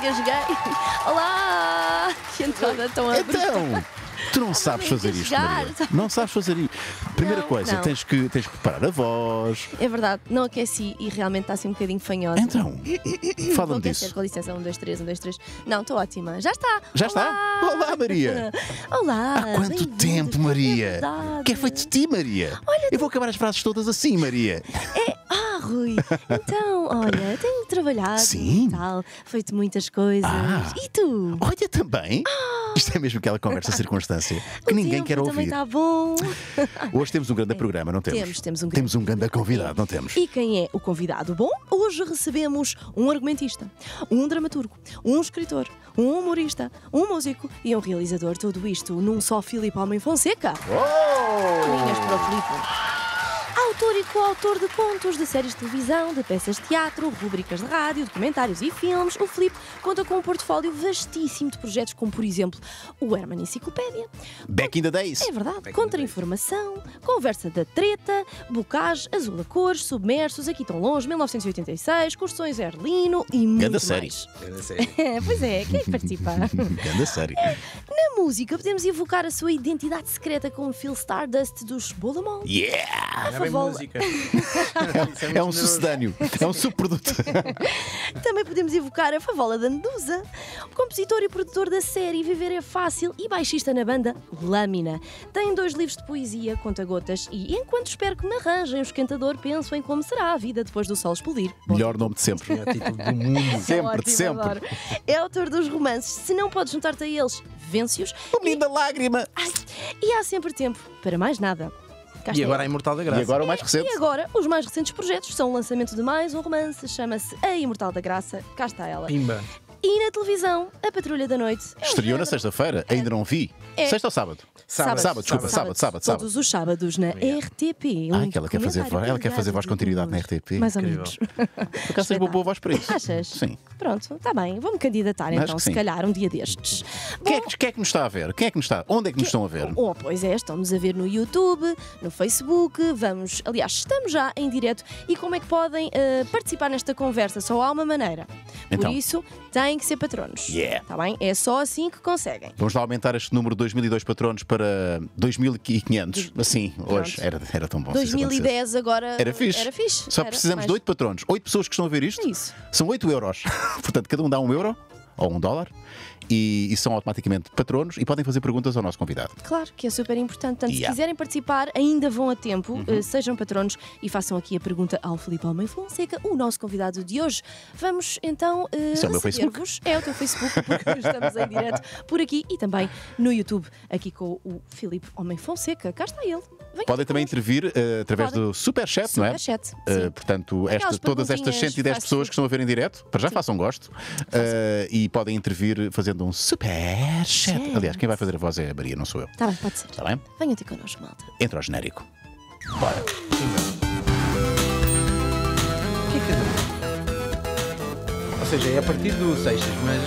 engasguei. Olá! Que então, entrada tão Então, tu não sabes fazer isto, Maria. Não sabes fazer isto. Primeira Não, coisa, não. Tens, que, tens que preparar a voz. É verdade, não aqueci e realmente está assim um bocadinho fanhosa. Então, Falam fala-me disso. com licença, um, dois, três, um, dois, três. Não, estou ótima. Já está! Já está? Olá, Maria! Olá! Há quanto tempo, é Maria? verdade. que é feito de ti, Maria? Olha, Eu vou acabar as frases todas assim, Maria. É, Rui. Então, olha, tenho trabalhado Sim. e tal, feito muitas coisas. Ah. E tu? Olha, também. Oh. Isto é mesmo aquela conversa circunstância que o ninguém quer ouvir. Está bom. Hoje temos um grande é. programa, não temos? Temos, temos um grande, temos um grande convidado, não temos? E quem é o convidado bom? Hoje recebemos um argumentista, um dramaturgo, um escritor, um humorista, um músico e um realizador. Tudo isto num só Filipe Homem Fonseca. Oh. Linhas para o Filipe. Autor e coautor de contos, de séries de televisão, de peças de teatro, rubricas de rádio, documentários e filmes, o Filipe conta com um portfólio vastíssimo de projetos como, por exemplo, o Herman Enciclopédia. Back in the Days. É verdade. Contra-informação, Conversa da Treta, Bocage, Azul a Cores, Submersos, Aqui Tão Longe, 1986, Cursões Erlino e muito Ganda série. Ganda série. pois é, quem é participa? Ganda série. Na música podemos evocar a sua identidade secreta como Phil Stardust dos Bolamol. Yeah! É é bem música. é, é um sucedâneo, é um subproduto. Também podemos evocar a Favola da Medusa, o compositor e produtor da série Viver é Fácil e baixista na banda Lâmina. Tem dois livros de poesia, conta-gotas e enquanto espero que me arranjem o esquentador, penso em como será a vida depois do sol explodir. Melhor nome de sempre. Melhor é título do mundo. Sempre, é ótimo, de sempre. Adoro. É autor dos romances. Se não podes juntar-te a eles, vence-os. Uma e... linda lágrima! Ai, e há sempre tempo para mais nada. Cá e agora é. a Imortal da Graça. E agora o mais recente. E agora os mais recentes projetos são o lançamento de mais um romance, chama-se A Imortal da Graça. Cá está ela. Pimba. E na televisão, A Patrulha da Noite. É Estreou na sexta-feira, é. ainda não vi. É. Sexta ou sábado? Sábado, Sábado, desculpa, sábado, sábado, sábado. Todos os sábados na RTP. Um Ah, que ela quer fazer, voz- ela quer fazer voz continuidade na RTP. Mais ou menos. Por acaso tens uma boa voz para isso. Achas? Sim. Pronto, está bem. Vou-me candidatar então, se calhar, um dia destes. Quem é, que, é que nos está a ver? Quem é que nos está? Onde é que nos estão a ver? Oh, pois é, estão nos a ver no YouTube, no Facebook, vamos, aliás, estamos já em direto. E como é que podem eh, participar nesta conversa? Só há uma maneira. Por Então. isso, têm que ser patronos. Yeah. Tá bem? É só assim que conseguem. Vamos lá aumentar este número de 2002 patronos para 2500. Assim, hoje era, era tão bom. 2010 agora era fixe. Era fixe. Só era, precisamos mas... de 8 patronos. 8 pessoas que estão a ver isto. É isso. São 8 euros. Portanto, cada um dá 1 euro ou 1 dólar e, e, são automaticamente patronos e podem fazer perguntas ao nosso convidado. Claro, que é super importante. Portanto, yeah. se quiserem participar, ainda vão a tempo, uhum. Eh, sejam patronos e façam aqui a pergunta ao Filipe Almeida Fonseca, o nosso convidado de hoje. Vamos então uh, receber-vos. É o teu Facebook, porque estamos em direto por aqui e também no YouTube, aqui com o Filipe Homem Fonseca. Cá está ele. Podem também intervir uh, através Podem. do super chat não é? Superchat. Uh, portanto, esta, todas estas 110 fácil. pessoas que estão a ver em direto, para já sim. façam gosto. Uh, e podem intervir fazendo um super chat Aliás, quem vai fazer a voz é a Maria, não sou eu. Está bem, pode ser. Está bem? Venha ter connosco, malta. Entra ao genérico. Bora. É é? Ou seja, é a partir do Seixas, mas.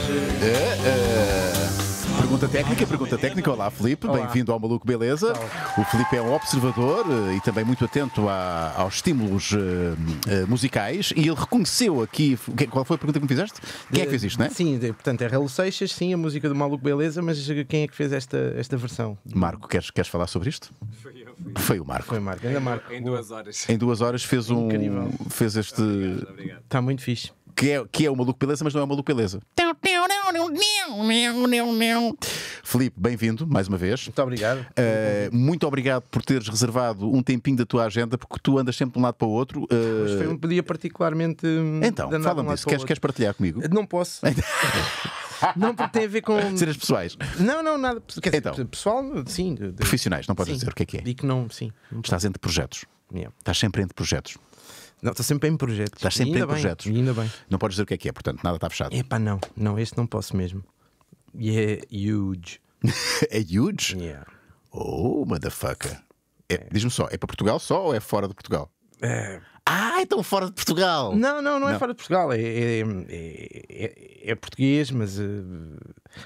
É, pergunta técnica, pergunta técnica. Olá, Felipe, bem-vindo ao Maluco Beleza. O Felipe é um observador eh, e também muito atento a, aos estímulos uh, uh, musicais e ele reconheceu aqui. Qual foi a pergunta que me fizeste? Quem é que fez isto, não é? Sim, portanto, é Raul Seixas, sim, a música do Maluco Beleza, mas quem é que fez esta, esta versão? Marco, queres, queres falar sobre isto? Foi eu. Foi o Marco. Foi o Marco. Ainda Marco. Em duas horas. Em duas horas fez é um. Incrível. Fez este. Obrigado, obrigado. Está muito fixe que é, que é o maluco beleza, mas não é o maluco beleza. Felipe, bem-vindo mais uma vez. Muito obrigado. Uh, muito obrigado por teres reservado um tempinho da tua agenda, porque tu andas sempre de um lado para o outro. Uh... Mas foi um dia particularmente. Hum, então, fala-me um disso. Queres, queres partilhar comigo? Eh, não posso. Não porque tem a ver com. seres pessoais. Não, não, nada. Quer dizer, então, pessoal, sim. Profissionais, não podes sim. dizer o que é que é. Digo que não, sim. Estás entre projetos. Yeah. Estás sempre entre projetos. Não, estou tá sempre em projetos. Estás sempre ainda em bem, projetos. Ainda bem. Não podes dizer o que é que é, portanto, nada está fechado. Epá, não, não, este não posso mesmo. E é huge. é huge? Yeah. Oh, motherfucker. É, é. Diz-me só, é para Portugal só ou é fora de Portugal? É. Ah, então fora de Portugal! Não, não, não, é não. é fora de Portugal. É, é, é, é, é português, mas. Uh...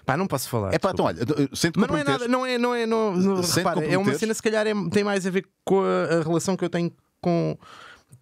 Pá, não posso falar. É pá, então olha, sinto Mas não é nada, não é. Não é, não, não repara, é uma cena, se calhar, é, tem mais a ver com a, a relação que eu tenho com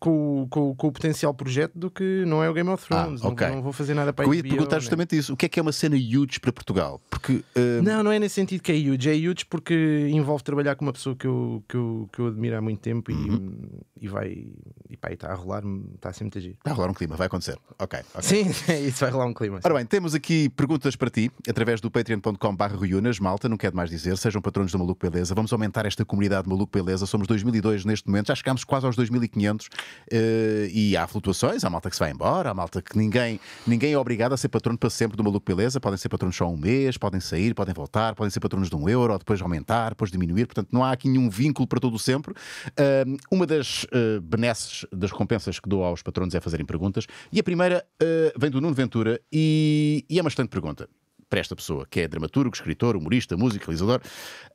com, com, com, o potencial projeto do que não é o Game of ah, Thrones. Ah, okay. não, não, vou fazer nada para Eu ia HBO, perguntar justamente né? isso. O que é que é uma cena huge para Portugal? Porque, uh... Não, não é nesse sentido que é huge. É huge porque envolve trabalhar com uma pessoa que eu, que eu, que eu admiro há muito tempo e. Uhum e vai. E pá, está a rolar, está ser muito agir. Está a rolar um clima, vai acontecer. Ok. okay. Sim, é isso, vai rolar um clima. Sim. Ora bem, temos aqui perguntas para ti, através do patreon.com.br Ruínas, malta, não quero mais dizer, sejam patronos do Maluco Beleza, vamos aumentar esta comunidade Maluco Beleza, somos 2002 neste momento, já chegámos quase aos 2500 uh, eh, e há flutuações, há malta que se vai embora, há malta que ninguém, ninguém é obrigado a ser patrono para sempre do Maluco Beleza, podem ser patronos só um mês, podem sair, podem voltar, podem ser patronos de um euro, depois aumentar, depois diminuir, portanto não há aqui nenhum vínculo para todo sempre. Uh, uma das uh, benesses das recompensas que dou aos patronos é fazerem perguntas. E a primeira uh, vem do Nuno Ventura e, e, é uma excelente pergunta para esta pessoa, que é dramaturgo, escritor, humorista, músico, realizador.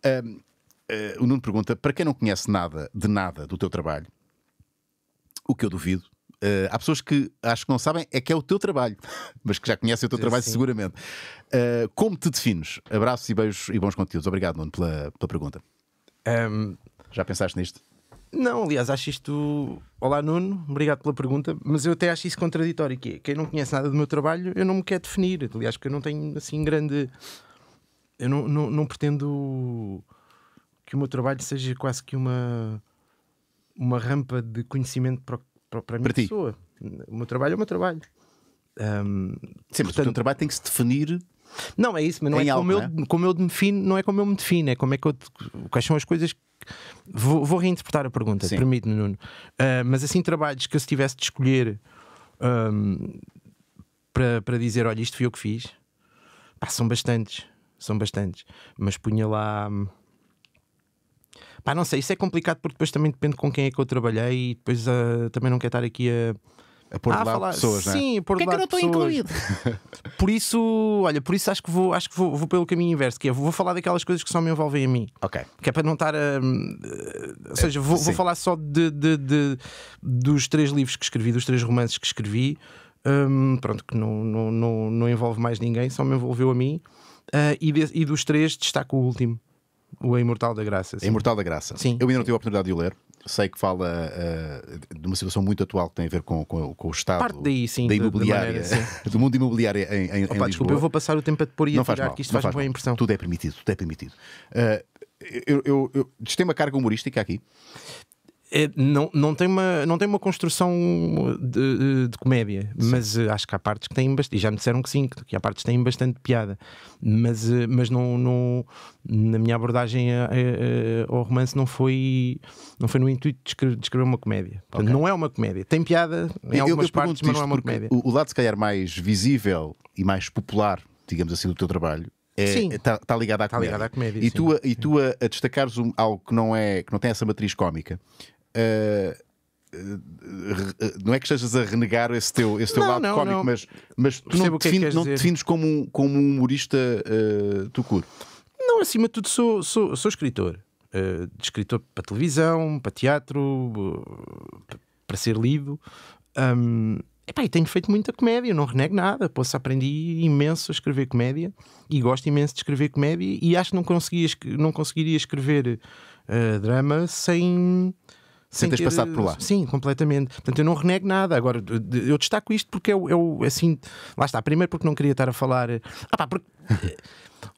Uh, uh, o Nuno pergunta: para quem não conhece nada de nada do teu trabalho, o que eu duvido, Uh, há pessoas que acho que não sabem é que é o teu trabalho, mas que já conhecem o teu Sim. trabalho seguramente. Uh, como te defines? Abraços e beijos e bons conteúdos. Obrigado, Nuno, pela, pela pergunta. Um, já pensaste nisto? Não, aliás, acho isto. Olá, Nuno, obrigado pela pergunta, mas eu até acho isso contraditório. Que é, quem não conhece nada do meu trabalho, eu não me quero definir. Aliás, que eu não tenho assim grande. Eu não, não, não pretendo que o meu trabalho seja quase que uma, uma rampa de conhecimento para, para, para a minha para pessoa. O meu trabalho é o meu trabalho. Um, Sim, portanto, o teu trabalho tem que se definir não, é isso, mas não é, algo, como, é? Eu, né? como eu defino, não é como eu me defino, é como é que eu. Quais são as coisas que. Vou, vou reinterpretar a pergunta, permite-me, Nuno. Uh, mas assim, trabalhos que eu se tivesse de escolher um, ah, para, para dizer, olha, isto foi eu que fiz, pá, são bastantes, são bastantes. Mas punha lá. Pá, não sei, isso é complicado porque depois também depende com quem é que eu trabalhei e depois uh, também não quero estar aqui a a pôr ah, pessoas, sim, não é? é que eu não estou incluído? por isso, olha, por isso acho que vou, acho que vou, vou pelo caminho inverso, que é vou falar daquelas coisas que só me envolvem a mim. Ok. Que é para não estar a. Eh, ou seja, vou, vou falar só de, de, de, dos três livros que escrevi, dos três romances que escrevi. Um, pronto, que não, não, não, não envolve mais ninguém, só me envolveu a mim. Uh, e, de, e dos três, destaco o último. O Imortal da Graça. Sim. Imortal da Graça. Sim. Eu ainda não tive a oportunidade de o ler sei que fala uh, de uma situação muito atual que tem a ver com, com, com o estado Parte daí, sim, da imobiliária, maneira, do mundo imobiliário em, em, Opa, em Desculpa, eu vou passar o tempo a pôr e não a tirar, faz mal, que isto faz, faz boa impressão. Tudo é permitido, tudo é permitido. Uh, eu, eu, eu, isto tem uma carga humorística aqui é, não, não, tem uma, não tem uma construção de, de comédia, sim. mas uh, acho que há partes que têm bastante. E já me disseram que sim, que, que há partes que têm bastante piada, mas, uh, mas não, não, na minha abordagem a, a, a, ao romance não foi, não foi no intuito de escrever, de escrever uma comédia. Portanto, okay. Não é uma comédia. Tem piada em eu, algumas eu partes, mas não é uma comédia. O lado, se calhar, mais visível e mais popular, digamos assim, do teu trabalho está é, tá, tá ligado tá Ligado à comédia e sim. tu, a, e tu a, a destacares um, algo que não, é, que não tem essa matriz cómica, eh, eh, eh, não é que estejas a renegar esse teu, esse teu não, lado não, cómico, não. Mas, mas tu não, é define, não te defines como um, como um humorista uh, curto. Não, acima de tudo, sou, sou, sou escritor. Uh, de escritor para televisão, para teatro, para ser lido. Um, epá, e tenho feito muita comédia, não renego nada. Posso aprendi imenso a escrever comédia e gosto imenso de escrever comédia. E acho que não, conseguia, não conseguiria escrever uh, drama sem sem teres ter... passado por lá. Eh, sim, completamente. Portanto, eu não renego nada. Agora, eu destaco isto porque eu, é eu é é assim, lá está. Primeiro, porque não queria estar a falar. Eh, ah, pá, porque. Eh,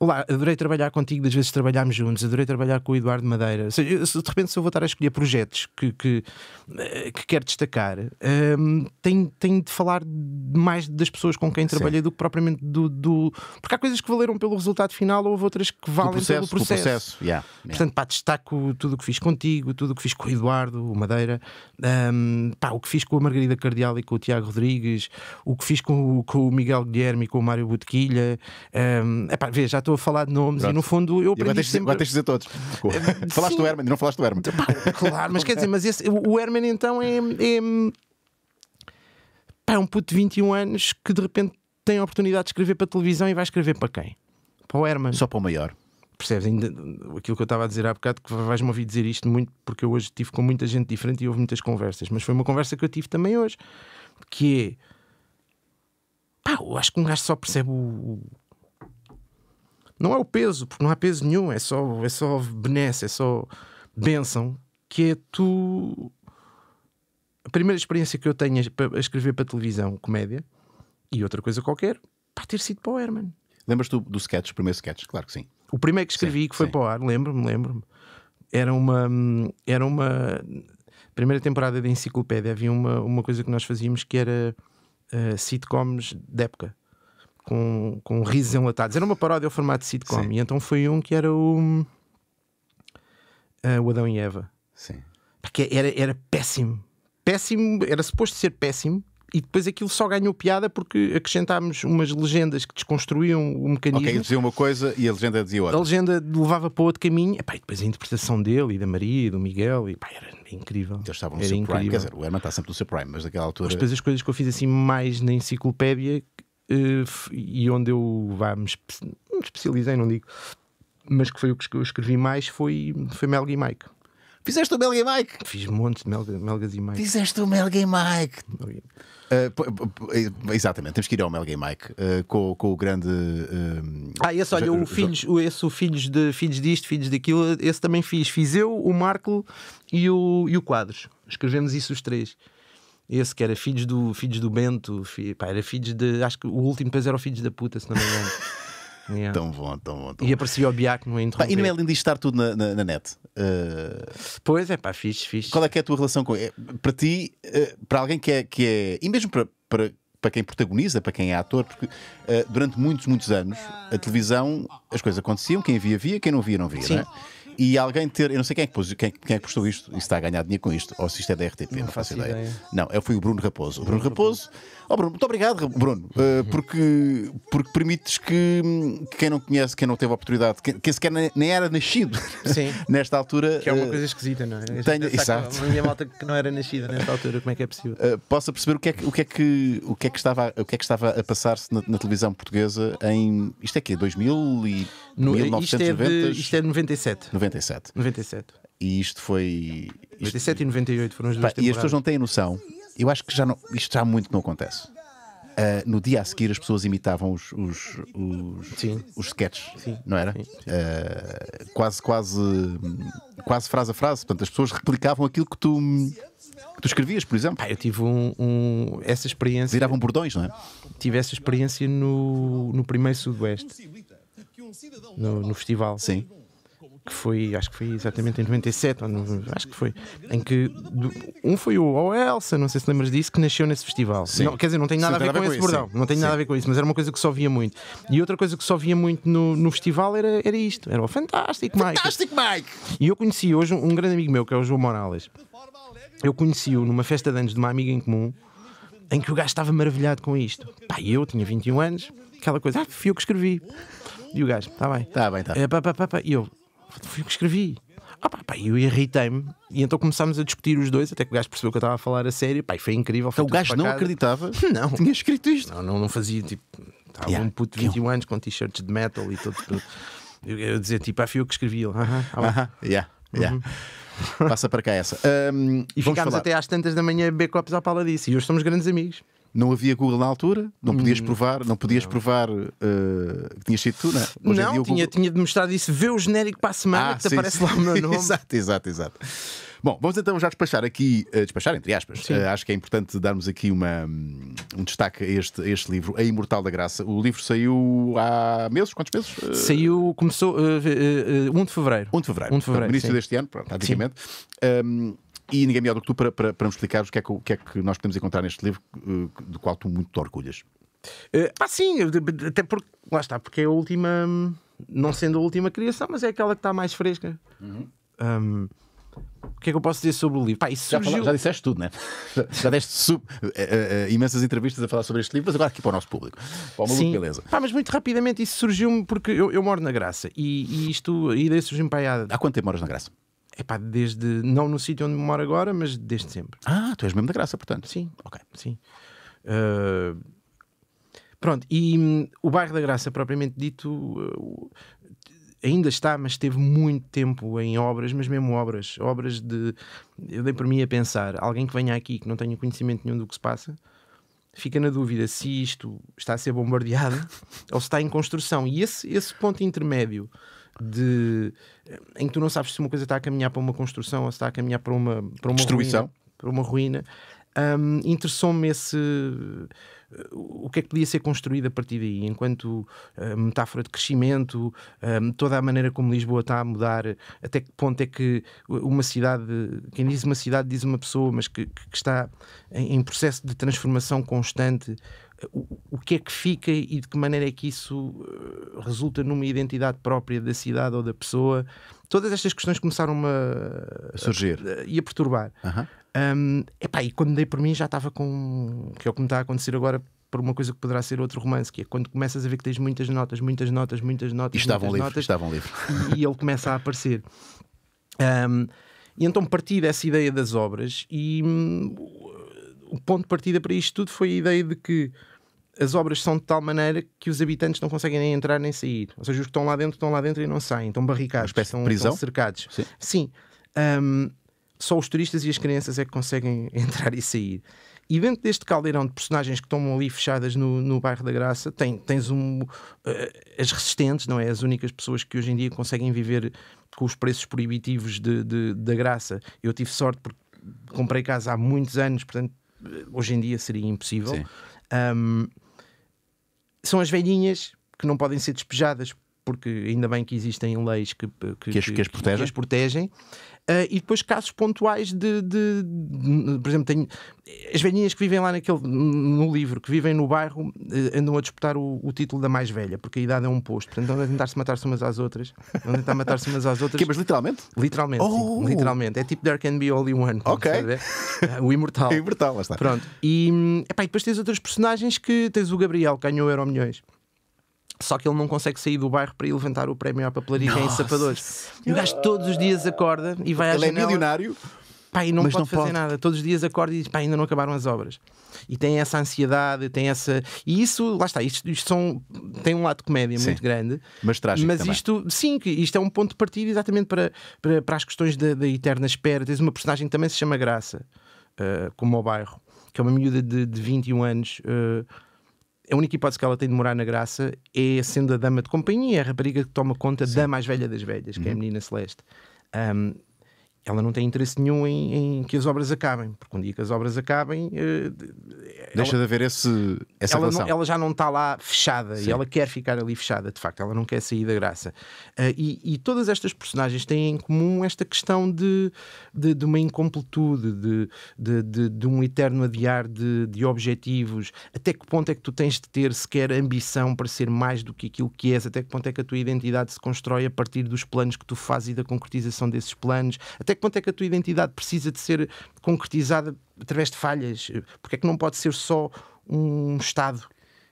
Olá, adorei trabalhar contigo, das vezes trabalhámos juntos, adorei trabalhar com o Eduardo Madeira. de repente, se eu vou estar a escolher projetos que, que, eh, que quero destacar, um, tenho, tenho de falar mais das pessoas com quem trabalhei Sim. do que propriamente do, do, Porque há coisas que valeram pelo resultado final, houve outras que valem processo, pelo processo. processo. Yeah, yeah. Portanto, pá, destaco tudo o que fiz contigo, tudo o que fiz com o Eduardo, o Madeira, um, pá, o que fiz com a Margarida Cardial e com o Tiago Rodrigues, o que fiz com, com o Miguel Guilherme e com o Mário Botequilha. Um, pá, vê, já estou estou a falar de nomes Pronto. e no fundo eu aprendi sempre... Agora tens de dizer todos. Eh, falaste Sim. do Herman, não falaste do Herman. claro, mas quer dizer, mas esse, o Herman então é... é... é um puto de 21 anos que de repente tem a oportunidade de escrever para televisão e vai escrever para quem? Para o Herman. Só para o maior. Percebes? Ainda, aquilo que eu estava a dizer há bocado, que vais-me ouvir dizer isto muito, porque eu hoje estive com muita gente diferente e houve muitas conversas, mas foi uma conversa que eu tive também hoje, que é. Pá, eu acho que um gajo só percebe o, não é o peso, porque não há peso nenhum, é só, é só benesse, é só bênção, que é tu. A primeira experiência que eu tenho a escrever para televisão, comédia, e outra coisa qualquer, para ter sido para o Herman. Lembras-te do, do sketch, o primeiro sketch? Claro que sim. O primeiro que escrevi sim, que foi sim. para o ar, lembro-me, lembro-me. Era uma. Era uma. Primeira temporada da enciclopédia havia uma, uma coisa que nós fazíamos que era uh, sitcoms da época com, com risos enlatados. Era uma paródia ao formato sitcom. Sim. E então foi um que era o, uh, o Adão e Eva. Sim. Porque era, era péssimo. Péssimo, era suposto ser péssimo. E depois aquilo só ganhou piada porque acrescentámos umas legendas que desconstruíam o mecanismo. Ok, dizia uma coisa e a legenda dizia outra. A legenda levava para outro caminho. e depois a interpretação dele e da Maria e do Miguel. E, pá, era incrível. Eles estavam no era seu incrível. prime. Quer dizer, o Herman está sempre no seu prime, mas naquela altura. Mas depois as coisas que eu fiz assim mais na enciclopédia eh, e onde eu vá, me especializei, não digo, mas que foi o que eu escrevi mais, foi, foi Melga e Mike. Fizeste o Melga e Mike? Fiz montes de Melga, Melgas e Mike. Fizeste o Melga e Mike. Uh, exatamente, temos que ir ao Melga e Mike uh, com, com, o grande. Uh, ah, esse, olha, o filhos, o, esse, o filhos, de, filhos disto, filhos daquilo, esse também fiz. Fiz eu, o Marco e o, e o Quadros. Escrevemos isso os três. Esse que era Filhos do, filhos do Bento, fi, pá, era Filhos de. Acho que o último depois era o Filhos da Puta, se não me engano. Yeah. Tão bom, tão bom. Tão e aparecia o Biaco no intro. E não é lindo estar tudo na, na, na net? Uh... Pois é, pá, fixe, fixe. Qual é que é a tua relação com. É, para ti, uh, para alguém que é, que é. E mesmo para, para, para quem protagoniza, para quem é ator, porque uh, durante muitos, muitos anos a televisão, as coisas aconteciam, quem via, via, quem não via, não via, Sim. não é? E alguém ter, eu não sei quem é que, pôs, quem, quem é que postou isto, e está a ganhar dinheiro com isto, ou se isto é da RTP, não, não faço ideia. ideia. Não, eu fui o Bruno Raposo. O Bruno Raposo, oh Bruno, muito obrigado, Bruno, eh, uhum. porque, porque permites que, que quem não conhece, quem não teve a oportunidade, quem, quem sequer nem era nascido Sim. nesta altura. Que é uma eh, coisa esquisita, não é? Tenho, exato. A minha malta que não era nascida nesta altura, como é que é possível? Eh, possa perceber o que é que, o que, é que, o que, é que, estava, o que, é que estava a passar-se na, na, televisão portuguesa em. Isto é que é 2000 e. No, 1990? Isto é de, isto é de 97. 97. 97. E isto foi. Isto... 97 e 98 foram as duas. Pá, e as pessoas não têm noção. Eu acho que já não... isto já há muito que não acontece. Uh, no dia a seguir as pessoas imitavam os, os, os, sim. os sketches, sim. não era? Sim, uh, quase, quase, quase frase a frase. Portanto, as pessoas replicavam aquilo que tu, que tu escrevias, por exemplo. eu tive um, um, essa experiência. Viravam bordões, não é? Tive essa experiência no, no primeiro Sudoeste, no, no festival. Sim que foi, acho que foi exatamente em 97, ou no, acho que foi, em que um foi o Elsa, não sei se lembras disso, que nasceu nesse festival. Não, quer dizer, não tem nada sim, a ver com esse isso, bordão, sim. não tem nada a ver com isso, mas era uma coisa que só via muito. E outra coisa que só via muito no, no festival era, era isto, era o Fantástico Mike. Fantástico Mike! E eu conheci hoje um, um grande amigo meu, que é o João Morales. Eu conheci-o numa festa de anos de uma amiga em comum, em que o gajo estava maravilhado com isto. Pá, eu tinha 21 anos, aquela coisa, ah, fui eu que escrevi. E o gajo, está bem. Está bem, está. É, e eu, foi o que escrevi. Ah, pá, pá, eu irritei-me. E então começámos a discutir os dois, até que o gajo percebeu que eu estava a falar a sério. Pá, foi incrível. Foi então o gajo não acreditava? Não. Tinha escrito isto? Não, não, não fazia tipo. Estava yeah. um puto de 21 anos com t-shirts de metal e todo. Eu, eu dizer tipo, ah, foi eu que escrevi. Uh -huh, ah, uh -huh. yeah. Yeah. Uhum. Passa para cá essa. Um, e ficámos falar. até às tantas da manhã a beber copos à pala disso. E hoje somos grandes amigos não havia Google na altura, não podias hum. provar, não podias provar uh, que tinhas sido tu, né? não Hoje não, tinha, Google... tinha demonstrado isso, vê o genérico para a semana ah, que sim, te aparece sim. lá o meu nome. exato, exato, exato. Bom, vamos então já despachar aqui, uh, despachar entre aspas, uh, acho que é importante darmos aqui uma, hum, um destaque a este, a este livro, A Imortal da Graça. O livro saiu há meses, quantos meses? Uh... Saiu, começou uh, 1 de fevereiro. 1 de fevereiro, 1 de fevereiro início sim. deste ano, praticamente. Um, e ninguém melhor do que tu para, para, para me explicar o que, é que, o que é que nós podemos encontrar neste livro, eh, do qual tu muito te orgulhas. Uh, ah, sim, até porque, lá está, porque é a última, não sendo a última criação, mas é aquela que está mais fresca. Uhum. Um, o que é que eu posso dizer sobre o livro? Pá, surgiu... já, fala, já disseste tudo, né? já, já deste sub, uh, uh, imensas entrevistas a falar sobre este livro, mas agora aqui para o nosso público. Para o maluco, Sim. beleza. Pá, mas muito rapidamente isso surgiu-me porque eu, eu, moro na Graça e, e isto, e daí surgiu-me para a há quanto tempo moras na Graça? Epá, desde. Não no sítio onde moro agora, mas desde sempre. Ah, tu és mesmo da graça, portanto. Sim. Ok. Sim. Uh, pronto, e um, o bairro da Graça, propriamente dito, uh, ainda está, mas teve muito tempo em obras, mas mesmo obras. Obras de. Eu dei por mim a pensar: alguém que venha aqui que não tenha conhecimento nenhum do que se passa. Fica na dúvida se isto está a ser bombardeado ou se está em construção. E esse, esse ponto intermédio de em que tu não sabes se uma coisa está a caminhar para uma construção ou se está a caminhar para uma, para uma destruição. Ruína, para uma ruína. Um, Interessou-me esse o que é que podia ser construído a partir daí, enquanto uh, metáfora de crescimento, um, toda a maneira como Lisboa está a mudar, até que ponto é que uma cidade, quem diz uma cidade diz uma pessoa, mas que, que está em, em, processo de transformação constante, o, que é que fica e de que maneira é que isso eh, resulta numa identidade própria da cidade ou da pessoa. Todas estas questões começaram a, a surgir a, a, e a perturbar. Uhum. Um, epá, e quando dei por mim já estava com. que é o que me está a acontecer agora por uma coisa que poderá ser outro romance, que é quando começas a ver que tens muitas notas, muitas notas, muitas notas. E estavam livres notas, estavam livres E, e ele começa a aparecer. Um, e então parti dessa ideia das obras e hum, o ponto de partida para isto tudo foi a ideia de que as obras são de tal maneira que os habitantes não conseguem nem entrar nem sair. Ou seja, os que estão lá dentro estão lá dentro e não saem, estão barricados, estão, estão, cercados. Sim. Sim. Um, só os turistas e as crianças é que conseguem entrar e sair. E dentro deste caldeirão de personagens que estão ali fechadas no, no bairro da Graça, tem, tens um, uh, as resistentes, não é? As únicas pessoas que hoje em dia conseguem viver com os preços proibitivos de, de da Graça. Eu tive sorte porque comprei casa há muitos anos, portanto, eh, hoje em dia seria impossível. Sim. Um, são as velhinhas que não podem ser despejadas porque ainda bem que existem leis que, que, que, as, que as, protegem, que as protegem. Uh, e depois casos pontuais de, de, de, por exemplo, tenho as velhinhas que vivem lá naquele, no livro, que vivem no bairro, uh, andam a disputar o, o, título da mais velha, porque a idade é um posto, portanto andam a tentar-se matar-se umas às outras, andam a tentar matar-se umas às outras. que, mas literalmente? Literalmente, oh! sim, literalmente. É tipo There Can Be Only One. Ok. Uh, o imortal. o imortal, lá está. Pronto. E, epá, e depois tens outros personagens que tens o Gabriel, que ganhou Euro Milhões. Só que ele não consegue sair do bairro para ir levantar o prémio à papelaria é em Sapadores. O gajo todos os dias acorda e vai ele à é janela. é milionário. Pá, e não Mas pode não fazer pode. nada. Todos os dias acorda e diz, pá, ainda não acabaram as obras. E tem essa ansiedade, tem essa. E isso, lá está, isto, isto são... tem um lado de comédia sim. muito grande. Mas trágico Mas também. isto, sim, isto é um ponto de partida exatamente para, para, para as questões da, da eterna espera. Tens uma personagem que também se chama Graça, uh, como ao bairro, que é uma miúda de, de 21 anos. Uh, a única hipótese que ela tem de morar na Graça é sendo a dama de companhia, a rapariga que toma conta Sim. da mais velha das velhas, que uhum. é a uhum. menina Celeste. Um, ela não tem interesse nenhum em, em, que as obras acabem, porque um dia que as obras acabem. Eh, Deixa de haver esse, essa ela, não, ela já não está lá fechada Sim. e ela quer ficar ali fechada, de facto, ela não quer sair da graça. Uh, e, e, todas estas personagens têm em comum esta questão de, de, de uma incompletude, de, de, de, de, um eterno adiar de, de objetivos. Até que ponto é que tu tens de ter sequer ambição para ser mais do que aquilo que és? Até que ponto é que a tua identidade se constrói a partir dos planos que tu fazes e da concretização desses planos? Até até que ponto é que a tua identidade precisa de ser concretizada através de falhas? Porque é que não pode ser só um Estado?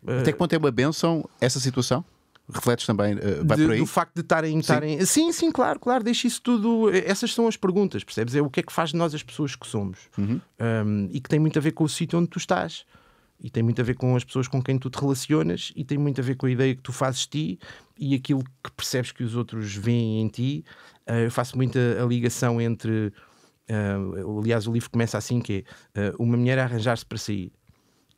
Até que ponto é uma benção essa situação? refletes também uh, vai de, por aí? Do facto de estarem. Sim. sim, sim, claro, claro, deixa isso tudo. Essas são as perguntas, percebes? É o que é que faz de nós as pessoas que somos uhum. um, e que tem muito a ver com o sítio onde tu estás. E tem muito a ver com as pessoas com quem tu te relacionas, e tem muito a ver com a ideia que tu fazes ti e aquilo que percebes que os outros veem em ti, Uh, eu faço muito a, ligação entre. Uh, aliás, o livro começa assim: que é eh, uma mulher a arranjar-se para sair.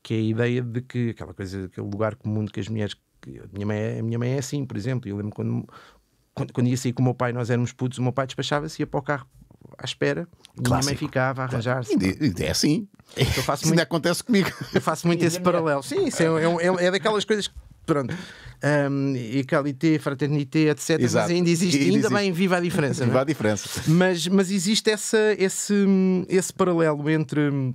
Que é a ideia de que aquela coisa, aquele lugar comum que as mulheres. Que a, minha mãe é, a minha mãe é assim, por exemplo. Eu lembro quando, quando, quando ia sair com o meu pai, nós éramos putos, o meu pai despachava-se, ia para o carro à espera Clássico. e minha mãe ficava a arranjar-se. É assim. Eu faço isso muito, ainda acontece comigo. Eu faço muito esse paralelo. Sim, isso é, é, é, é, daquelas coisas pronto. Um, ecalité, fraternité, etc. Exato. Mas ainda existe, ainda existe. bem, viva a diferença. É? viva é? a diferença. Mas, mas existe essa, esse, esse paralelo entre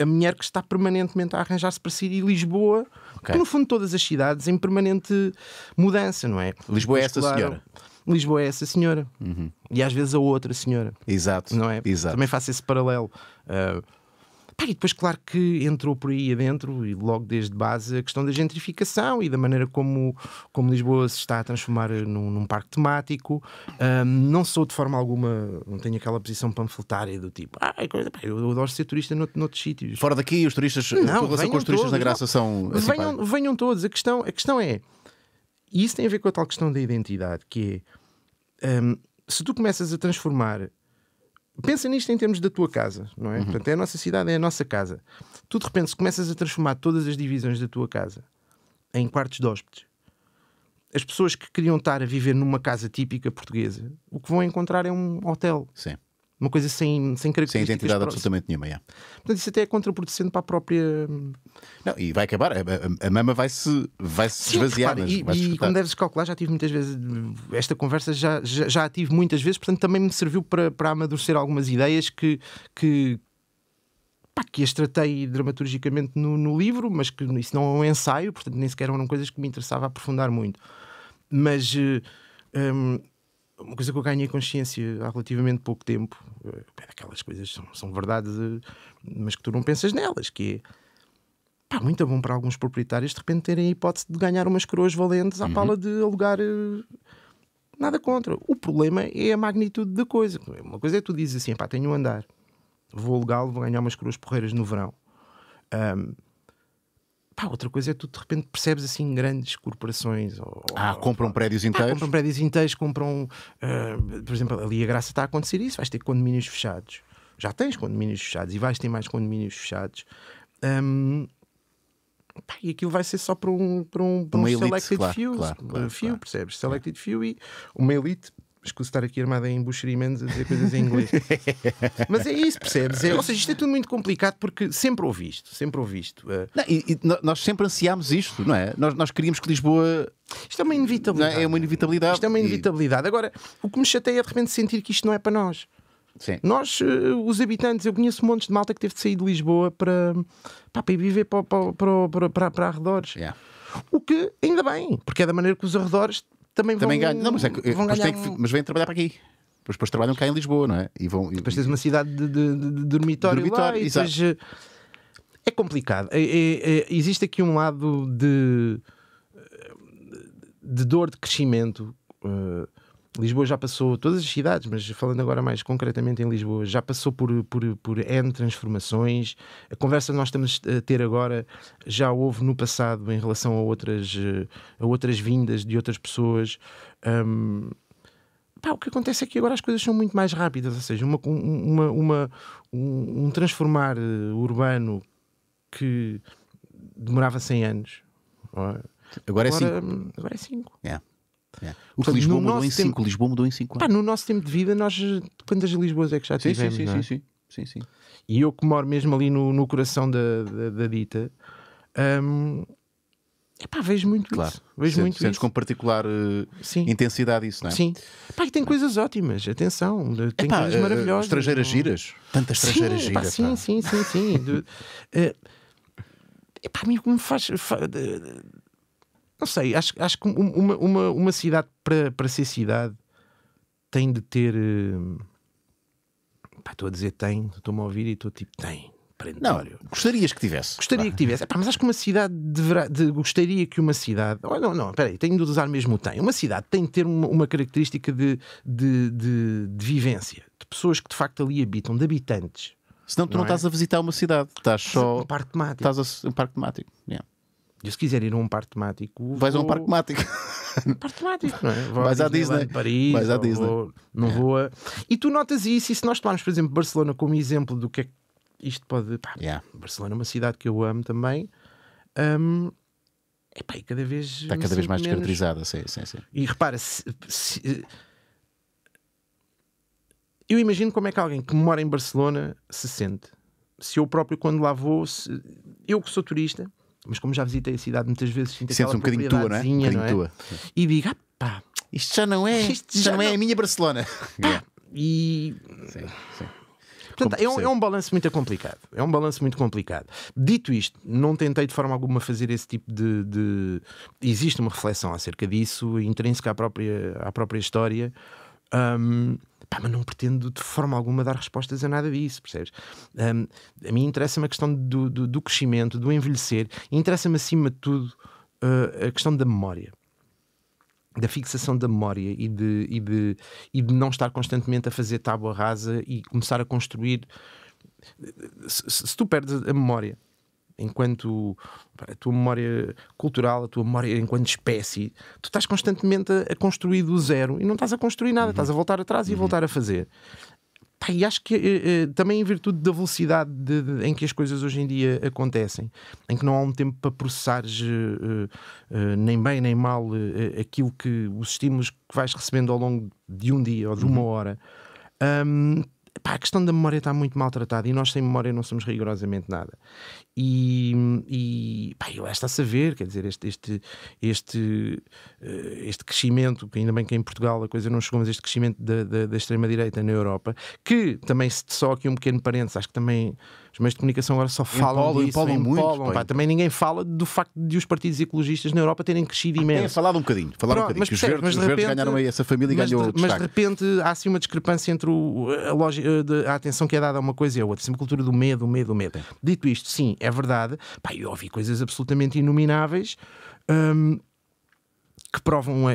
a mulher que está permanentemente a arranjar-se para si e Lisboa, okay. que no fundo todas as cidades em permanente mudança, não é? Lisboa é essa claro, senhora. Lisboa é essa senhora. Uhum. E às vezes a outra senhora. Exato. Não é? Exato. Também faço esse paralelo. Uh, Pá, e depois, claro que entrou por aí adentro, e logo desde base, a questão da gentrificação e da maneira como, como Lisboa se está a transformar eh, num, num parque temático. Um, não sou de forma alguma, não tenho aquela posição panfletária do tipo, ah, coisa, pá, eu adoro ser turista noutro, noutros sítios. Fora daqui, os turistas, eh, não, a relação com os turistas todos, da graça não, são. Assim, venham, venham todos, a questão, a questão é. E isso tem a ver com a tal questão da identidade, que é. Um, se tu começas a transformar pensa nisto em termos da tua casa, não é? Uhum. Portanto, é a nossa cidade, é a nossa casa. Tu de repente começas a transformar todas as divisões da tua casa em quartos de hóspedes. As pessoas que queriam estar a viver numa casa típica portuguesa, o que vão encontrar é um hotel. Sim. Uma coisa sem, sem características. Sem identidade próximas. absolutamente nenhuma, é. Portanto, isso até é contraproducente para a própria. Hum, não, e vai acabar, a, a, a mama vai-se vai -se esvaziar. Repara, e, vai e como deves calcular, já tive muitas vezes. Esta conversa já, já, já a tive muitas vezes, portanto, também me serviu para, para amadurecer algumas ideias que, que, que as tratei dramaturgicamente no, no, livro, mas que isso não é um ensaio, portanto nem sequer eram coisas que me interessava aprofundar muito. Mas uh, eh, um, uma coisa que eu ganhei é consciência há relativamente pouco tempo, eh, aquelas coisas são, são verdade, mas que tu não pensas nelas, que é pá, muito bom para alguns proprietários de repente terem a hipótese de ganhar umas coroas valentes à uhum. pala de alugar. Eh, nada contra. O problema é a magnitude da coisa. Uma coisa é tu dizes assim: pá, tenho um andar, vou alugá-lo, vou ganhar umas coroas porreiras no verão. Um, Pá, outra coisa é tu de repente percebes assim grandes corporações. Ou, ah, ou, compram prédios inteiros? compram prédios inteiros, compram. Uh, por exemplo, ali a graça está a acontecer isso. Vais ter condomínios fechados. Já tens condomínios fechados e vais ter mais condomínios fechados. Um, pá, e aquilo vai ser só para um, para um, para um elite, selected claro, few, claro, claro, few percebes? Selected few e uma elite escuso estar aqui armada em buxerimentos a dizer coisas em inglês. Mas é isso, percebes? É, ou seja, isto é tudo muito complicado porque sempre ouvi isto, sempre ouvi isto. Eh, não, e, e nós sempre ansiámos isto, não é? Nós, nós queríamos que Lisboa. Isto é uma inevitabilidade. É? é uma inevitabilidade. Isto é uma inevitabilidade. E... Agora, o que me chateia é de repente sentir que isto não é para nós. Sim. Nós, eh, os habitantes, eu conheço montes de malta que teve de sair de Lisboa para, pá, para ir viver para, para, para, para, para arredores. Yeah. O que ainda bem, porque é da maneira que os arredores também, também vão, ganham. Não, mas, é, eh, vão ganhar... que, mas vêm trabalhar para aqui depois, depois trabalham cá em Lisboa, não é? E vão, e, depois tens uma cidade de, de, de dormitório, dormitório lá, e depois, eh, é complicado. É, é, é, existe aqui um lado de, de dor de crescimento. Uh, Lisboa já passou, todas as cidades, mas falando agora mais concretamente em Lisboa, já passou por, por, por N transformações. A conversa que nós estamos a ter agora já houve no passado em relação a outras, eh, a outras vindas de outras pessoas. Um, pá, o que acontece é que agora as coisas são muito mais rápidas, ou seja, uma, uma, uma um, um, transformar eh, urbano que demorava 100 anos. Agora, é? agora é 5. Hum, agora é 5. É. O que Lisboa mudou em 5, Lisboa mudou em 5 anos. no nosso tempo de vida, nós quantas Lisboas é que já sim, tivemos? Sim, sim, é? sim, sim, sim, E eu que moro mesmo ali no, no coração da, da, da dita, é epá, vejo muito claro. isso. Vejo sentes, muito sentes isso. com particular uh, intensidade isso, não é? Sim. Epá, e tem coisas ótimas, atenção, tem epá, coisas eh, maravilhosas. Uh, estrangeiras é? giras, tantas estrangeiras sim, giras. Epá, é? sim, sim, sim, sim. uh, epá, a mim me faz, faz não sei, acho, acho que uma, uma, uma cidade para, ser cidade tem de ter. Eh, pá, estou a dizer tem, estou-me a ouvir e estou tipo tem. Não, gostarias que tivesse. Gostaria que tivesse. Epá, mas acho que uma cidade deverá. De, gostaria que uma cidade. Oh, não, não, peraí, tenho de usar mesmo o tem. Uma cidade tem de ter uma, uma característica de, de, de, de vivência, de pessoas que de facto ali habitam, de habitantes. Senão tu não, não é? estás a visitar uma cidade, estás é só. Um parque temático. Estás a... um parque temático. Yeah. Eu, se quiser ir a um parque temático. Vais a um parque temático. parque temático, não é? Vou Vais à Disney. Paris, Vais à Disney. Vou... Não é. vou a... E tu notas isso, e se nós tomarmos, por exemplo, Barcelona como exemplo do que é que isto pode. Pá, yeah. Barcelona é uma cidade que eu amo também. Um... Epá, e cada vez. Está cada vez mais menos... descaracterizada, sim, sim, sim. E repara, se, se... eu imagino como é que alguém que mora em Barcelona se sente. Se eu próprio, quando lá vou, se... eu que sou turista mas como já visitei a cidade muitas vezes, sinto Sentes um bocadinho tua, não é? Um não é? Tua. E digo, ah, pá, isto já não é, isto já, não, é a minha Barcelona. Yeah. E. Sim, sim. Portanto, é um, é um balanço muito complicado. É um balanço muito complicado. Dito isto, não tentei de forma alguma fazer esse tipo de, de. Existe uma reflexão acerca disso, intrínseca à própria, à própria história. Um, Pá, mas não pretendo de forma alguma dar respostas a nada disso, percebes? Um, a mim interessa-me a questão do, do, do, crescimento, do envelhecer, interessa-me acima de tudo uh, a questão da memória da fixação da memória e de, e de, e de não estar constantemente a fazer tábua rasa e começar a construir. Se, se tu perdes a memória enquanto a tua memória cultural, a tua memória enquanto espécie, tu estás constantemente a, a construir do zero e não estás a construir nada, uhum. estás a voltar atrás e a uhum. voltar a fazer. Pá, e acho que eh, eh, também em virtude da velocidade de, de, em que as coisas hoje em dia acontecem, em que não há um tempo para processares eh, nem bem nem mal aquilo que os estímulos que vais recebendo ao longo de um dia ou de uma uhum. hora, um, pá, a questão da memória está muito maltratada e nós sem memória não somos rigorosamente nada e, e pá, está a saber, quer dizer, este, este, este, eh, este crescimento, que ainda bem que em Portugal a coisa não chegou, mas este crescimento da, da, da extrema-direita na Europa, que também, só aqui um pequeno parênteses, acho que também os meios de comunicação agora só falam empolam, disso, empolam, muito, pá, também ninguém fala do facto de os partidos ecologistas na Europa terem crescido ah, imenso. Têm falado um bocadinho, falaram um bocadinho, mas, que os, verdes, mas, os verdes essa família e ganhou de, Mas de repente há assim uma discrepância entre o, a, loja, eh, a, atenção que é dada a uma coisa e a outra, sempre cultura do medo, o medo, o medo. Dito isto, sim, é é verdade. Pá, eu ouvi coisas absolutamente inomináveis hum, que provam a,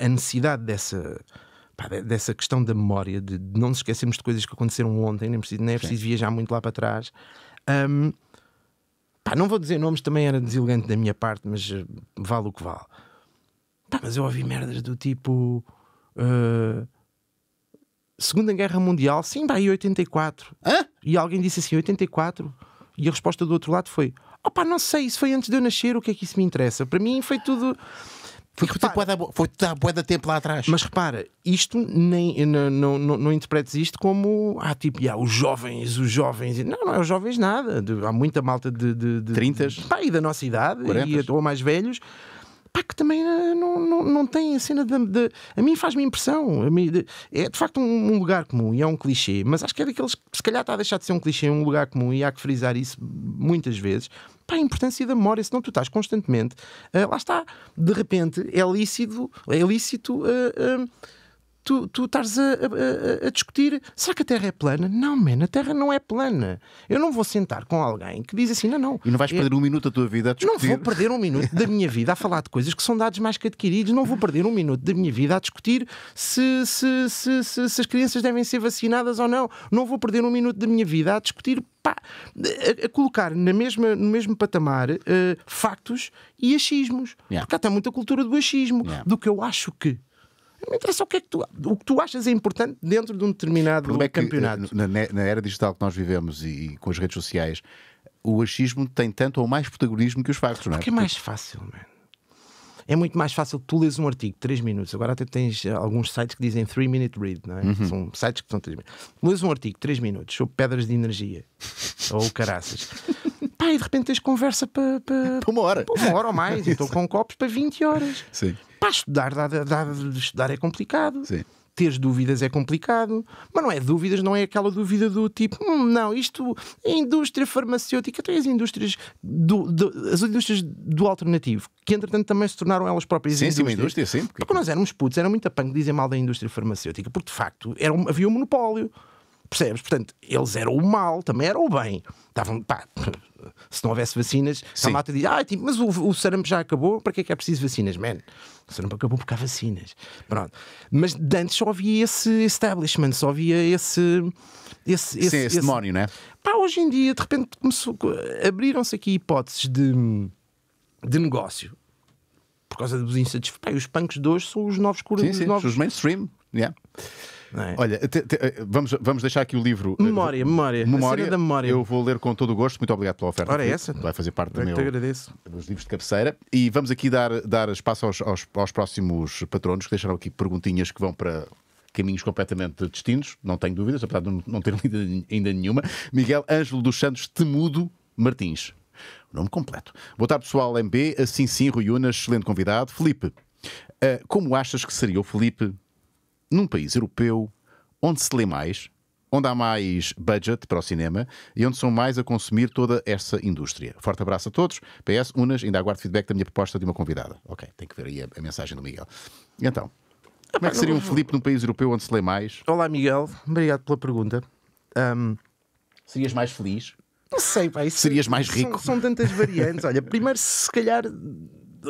a, necessidade dessa dessa questão da memória, de, não nos esquecermos de coisas que aconteceram ontem, nem, preciso, nem é preciso Sim. viajar muito lá para trás. Um, pá, não vou dizer nomes, também era deselegante da minha parte, mas eh, vale o que vale. Pá, mas eu ouvi merdas do tipo. Uh, Segunda Guerra Mundial, sim, vai em 84. Hã? E alguém disse assim: 84? E a resposta do outro lado foi: opá, não sei, isso foi antes de eu nascer, o que é que isso me interessa? Para mim foi tudo. Foi tudo há bué da tempo lá atrás. Mas repara, isto nem, não, não, não, não interpretes isto como ah, tipo, yeah, os jovens, os jovens. Não, não é os jovens nada. há muita malta de. de, de 30 pá, e da nossa idade, 40. e, ou mais velhos, pá, que também eh, não, não, não tem a cena de. de a mim faz-me impressão. Mim, de, é de facto um, um, lugar comum e é um clichê, mas acho que é daqueles que se calhar está a deixar de ser um clichê, um lugar comum e há que frisar isso muitas vezes. Pá, a importância da memória, senão tu estás constantemente. Uh, lá está, de repente é lícito, é lícito. Uh, uh, tu, tu estás a, a, a, discutir será que a Terra é plana? Não, man, a Terra não é plana. Eu não vou sentar com alguém que diz assim, não, não. E não vais perder um minuto da tua vida a discutir. Não vou perder um minuto da minha vida a falar de coisas que são dados mais que adquiridos. Não vou perder um minuto da minha vida a discutir se, se, se, se, se as crianças devem ser vacinadas ou não. Não vou perder um minuto da minha vida a discutir a, colocar na mesma, no mesmo patamar uh, factos e achismos. Yeah. Porque há muita cultura do achismo, yeah. do que eu acho que. Não interessa o que é que tu, o que tu achas é importante dentro de um determinado campeonato. É que, eh, na, era digital que nós vivemos e, e, com as redes sociais, o achismo tem tanto ou mais protagonismo que os factos, não é? Porque é mais fácil, mano é muito mais fácil tu lês um artigo de 3 minutos. Agora até tens eh, alguns sites que dizem 3 minute read, não é? Uhum. São sites que são 3 minutos. Lês um artigo de 3 minutos sobre pedras de energia ou caraças. Pá, e de repente tens conversa para uma hora. Para uma hora ou mais. estou com copos para 20 horas. Sim para estudar, estudar é complicado. Sim. Teres dúvidas é complicado, mas não é dúvidas, não é aquela dúvida do tipo, hum, não, isto a indústria farmacêutica, tem as indústrias do, do, as indústrias do alternativo, que entretanto também se tornaram elas próprias sim, indústrias. Sim, indústria, sim. Porque... porque nós éramos putos, era muito apanho dizer mal da indústria farmacêutica, porque de facto era um, havia um monopólio. Percebes? Portanto, eles eram o mal, também eram o bem. Estavam, pá, se não houvesse vacinas, Sim. a malta diz: ah, tipo, mas o, o sarampo já acabou, para que é que é preciso vacinas? Man, o sarampo acabou porque há vacinas. Pronto. Mas antes só havia esse establishment, só havia esse. Esse, esse, Sim, esse, esse demónio, né? Pá, hoje em dia, de repente, abriram-se aqui hipóteses de, de negócio por causa dos Pá, Os punks de hoje são os novos curadores. Sim, sim, os, novos... os mainstream. Yeah. É? Olha, te, te, eh, vamos, vamos deixar aqui o livro. Eh, memória, memória. memória. da memória. Eu vou ler com todo o gosto. Muito obrigado pela oferta. Ora, essa. Vai fazer parte do meu, dos livros de cabeceira. E vamos aqui dar, dar espaço aos, aos, aos próximos patronos que deixaram aqui perguntinhas que vão para caminhos completamente distintos, não tenho dúvidas, apesar de não ter lido ainda nenhuma. Miguel Ângelo dos Santos Temudo Martins. nome completo. Boa tarde, pessoal. MB. Assim sim, Rui Unas, excelente convidado. Felipe, eh, como achas que seria o Felipe num país europeu onde se lê mais, onde há mais budget para o cinema e onde são mais a consumir toda essa indústria. Forte abraço a todos. PS, Unas, ainda aguardo feedback da minha proposta de uma convidada. Ok, tem que ver aí a, a mensagem do Miguel. Então, como é que ah, seria um Felipe num país europeu onde se lê mais? Olá, Miguel. Obrigado pela pergunta. Um, Serias mais feliz? Não sei, ser Serias mais rico? São, são tantas variantes. Olha, primeiro, se calhar,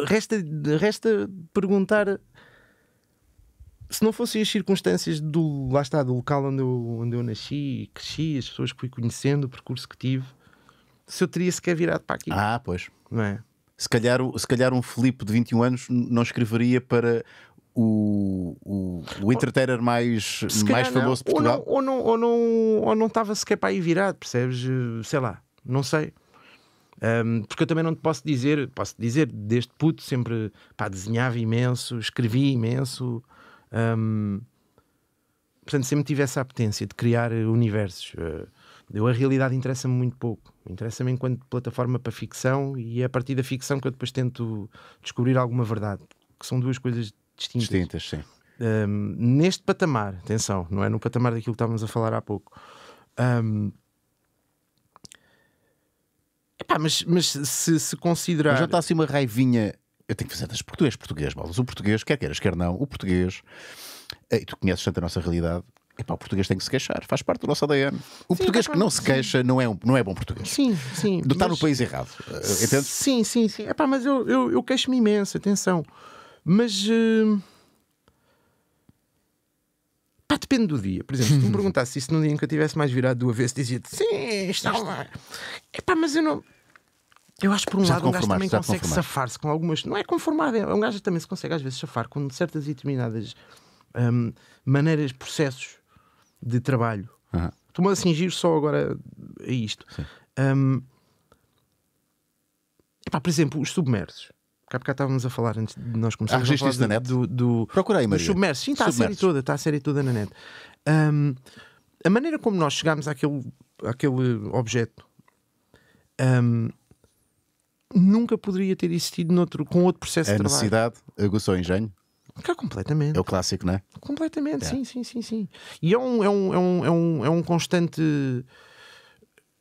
resta, resta perguntar se não fossem as circunstâncias do, lá está, do local onde eu, onde eu nasci e cresci, as pessoas que fui conhecendo, o percurso que tive, se eu teria sequer virado para aqui. Ah, pois. Não é? Se calhar, se calhar um Filipe de 21 anos não escreveria para o, o, o entertainer mais, mais famoso de Portugal. Ou não, ou não, ou não, ou não estava sequer para aí virado, percebes? Sei lá, não sei. Um, porque eu também não te posso dizer, posso dizer, desde puto sempre pá, desenhava imenso, escrevia imenso, um, portanto, sempre tive essa apetência de criar universos. Ah, eu, a realidade interessa-me muito pouco. Interessa-me enquanto plataforma para ficção e é a partir da ficção que eu depois tento descobrir alguma verdade, que são duas coisas distintas. Distintas, sim. Um, neste patamar, atenção, não é no patamar daquilo que estávamos a falar há pouco. Um, epá, mas, mas se, se considerar. Mas já está assim uma raivinha eu tenho que fazer das português, português, Baldas. O português, quer queiras, quer não, o português, eh, e tu conheces tanto a nossa realidade, pá, o português tem que se queixar, faz parte do nosso ADN. O sim, português que não se queixa não é, um, não é bom português. Sim, sim. De estar mas... no país errado. Eh, Entende? Sim, sim, sim. É pá, mas eu, eu, eu queixo-me imenso, atenção. Mas. Uh... Pá, depende do dia. Por exemplo, se tu me perguntasse isso num dia em que eu tivesse mais virado do avesso, dizia-te: sim, está lá. pá, mas eu não. Eu acho por um já lado um gajo também consegue safar-se com algumas. Não é conformado, é um gajo também se consegue às vezes safar com certas e determinadas hum, maneiras, processos de trabalho. Uhum. Estou-me a cingir só agora a isto. Hum, epá, por exemplo, os submersos. Cá cá estávamos a falar antes de nós começarmos a falar do, na net? do, do Procurei, Maria. os submersos. Sim, está a série toda, está a série toda na net. Hum, a maneira como nós chegámos àquele, àquele objeto. Hum, nunca poderia ter existido noutro, com outro processo de trabalho. A necessidade aguçou o engenho? Cá, completamente. É o clássico, não é? Completamente, é. sim, sim, sim, sim. E é um, é um, é um, é um, é um constante.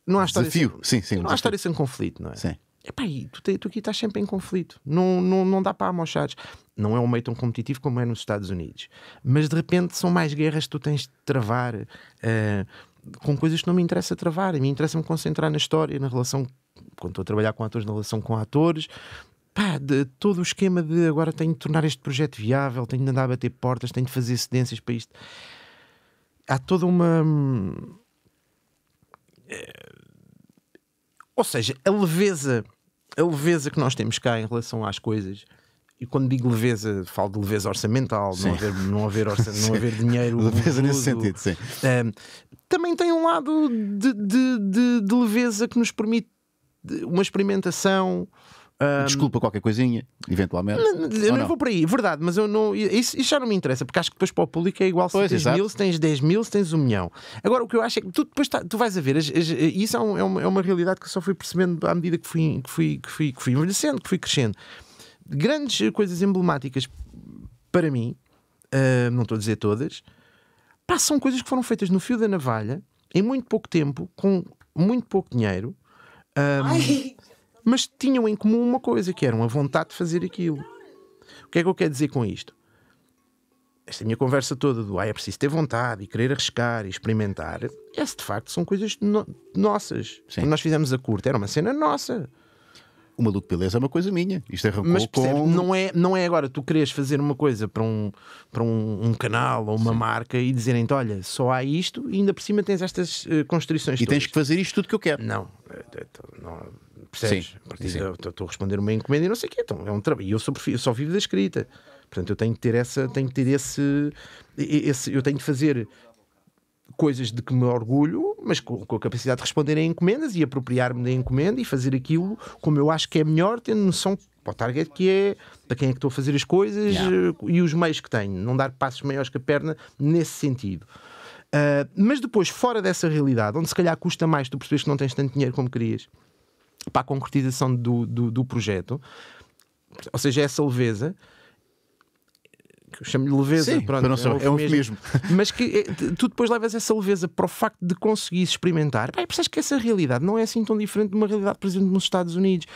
Não há desafio, sem... sim, sim. Não desafio. há história sem conflito, não é? Sim. Epá, e tu, te, tu aqui estás sempre em conflito, não, não, não dá para amochares. Não é um meio tão competitivo como é nos Estados Unidos, mas de repente são mais guerras que tu tens de travar uh, com coisas que não me interessa travar. Me interessa me concentrar na história, na relação quando estou a trabalhar com atores, na relação com atores, pá, de, todo o esquema de agora tenho de tornar este projeto viável, tenho de andar a bater portas, tenho de fazer cedências para isto. Há toda uma. Eh, ou seja, a leveza, a leveza que nós temos cá em relação às coisas. E quando digo leveza, falo de leveza orçamental, não haver, não haver, orça, não haver dinheiro. leveza nesse sentido, sim. Um, também tem um lado de, de, de, de leveza que nos permite uma experimentação. Desculpa qualquer coisinha, eventualmente. Não, eu não, não, vou para aí, verdade, mas eu não, isso, isso, já não me interessa, porque acho que depois para o público é igual se pois, tens exato. mil, se tens 10 mil, se tens um milhão. Agora, o que eu acho é que tu depois tá, tu vais a ver, isso é, um, é, uma, é uma realidade que eu só fui percebendo à medida que fui, que fui, que fui, que fui envelhecendo, que fui crescendo. Grandes coisas emblemáticas para mim, uh, não estou a dizer todas, pá, são coisas que foram feitas no fio da navalha, em muito pouco tempo, com muito pouco dinheiro um, mas tinham em comum uma coisa, que eram a vontade de fazer aquilo. O que é que eu quero dizer com isto? Esta minha conversa toda do ah, é preciso ter vontade e querer arriscar e experimentar, esse de facto são coisas no nossas. Sim. Quando nós fizemos a curta, era uma cena nossa uma luta beleza é uma coisa minha. Isto é Mas com... não, é, não é agora tu queres fazer uma coisa para um, para um, um canal ou uma Sim. marca e dizerem-te: olha, só há isto e ainda por cima tens estas uh, constrições. E todas. tens que fazer isto tudo que eu quero. Não, eh, eh, não percebes? Sim, estou a responder uma encomenda e não sei o quê. Então, é um trabalho. E eu, sou, eu só vivo da escrita. Portanto, eu tenho que ter essa, tenho que ter esse, esse eu tenho que fazer coisas de que me orgulho, mas com, com, a capacidade de responder a encomendas e apropriar-me da encomenda e fazer aquilo como eu acho que é melhor, tendo noção para o target que é, para quem é que estou a fazer as coisas yeah. Eh, e os meios que tenho. Não dar passos maiores que a perna nesse sentido. Uh, mas depois, fora dessa realidade, onde se calhar custa mais tu percebes que não tens tanto dinheiro como querias para a concretização do, do, do projeto, ou seja, essa leveza, que chamo-lhe leveza. Sim, pronto, não é, é um eufemismo. Mas que eh, tu depois levas essa leveza para o facto de conseguir experimentar. Pai, é percebes que essa realidade não é assim tão diferente de uma realidade, por exemplo, nos Estados Unidos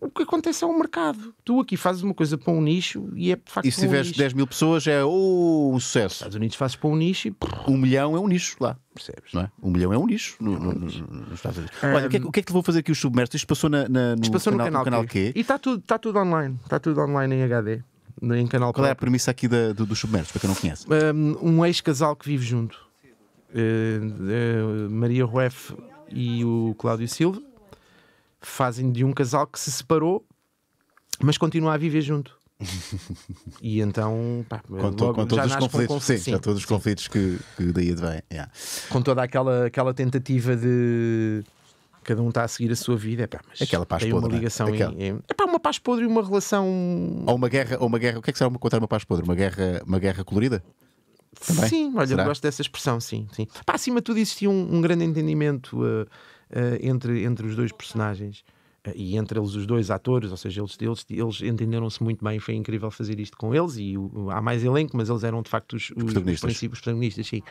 o, que acontece é o mercado. Tu aqui fazes uma coisa para um nicho e é de facto. E se tiveres um 10 mil pessoas é oh, um sucesso. Nos Estados Unidos fazes para um nicho e. Um milhão é um nicho lá. Percebes? Não é? Um milhão é um nicho no, no, nos Estados Unidos. Olha, o que, é, o que é que vou fazer aqui os submersos? Isto passou, na, na no, passou canal, no canal, canal Q. Q. E está tudo, está tudo online. Está tudo online em HD em Canal Qual é a premissa aqui da, do, dos Submersos, para quem não conhece? Um, um ex-casal que vive junto. Uh, uh, Maria Rueff e o Cláudio Silva fazem de um casal que se separou, mas continua a viver junto. e então, pá, com, to, com todos os conflitos, um conflito, sim, sim, todos os conflitos que, que daí advém. Yeah. Com toda aquela, aquela tentativa de cada um está a seguir a sua vida. Epá, mas aquela paz podre. Uma é? ligação aquela... em, em... uma paz podre e uma relação. Ou uma guerra, ou uma guerra. O que é que será uma contar uma paz podre? Uma guerra, uma guerra colorida? Também? Sim, olha, será? eu gosto dessa expressão, sim. sim. Pá, acima de tudo, existia um, um grande entendimento uh, uh, entre, entre os dois personagens eh, e entre eles os dois atores, ou seja, eles, eles, eles entenderam-se muito bem, foi incrível fazer isto com eles e há mais elenco, mas eles eram de facto os, os, os protagonistas. Os, os protagonistas sim.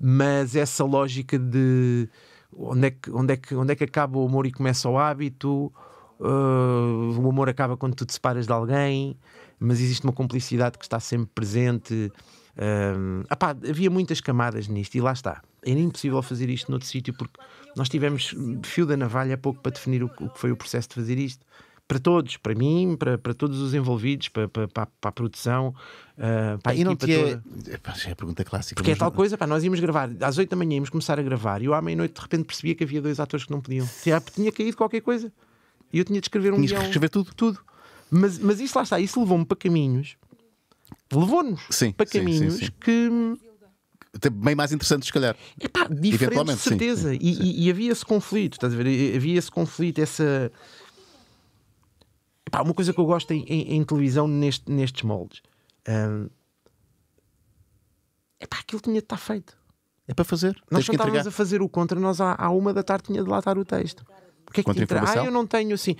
Mas essa lógica de onde é que, onde é que, onde é que acaba o amor e começa o hábito? Uh, o amor acaba quando tu te separas de alguém, mas existe uma complicidade que está sempre presente. Uh, ah, apá, havia muitas camadas nisto e lá está. Era impossível fazer isto noutro sítio porque nós tivemos fio da navalha há pouco para definir o, o que foi o processo de fazer isto para todos, para mim, para, para todos os envolvidos, para, para, para a produção. Uh, para a eh, equipa é, é a pergunta clássica. Porque é tal coisa, pá, nós íamos gravar, às 8 da manhã íamos começar a gravar e eu à meia-noite de repente percebia que havia dois atores que não podiam. Tinha, tinha caído qualquer coisa. E eu tinha de escrever um Tinhas guião. escrever tudo. Tudo. Mas, mas isso lá está, isso levou-me para caminhos. Levou-nos para caminhos sim, sim. que bem mais interessantes, se calhar. É pá, diferente, certeza. Sim, sim, e, e, e havia esse conflito, estás a ver? Havia esse conflito, essa. Epá, uma coisa que eu gosto em, em, em televisão neste, nestes moldes. Um, epá, aquilo tinha de estar feito. É para fazer. Nós só estávamos a fazer o contra, nós à, à, uma da tarde tinha de latar o texto. O que é que entra? Ah, eu não tenho assim.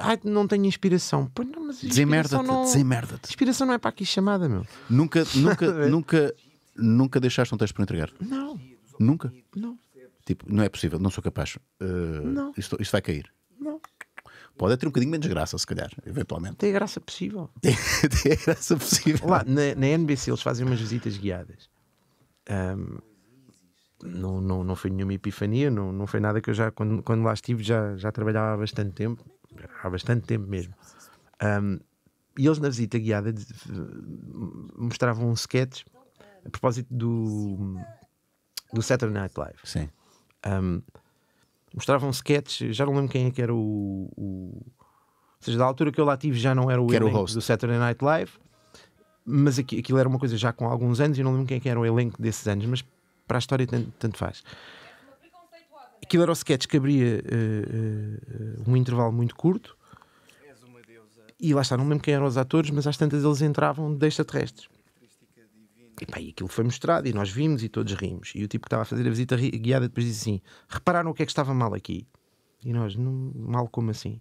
Ah, não tenho inspiração. Pois não, mas desemmerda-te, não... desemmerda Inspiração não é para aqui chamada, meu. Nunca, nunca, é. nunca, nunca deixaste um texto para entregar? Não. Nunca? Não. Tipo, não é possível, não sou capaz. Uh, não. Isto, isto vai cair? Não. Pode ter um bocadinho menos graça, se calhar, eventualmente. Tem a graça possível. Tem, tem a graça possível. Lá, na, na, NBC eles fazem umas visitas guiadas. Um, não, não, não foi nenhuma epifania, não, não foi nada que eu já, quando, quando lá estive, já, já trabalhava há bastante tempo. Há bastante tempo mesmo. Um, e eles na visita guiada mostravam um sketch a propósito do, do Saturday Night Live. Sim. Um, mostravam sketches, já não lembro quem é que era o, o, Ou seja, da altura que eu lá tive já não era o, era o do Saturday Night Live, mas aqui, aquilo era uma coisa já com alguns anos e não lembro quem é que era o elenco desses anos, mas para a história tanto, tanto faz. Aquilo era o sketch que abria uh, uh, um intervalo muito curto. E lá está, não lembro quem eram os atores, mas às tantas eles entravam de extraterrestres. E pá, e aquilo foi mostrado e nós vimos e todos rimos. E o tipo que estava a fazer a visita guiada depois disse assim: repararam o que é que estava mal aqui? E nós, não, mal como assim?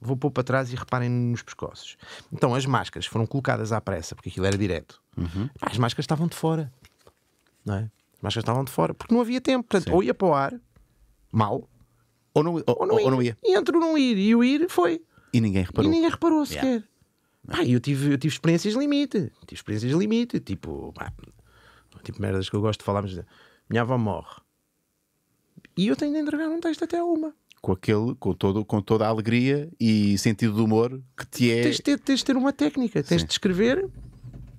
Vou pôr para trás e reparem nos pescoços. Então as máscaras foram colocadas à pressa, porque aquilo era direto. Uhum. As máscaras estavam de fora, não é? As máscaras estavam de fora, porque não havia tempo. Portanto, Sim. ou ia para o ar, mal, ou não, ou, ou, não, ou ia. não, ia. E entre o ir e o ir foi. E ninguém reparou. E ninguém reparou sequer. Yeah. Pá, eu tive, eu tive experiências limite. Tive experiências limite. Tipo, pá, tipo merdas que eu gosto de falar, mas minha avó morre. E eu tenho de entregar um texto até uma. Com aquele, com, todo, com toda a alegria e sentido de humor que te é. Tens de ter, tens de ter uma técnica, tens Sim. de escrever,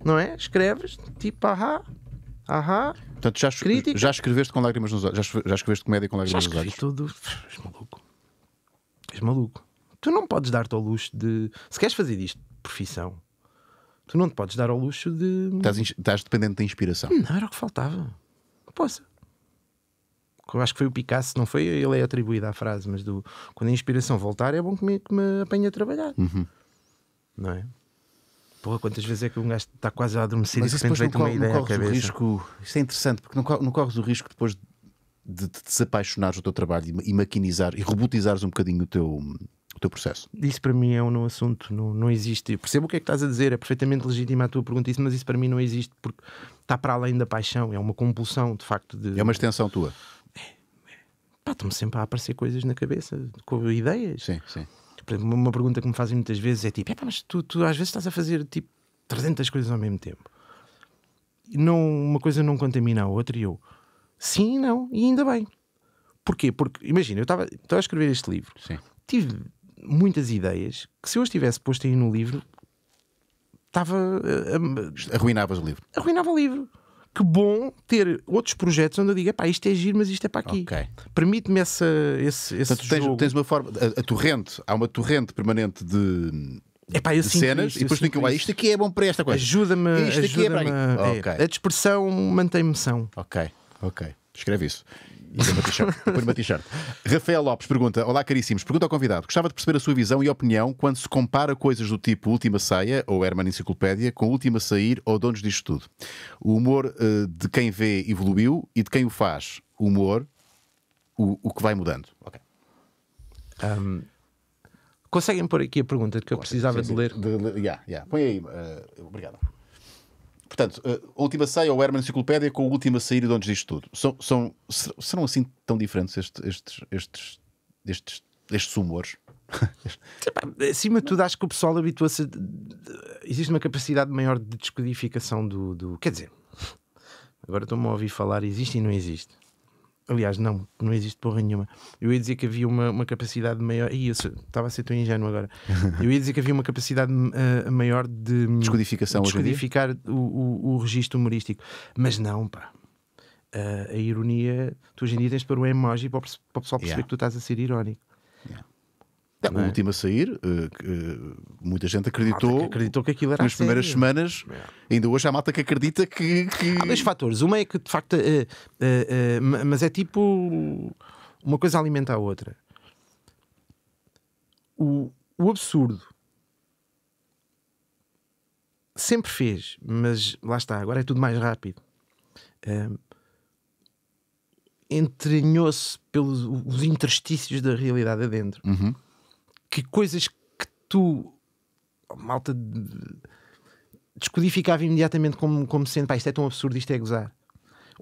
não é? Escreves, tipo, ahá, ahá. Portanto, já, crítica. já escreveste com lágrimas nos olhos? Já, já escreveste comédia com lágrimas nos olhos? Já tudo. És maluco. És maluco. Tu não podes dar-te ao luxo de. Se queres fazer isto, profissão, tu não te podes dar ao luxo de. Estás, estás dependente da inspiração. Não, era o que faltava. Poça. Acho que foi o Picasso, não foi? Ele é atribuído à frase, mas do quando a inspiração voltar é bom que me, que me apanhe a trabalhar. Uhum. Não é? Porra, quantas vezes é que um gajo está quase a adormecer Mas e de vem veio uma ideia à cabeça? Risco, isso é interessante, porque não, não corres o risco depois de te desapaixonares do teu trabalho e, maquinizar e robotizares um bocadinho o teu, o teu processo. Isso para mim é um não assunto, não, não existe. Eu percebo o que é que estás a dizer, é perfeitamente legítima a tua pergunta, isso, mas isso para mim não existe porque está para além da paixão, é uma compulsão de facto. De... É uma extensão tua. É, é. Estão-me sempre a aparecer coisas na cabeça, com ideias. Sim, sim. Exemplo, uma pergunta que me fazem muitas vezes é tipo: mas tu, tu às vezes estás a fazer tipo 300 coisas ao mesmo tempo. Não, uma coisa não contamina a outra e eu, sim, não, e ainda bem. Porquê? Porque, imagina, eu estava a escrever este livro, sim. tive muitas ideias que se eu as tivesse posto aí no livro, estava. arruinava eh, eh, Arruinavas o livro. Arruinava o livro. Que bom ter outros projetos onde eu diga, pá, isto é giro, mas isto é para aqui. Okay. Permite-me essa, esse, esse Portanto, tens, tens, uma forma. A, a torrente, há uma torrente permanente de, Epá, eu de cenas isso, e depois ficam, ah, isto aqui é bom para esta coisa. Ajuda-me. Isto ajuda aqui é para É, A dispersão mantém-me são. Ok, ok. Escreve isso e t-shirt. uma t-shirt. Rafael Lopes pergunta: Olá, caríssimos. Pergunta ao convidado: Gostava de perceber a sua visão e opinião quando se compara coisas do tipo Última Ceia ou Herman Enciclopédia com Última Sair ou Donos disto tudo. O humor uh, de quem vê evoluiu e de quem o faz. O humor, o, o que vai mudando. Ok. Um, conseguem pôr aqui a pergunta que eu Gosto, precisava sim, sim. de ler? De, de, yeah, yeah. Põe aí. Uh, obrigado. Portanto, eh, a Última Ceia é ou Herman Enciclopédia com a Última Saída de Onde Diz Tudo. São, são, serão assim tão diferentes estes, estes, estes, estes, estes humores? Acima de tudo, acho que o pessoal habitua-se. Existe uma capacidade maior de descodificação do. do... Quer dizer, agora estou-me a ouvir falar existe e não existe. Aliás, não, não existe porra nenhuma. Eu ia dizer que havia uma, uma capacidade maior. Ih, eu estava a ser tão ingênuo agora. Eu ia dizer que havia uma capacidade uh, maior de hum, descodificação descodificar o, o, o registro humorístico. Mas não, pá. Uh, a ironia, tu hoje em dia tens de pôr um emoji para o, para o pessoal perceber yeah. que tu estás a ser irónico. Yeah. Não, não é? é? O último a sair, uh, uh, muita gente acreditou. acreditou que aquilo era Nas primeiras semanas, é. ainda hoje há malta que acredita que. que... Há dois fatores. Uma é que, de facto, uh, mas é tipo. Uma coisa alimenta a outra. O, o absurdo sempre fez, mas lá está, agora é tudo mais rápido. Ehm, entranhou-se pelos os interstícios da realidade adentro. Uhum que coisas que tu, oh, malta, descodificava imediatamente como, como sendo pá, isto é tão absurdo, isto é gozar.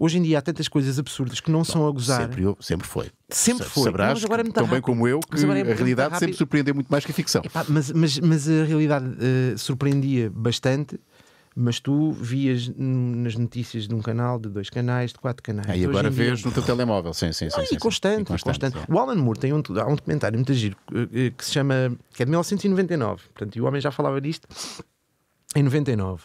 Hoje em dia há tantas coisas absurdas que não Bom, são a gozar. Sempre, eu, sempre foi. Sempre foi. Sabrás, agora é tão rápido. bem como eu, é que é a realidade sempre surpreendeu muito mais que a ficção. Epá, mas, mas, mas a realidade uh, surpreendia bastante mas tu vias nas notícias de um canal, de dois canais, de quatro canais. Ah, e agora dia... vês no teu telemóvel, sim, sim, sim. Ah, sim, e, sim, constante, e constante, constante. O Alan Moore tem um, há um documentário muito giro eh, eh, que se chama, que é de 1999, portanto, e o homem já falava disto em 99,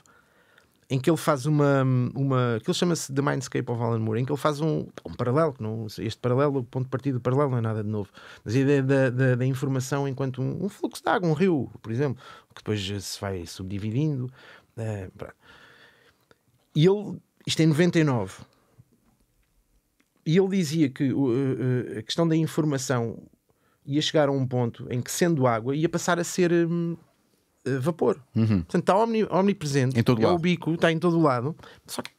em que ele faz uma, uma que ele chama-se The Mindscape of Alan Moore, em que ele faz um, um paralelo, que não, este paralelo, o ponto de partida do paralelo não é nada de novo, mas a ideia da, da, da informação enquanto um, um fluxo de água, um rio, por exemplo, que depois se vai subdividindo, é, e ele, isto é em 99. E ele dizia que uh, a questão da informação ia chegar a um ponto em que, sendo água, ia passar a ser um, eh, vapor. Uhum. Portanto, está omnipresente, em todo é lado. o bico, está em todo o lado. Só que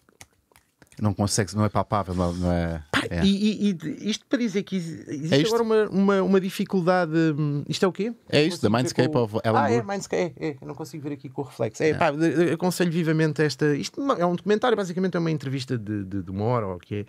não consegue, não é palpável, não, é. é. E, e, isto para dizer que existe é agora uma, uma, uma, dificuldade. Hum, isto é o quê? É isto, da Mindscape com... of Alan Ah, Moore. é, Mindscape, é, é, eu não consigo ver aqui com o reflexo. É, é. Pá, aconselho vivamente esta. Isto é, é um documentário, basicamente é uma entrevista de, de, de uma hora ou o que é,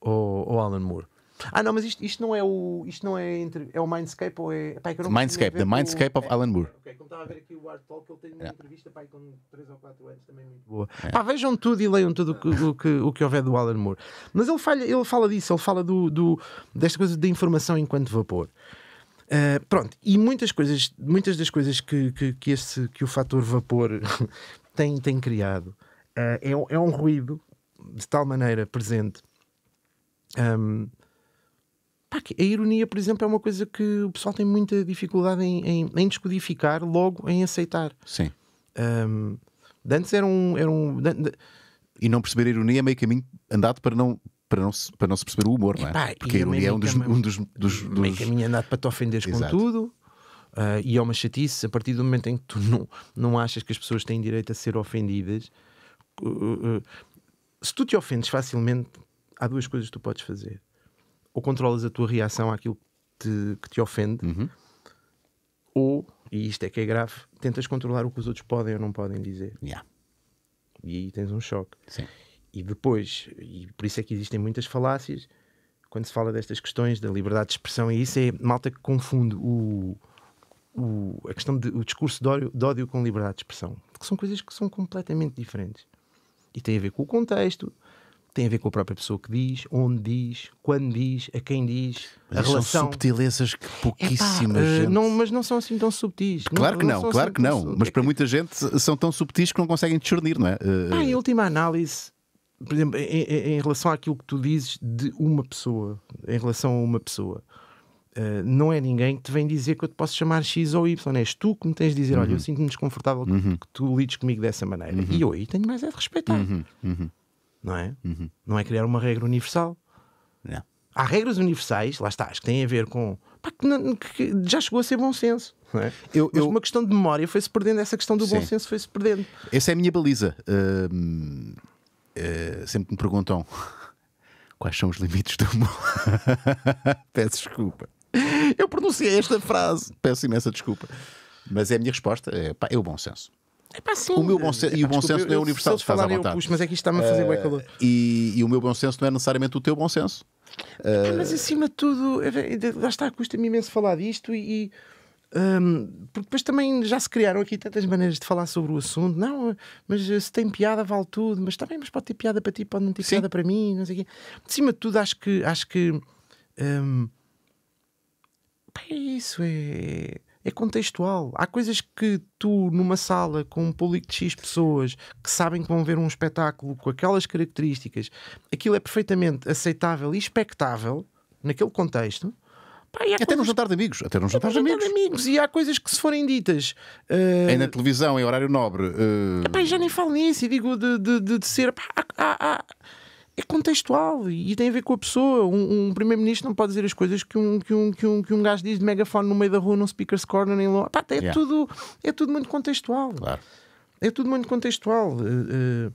ao Alan Moore. Ah, não, mas isto, isto não é o. Isto não é entre. É o Mindscape ou é. Pá, é Mindscape, The Mindscape o... of é. Alan Moore. Ok, como estava a ver aqui o Art Talk, ele tem uma yeah. É. entrevista pá, com 3 ou 4 anos também muito boa. Yeah. É. Pá, vejam tudo e leiam tudo o que, o que, o que houver do Alan Moore. Mas ele, falha, ele fala disso, ele fala do, do desta coisa da informação enquanto vapor. Uh, pronto, e muitas coisas, muitas das coisas que, que, que, esse, que o fator vapor tem, tem criado uh, é, é um ruído de tal maneira presente. Um, ehm, a ironia, por exemplo, é uma coisa que o pessoal tem muita dificuldade em, em, em descodificar, logo em aceitar. Sim. Um, era um. Era um e não perceber a ironia é meio caminho andado para não, para não se, para não se perceber o humor, não é? Porque a é ironia é um dos, um dos, dos, dos... Meio caminho andado para te ofenderes com tudo. Uh, e é uma chatice a partir do momento em que tu não, não achas que as pessoas têm direito a ser ofendidas. Uh, uh, se tu te ofendes facilmente, há duas coisas que tu podes fazer ou controlas a tua reação àquilo que te, que te ofende, uhum. ou, e isto é que é grave, tentas controlar o que os outros podem ou não podem dizer. Yeah. E aí tens um choque. Sim. E depois, e por isso é que existem muitas falácias quando se fala destas questões da liberdade de expressão, e isso é malta que confunde o, o a questão do discurso de ódio, de ódio com liberdade de expressão, que são coisas que são completamente diferentes. E tem a ver com o contexto, tem a ver com a própria pessoa que diz, onde diz, quando diz, a quem diz, mas a relação. São subtilezas que pouquíssimas Epá, eh, gente. mas não são assim tão subtis. Claro que não, não claro assim que não. Mas para é muita gente são tão subtis que não conseguem discernir, não é? Ah, em eh, última análise, por exemplo, em, em, relação àquilo que tu dizes de uma pessoa, em relação a uma pessoa. Eh, não é ninguém que te vem dizer que eu te posso chamar X ou Y, és tu que me tens de dizer: uhum. Olha, eu uhum. sinto-me desconfortável uhum. que tu lides comigo dessa maneira. Uhum. E eu aí tenho mais é de respeitar. Uhum. uhum não é? Uhum. Não é criar uma regra universal. É. Há regras universais, lá está, que têm a ver com. Pá, que, que, já chegou a ser bom senso. Não é? eu, Mas eu... uma questão de memória foi-se perdendo, essa questão do Sim. bom senso foi-se perdendo. Essa é a minha baliza. Uh, uh, sempre me perguntam quais são os limites do amor. Peço desculpa. Eu pronunciei esta frase. Peço imensa desculpa. Mas é a minha resposta: é, pá, é o bom senso. É sim. O meu bom senso, é, e o bom senso não é universal. Se falar, à vontade. Puxo, mas é que isto está-me a fazer uh, bem calor. Eh, e, e o meu bom senso não é necessariamente o teu bom senso. Uh... Mas eh, acima de tudo, lá está, custa-me imenso falar disto e. e um, porque depois também já se criaram aqui tantas maneiras de falar sobre o assunto. Não, mas eh, se tem piada, vale tudo. Mas também, mas pode ter piada para ti, pode não ter Sim. piada para mim. Não sei quê. Acima de tudo, acho que. Acho que um, é isso é é contextual. Há coisas que tu, numa sala com um público de X pessoas que sabem que vão ver um espetáculo com aquelas características, aquilo é perfeitamente aceitável e expectável naquele contexto. Pá, até coisas... num jantar de amigos. Até num jantar, de, amigos. amigos. E há coisas que se forem ditas. Uh... É na televisão, em horário nobre. Uh... já nem falo nisso e digo de, de, de, de ser. Pá, há, há, há é contextual e tem a ver com a pessoa. Um, um primeiro-ministro não pode dizer as coisas que um, que, um, que, um, que um gajo diz de megafone no meio da rua, num speaker's corner, nem Pá, é, yeah. tudo, é tudo muito contextual. Claro. É tudo muito contextual. Uh,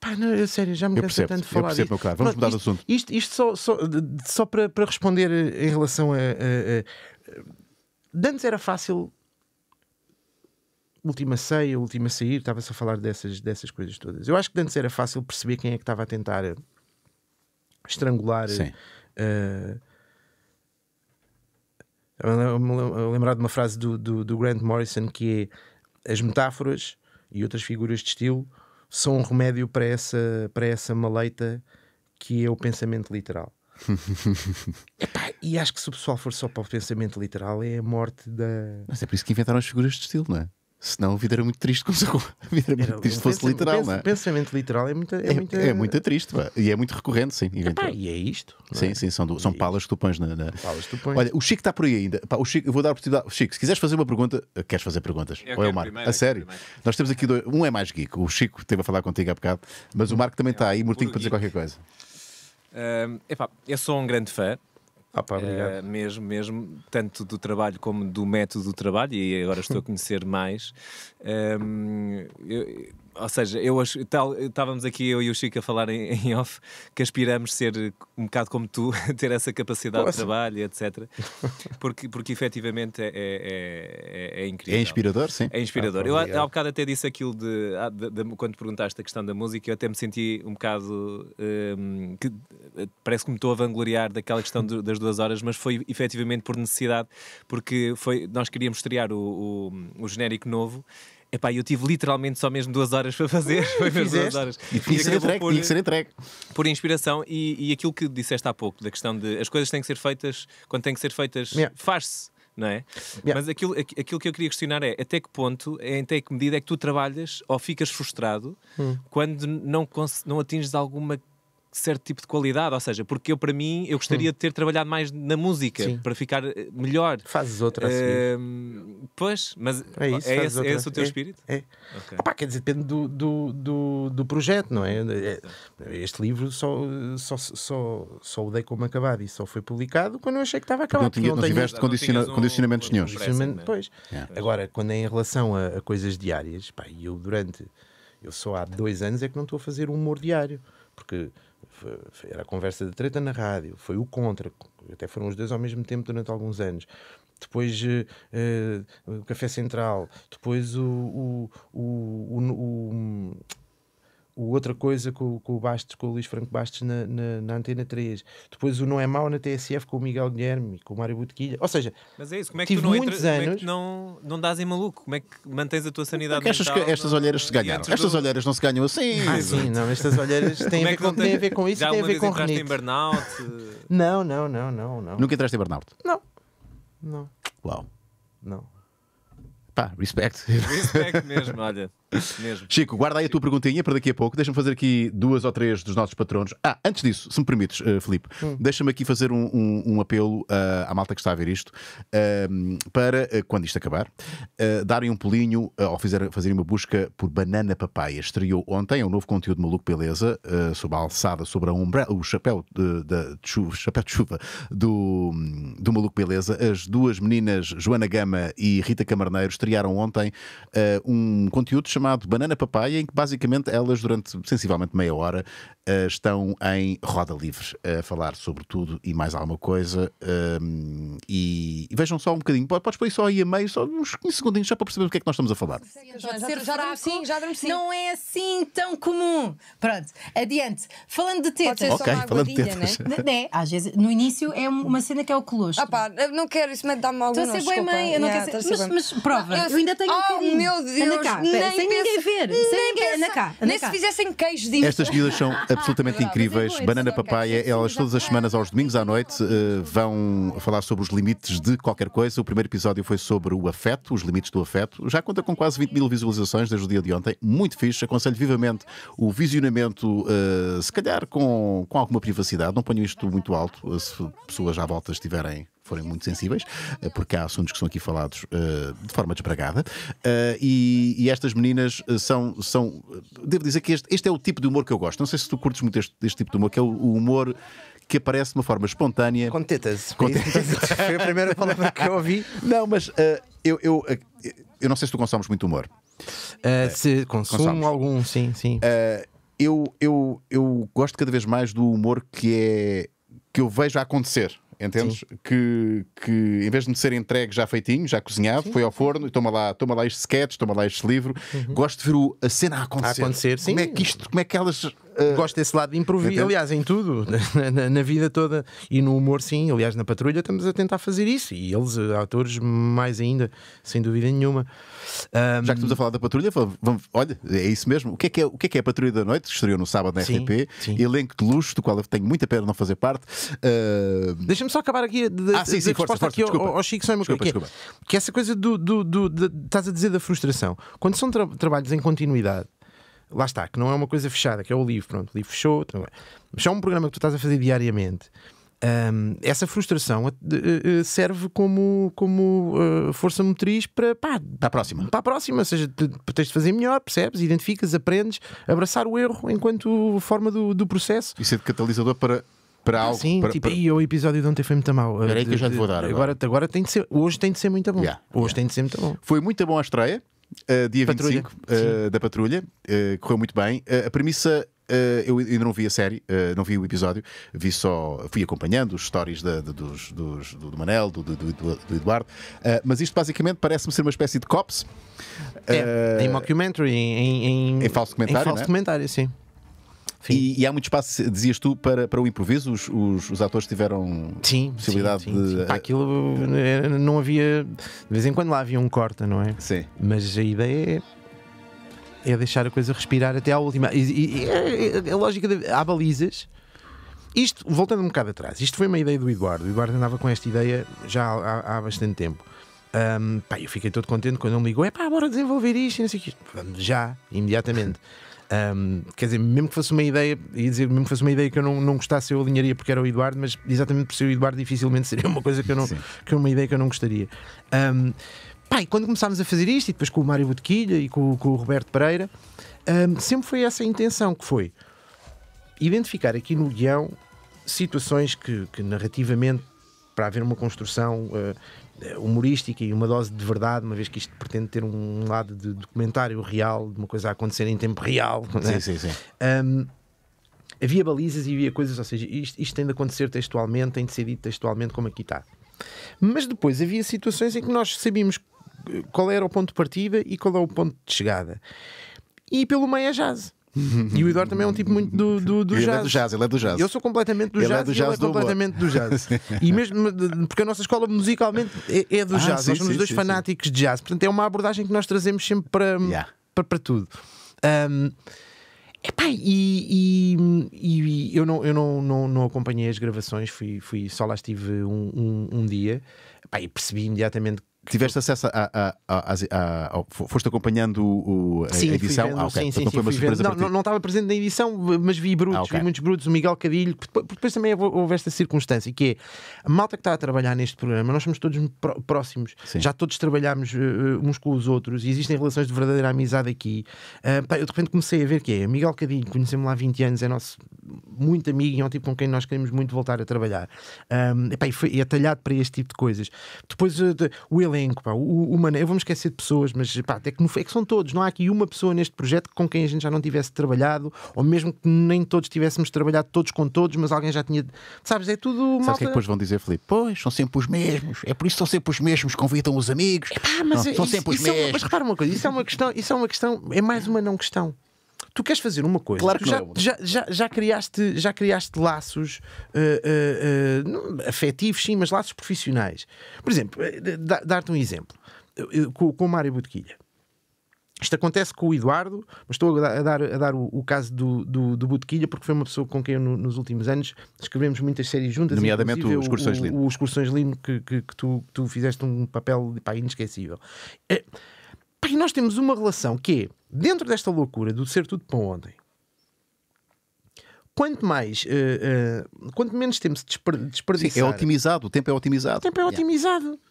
Pá, não, sério, já me cansei tanto de falar. Eu percebo, disto. Claro. Vamos mudar de assunto. Isto, isto só, só, só para, para responder eh, em relação a, a, a. era fácil última ceia, última sair, estava-se a falar dessas, dessas coisas todas. Eu acho que antes era fácil perceber quem é que estava a tentar eh, estrangular. Uh, eu lembrar de uma frase do, do, do, Grant Morrison que é as metáforas e outras figuras de estilo são um remédio para essa, para essa maleita que é o pensamento literal. Epá, e acho que se o pessoal for só para o pensamento literal é a morte da. Mas é por isso que inventaram as figuras de estilo, não é? Senão a vida era muito triste, como se a vida era muito era, triste fosse literal, não é? Pensamento literal é muito É, é, muita... é muito triste, pá. E é muito recorrente, sim. e é isto. Sim, é? sim, são, do, são palas que tu pões na. na... Palas tu pões. Olha, o Chico está por aí ainda. Pá, o Chico, eu vou dar a oportunidade. Chico, se quiseres fazer uma pergunta, eh, queres fazer perguntas? Eu Ou é o Marco? a sério? Nós temos aqui dois. Um é mais geek, o Chico esteve a falar contigo há bocado, mas o Marco também está aí, mortinho, para dizer qualquer coisa. Uh, epá, eu sou um grande fã ah, pá, uh, mesmo, mesmo, tanto do trabalho como do método do trabalho, e agora estou a conhecer mais. Um, ehm, eu, ou seja, eu tal, estávamos aqui eu e o Chico a falar em, em, off que aspiramos ser um bocado como tu, ter essa capacidade Posso? de trabalho, etc. Porque, porque efetivamente é, é, é, é incrível. É inspirador, sim. É inspirador. Ah, eu há, há bocado até disse aquilo de, de, ah, de, de, quando perguntaste a questão da música, eu até me senti um bocado hum, que parece que me estou a vangloriar daquela questão das duas horas, mas foi efetivamente por necessidade, porque foi, nós queríamos estrear o, o, o genérico novo Epá, eu tive literalmente só mesmo duas horas para fazer. Foi mesmo duas horas. E tinha que ser entregue, por, tinha que ser entregue. Por inspiração e, e aquilo que disseste há pouco, da questão de as coisas têm que ser feitas, quando têm que ser feitas, yeah. faz-se. Não é? Yeah. Mas aquilo, aquilo que eu queria questionar é até que ponto, em é, até que medida é que tu trabalhas ou ficas frustrado hum. quando não, não atinges alguma certo tipo de qualidade, ou seja, porque eu para mim eu gostaria hum. de ter trabalhado mais na música Sim. para ficar eh, melhor. Fazes outra assim. Uh, eh, pois, mas é, isso, é, esse, é esse, o teu é, espírito? É. é. Okay. Opa, quer dizer, depende do, do, do, do projeto, não é? é este livro só, só, só, só o dei como acabado e só foi publicado quando eu achei que estava acabado. Porque não, tinha, não, não tiveste condiciona condicionamentos um, nenhums. Condicionamento, né? pois. É. Agora, quando é em relação a, a coisas diárias, pá, eu durante. Eu só há dois anos é que não estou a fazer um humor diário. Porque foi, era a conversa de treta na rádio, foi o contra, até foram os dois ao mesmo tempo durante alguns anos. Depois uh, uh, o Café Central, depois o, o, o, o o Outra Coisa com, com, o Bastos, com o Luís Franco Bastos na, na, na, Antena 3, depois o Não é Mau na TSF com o Miguel Guilherme, com o Mário Botequilha. Ou seja, mas é isso. Como é que tive tu não muitos entra, anos. Como é que não, não dás em maluco? Como é que mantens a tua sanidade? Porque mental, que estas não, olheiras se ganharam? Estas do... olheiras não se ganham assim. Ah, sim, não, estas olheiras têm, a, é ver com, têm a ver com isso, Já têm a ver com renite. em burnout? não, não, não, não, não. Nunca entraste em burnout? Não. Não. Uau. Não. Pá, respect. Respect mesmo, olha. Mesmo. Chico, guarda aí a tua perguntinha para daqui a pouco. Deixa-me fazer aqui duas ou três dos nossos patronos. Ah, antes disso, se me permites, uh, Filipe, hum. deixa-me aqui fazer um, um, um apelo uh, à malta que está a ver isto uh, para, eh, quando isto acabar, darem um pulinho ou fizer, fazerem uma busca por Banana Papaya. Estreou ontem, é um novo conteúdo maluco, beleza, sobre a alçada, sobre a umbrella, o chapéu de, de, de chuva, chapéu de chuva do, do maluco, beleza. As duas meninas, Joana Gama e Rita Camarneiro, estrearam ontem um conteúdo chamado chamado Banana Papai em que basicamente elas, durante sensivelmente meia hora, eh, estão em roda livre eh, a falar sobre tudo e mais alguma coisa. Ehm, e, e, vejam só um bocadinho, podes pôr só aí a meio, só uns 15 segundinhos, já para perceber o que é que nós estamos a falar. Já, já, já sim. Não é assim tão comum. Pronto, adiante. Falando de tetas, é okay, né? Né, né? Às vezes, no início é uma cena que é o colostro. Ah pá, eu não quero isso, mas dá-me algum Estou a ser boa mãe, eu não yeah, quero ser... Mas, mas prova, ah, eu ainda tenho oh, um bocadinho. meu Deus, Anda cá, nem ninguém ver. Sem ninguém. Anda cá. Nem se fizessem queijo disso. Estas guias são absolutamente é incríveis. Banana Papaya, elas todas as semanas, aos domingos à noite, eh, vão falar sobre os limites de qualquer coisa. O primeiro episódio foi sobre o afeto, os limites do afeto. Já conta com quase 20 mil visualizações desde o dia de ontem. Muito fixe. Aconselho vivamente o visionamento, eh, se calhar com, com alguma privacidade. Não ponho isto muito alto, eh, se pessoas à volta estiverem forem muito sensíveis, eh, porque há assuntos que são aqui falados eh, de forma desbragada. Eh, e, e, estas meninas são, são. Devo dizer que este, este, é o tipo de humor que eu gosto. Não sei se tu curtes muito este, este tipo de humor, que é o, o humor que aparece de uma forma espontânea. Com tetas. Com tetas. Foi a primeira palavra que eu ouvi. Não, mas uh, eu, eu, uh, eu não sei se tu consomes muito humor. Uh, se consumo consomes. algum, sim, sim. eu, eu, eu gosto cada vez mais do humor que é que eu vejo a acontecer entendes? Que, que em vez de me ser entregue já feitinho, já cozinhado, sim. foi ao forno e toma lá, toma lá este sketch, toma lá este livro. Uhum. Gosto de ver o, a cena a acontecer. A acontecer, sim. Como é que isto, como é que elas eh, Gosto desse lado de improviso, aliás, em tudo, na, na, na, vida toda e no humor, sim. Aliás, na patrulha estamos a tentar fazer isso e eles, eh, atores, mais ainda, sem dúvida nenhuma. Um... Já que estamos a falar da patrulha, vamos, olha, é isso mesmo. O que é que é, o que é, que é a Patrulha da Noite? Estreou no sábado na sim, RTP, sim. elenco de luxo, do qual eu tenho muita pena não fazer parte. Uh... Deixa-me só acabar aqui de, ah, sim, sim, força, resposta força, aqui desculpa. ao, ao Chico Samuel, desculpa, que, desculpa. É que essa coisa do, do, do, do de, estás a dizer da frustração. Quando são tra trabalhos em continuidade lá está, que não é uma coisa fechada, que é o livro, pronto, o livro fechou, mas é um programa que tu estás a fazer diariamente. Um, essa frustração eh, eh, eh, serve como, como uh, força motriz para, pá, para a próxima. Para a próxima, ou seja, te, tens de fazer melhor, percebes, identificas, aprendes, abraçar o erro enquanto forma do, do processo. E ser de catalisador para para ah, algo. Sim, para, tipo, para... E o episódio de ontem foi muito mal. Peraí que eu já te vou dar. Agora, agora, agora tem de ser, hoje tem de ser muito bom. Yeah, hoje yeah. tem de ser muito bom. Foi muito bom a estreia uh, dia patrulha. 25, uh, eh, da Patrulha. Uh, correu muito bem. a premissa Uh, eu ainda não vi a série, uh, não vi o episódio, vi só, fui acompanhando os stories dos, dos, do, do Manel, do, do, do Eduardo, uh, mas isto basicamente parece-me ser uma espécie de cops. É, em mockumentary, em, em, em falso comentário. Em é? falso comentário, sim. E, e, há muito espaço, dizias tu, para, para o improviso? Os, os, os atores tiveram sim, possibilidade sim, sim, de. Pá, eh, aquilo eh, não havia. De vez em quando lá havia um corta, não é? Sim. Mas a ideia é. é deixar a coisa respirar até à última. E, e, é, é, é a lógica de, há balizas. Isto, voltando um bocado atrás, isto foi uma ideia do Eduardo. O Eduardo andava com esta ideia já há, há bastante tempo. Um, pá, eu fiquei todo contente quando ele me ligou: é pá, bora desenvolver isto e não sei o que. Vamos já, imediatamente. Um, quer dizer, mesmo que fosse uma ideia, ia dizer, mesmo que fosse uma ideia que eu não, não gostasse, eu alinharia porque era o Eduardo, mas exatamente por ser o Eduardo, dificilmente seria uma coisa que eu não, que uma ideia que eu não gostaria. Um, pá, e quando começámos a fazer isto, e depois com o Mário Botequilha e com, com o Roberto Pereira, um, sempre foi essa a intenção que foi identificar aqui no guião situações que, que narrativamente, para haver uma construção. Uh, eh, humorística e uma dose de verdade, uma vez que isto pretende ter um lado de documentário real, de uma coisa a acontecer em tempo real. É? Sim, sim, sim. Um, havia balizas e havia coisas, ou seja, isto, isto tem de acontecer textualmente, tem de ser dito textualmente como aqui está. Mas depois havia situações em que nós sabíamos eh, qual era o ponto de partida e qual é o ponto de chegada. E pelo meio é jazz. E o Eduardo também é um tipo muito do, do, do ele jazz. Ele é do jazz, ele é do jazz. Eu sou completamente do ele é jazz. É do jazz ele é completamente do jazz. E mesmo porque a nossa escola musicalmente é, é do ah, jazz. Sim, nós somos sim, dois sim, fanáticos de jazz. Portanto, é uma abordagem que nós trazemos sempre para, yeah. para, para, tudo. Um, epá, e, e, e, eu, não, eu não, não, não acompanhei as gravações, fui, fui, só lá estive um, um, um dia epá, e percebi imediatamente Tiveste acesso a, a, a, a. foste acompanhando o, a sim, edição? Vendo, ah, okay. sim, então sim, não foi uma não, não, não, estava presente na edição, mas vi brutos, ah, okay. vi muitos brutos, o Miguel Cadilho, porque depois também houve esta circunstância que é a malta que está a trabalhar neste programa, nós somos todos próximos, sim. já todos trabalhamos uh, eh, eh, uns com os outros e existem relações de verdadeira amizade aqui. Uh, pá, eu de repente comecei a ver que é Miguel Cadilho, conhecemos lá há 20 anos, é nosso muito amigo e é um tipo com quem nós queremos muito voltar a trabalhar. Ah, epá, e, foi, é talhado para este tipo de coisas. Depois uh, de, o elenco, pá, o, o Mané, eu vou-me esquecer de pessoas, mas pá, é que, no, é que são todos, não há aqui uma pessoa neste projeto com quem a gente já não tivesse trabalhado, ou mesmo que nem todos tivéssemos trabalhado todos com todos, mas alguém já tinha. Sabes, é tudo. Malta... Sabe o que é que depois vão dizer, Felipe Pois, são sempre os mesmos, é por isso que são sempre os mesmos, convidam os amigos, Epá, mas não, são sempre isso, os mesmos. É uma, mas repara uma coisa, isso é uma questão, isso é uma questão, é mais uma não questão tu queres fazer uma coisa. Claro que já, não. Já, já, já, criaste, já criaste laços uh, uh, uh, afetivos, sim, mas laços profissionais. Por exemplo, eh, dar-te um exemplo. Com, com o Mário Botequilha. Isto acontece com o Eduardo, mas estou a dar, a dar o, o, caso do, do, do Botequilha, porque foi uma pessoa com quem eu, no, nos últimos anos escrevemos muitas séries juntas. Nomeadamente o Excursões Lino. O, o Excursões Lino, que, que, que, tu, que tu fizeste um papel pá, inesquecível. É, e nós temos uma relação que é, dentro desta loucura do ser tudo para ontem, quanto mais, uh, uh, quanto menos tempo se desperdiçar. Sim, é otimizado, o tempo é otimizado. O tempo é otimizado. Yeah.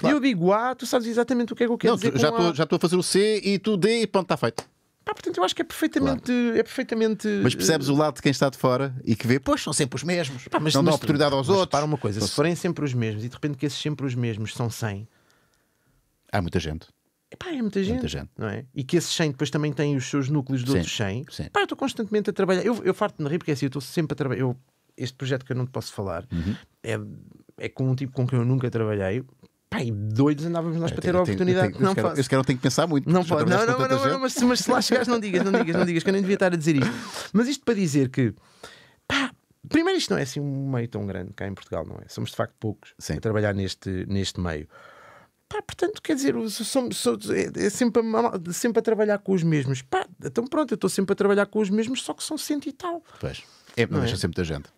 Claro. Eu digo A, tu sabes exatamente o que é que eu quero Não, dizer. já estou a... a fazer o C e tu D e pronto, está feito. Pá, portanto, eu acho que é perfeitamente, claro. é perfeitamente. Mas percebes o lado de quem está de fora e que vê, pois são sempre os mesmos, Pá, mas, não dá oportunidade aos mas, outros. Para uma coisa, se forem sempre os mesmos e de repente que esses sempre os mesmos são 100, há muita gente. Epá, é muita é gente, muita gente. Não é? E que esse 100 depois também tem os seus núcleos de outros 100. Sim. Pá, eu estou constantemente a trabalhar. Eu, eu farto de me rir porque é assim, eu estou sempre a trabalhar. Eu, este projeto que eu não te posso falar uhum. é, é com um tipo com quem eu nunca trabalhei. Pá, e doidos andávamos nós eu para ter a oportunidade. Tenho, não esse, cara, esse cara não tem que pensar muito. Não pode. Não, não, não, não mas, mas, se lá chegares, não digas, não digas, não digas, que eu nem devia estar a dizer isto. Mas isto para dizer que, pá, primeiro isto não é assim um meio tão grande cá em Portugal, não é? Somos de facto poucos Sim. a trabalhar neste, neste meio. Pá, portanto, quer dizer, eu sou, sou, é, é sempre, a, sempre a trabalhar com os mesmos. Pá, então pronto, eu estou sempre a trabalhar com os mesmos, só que são cento e tal. Pois. É, não, é? deixa é? sempre muita gente.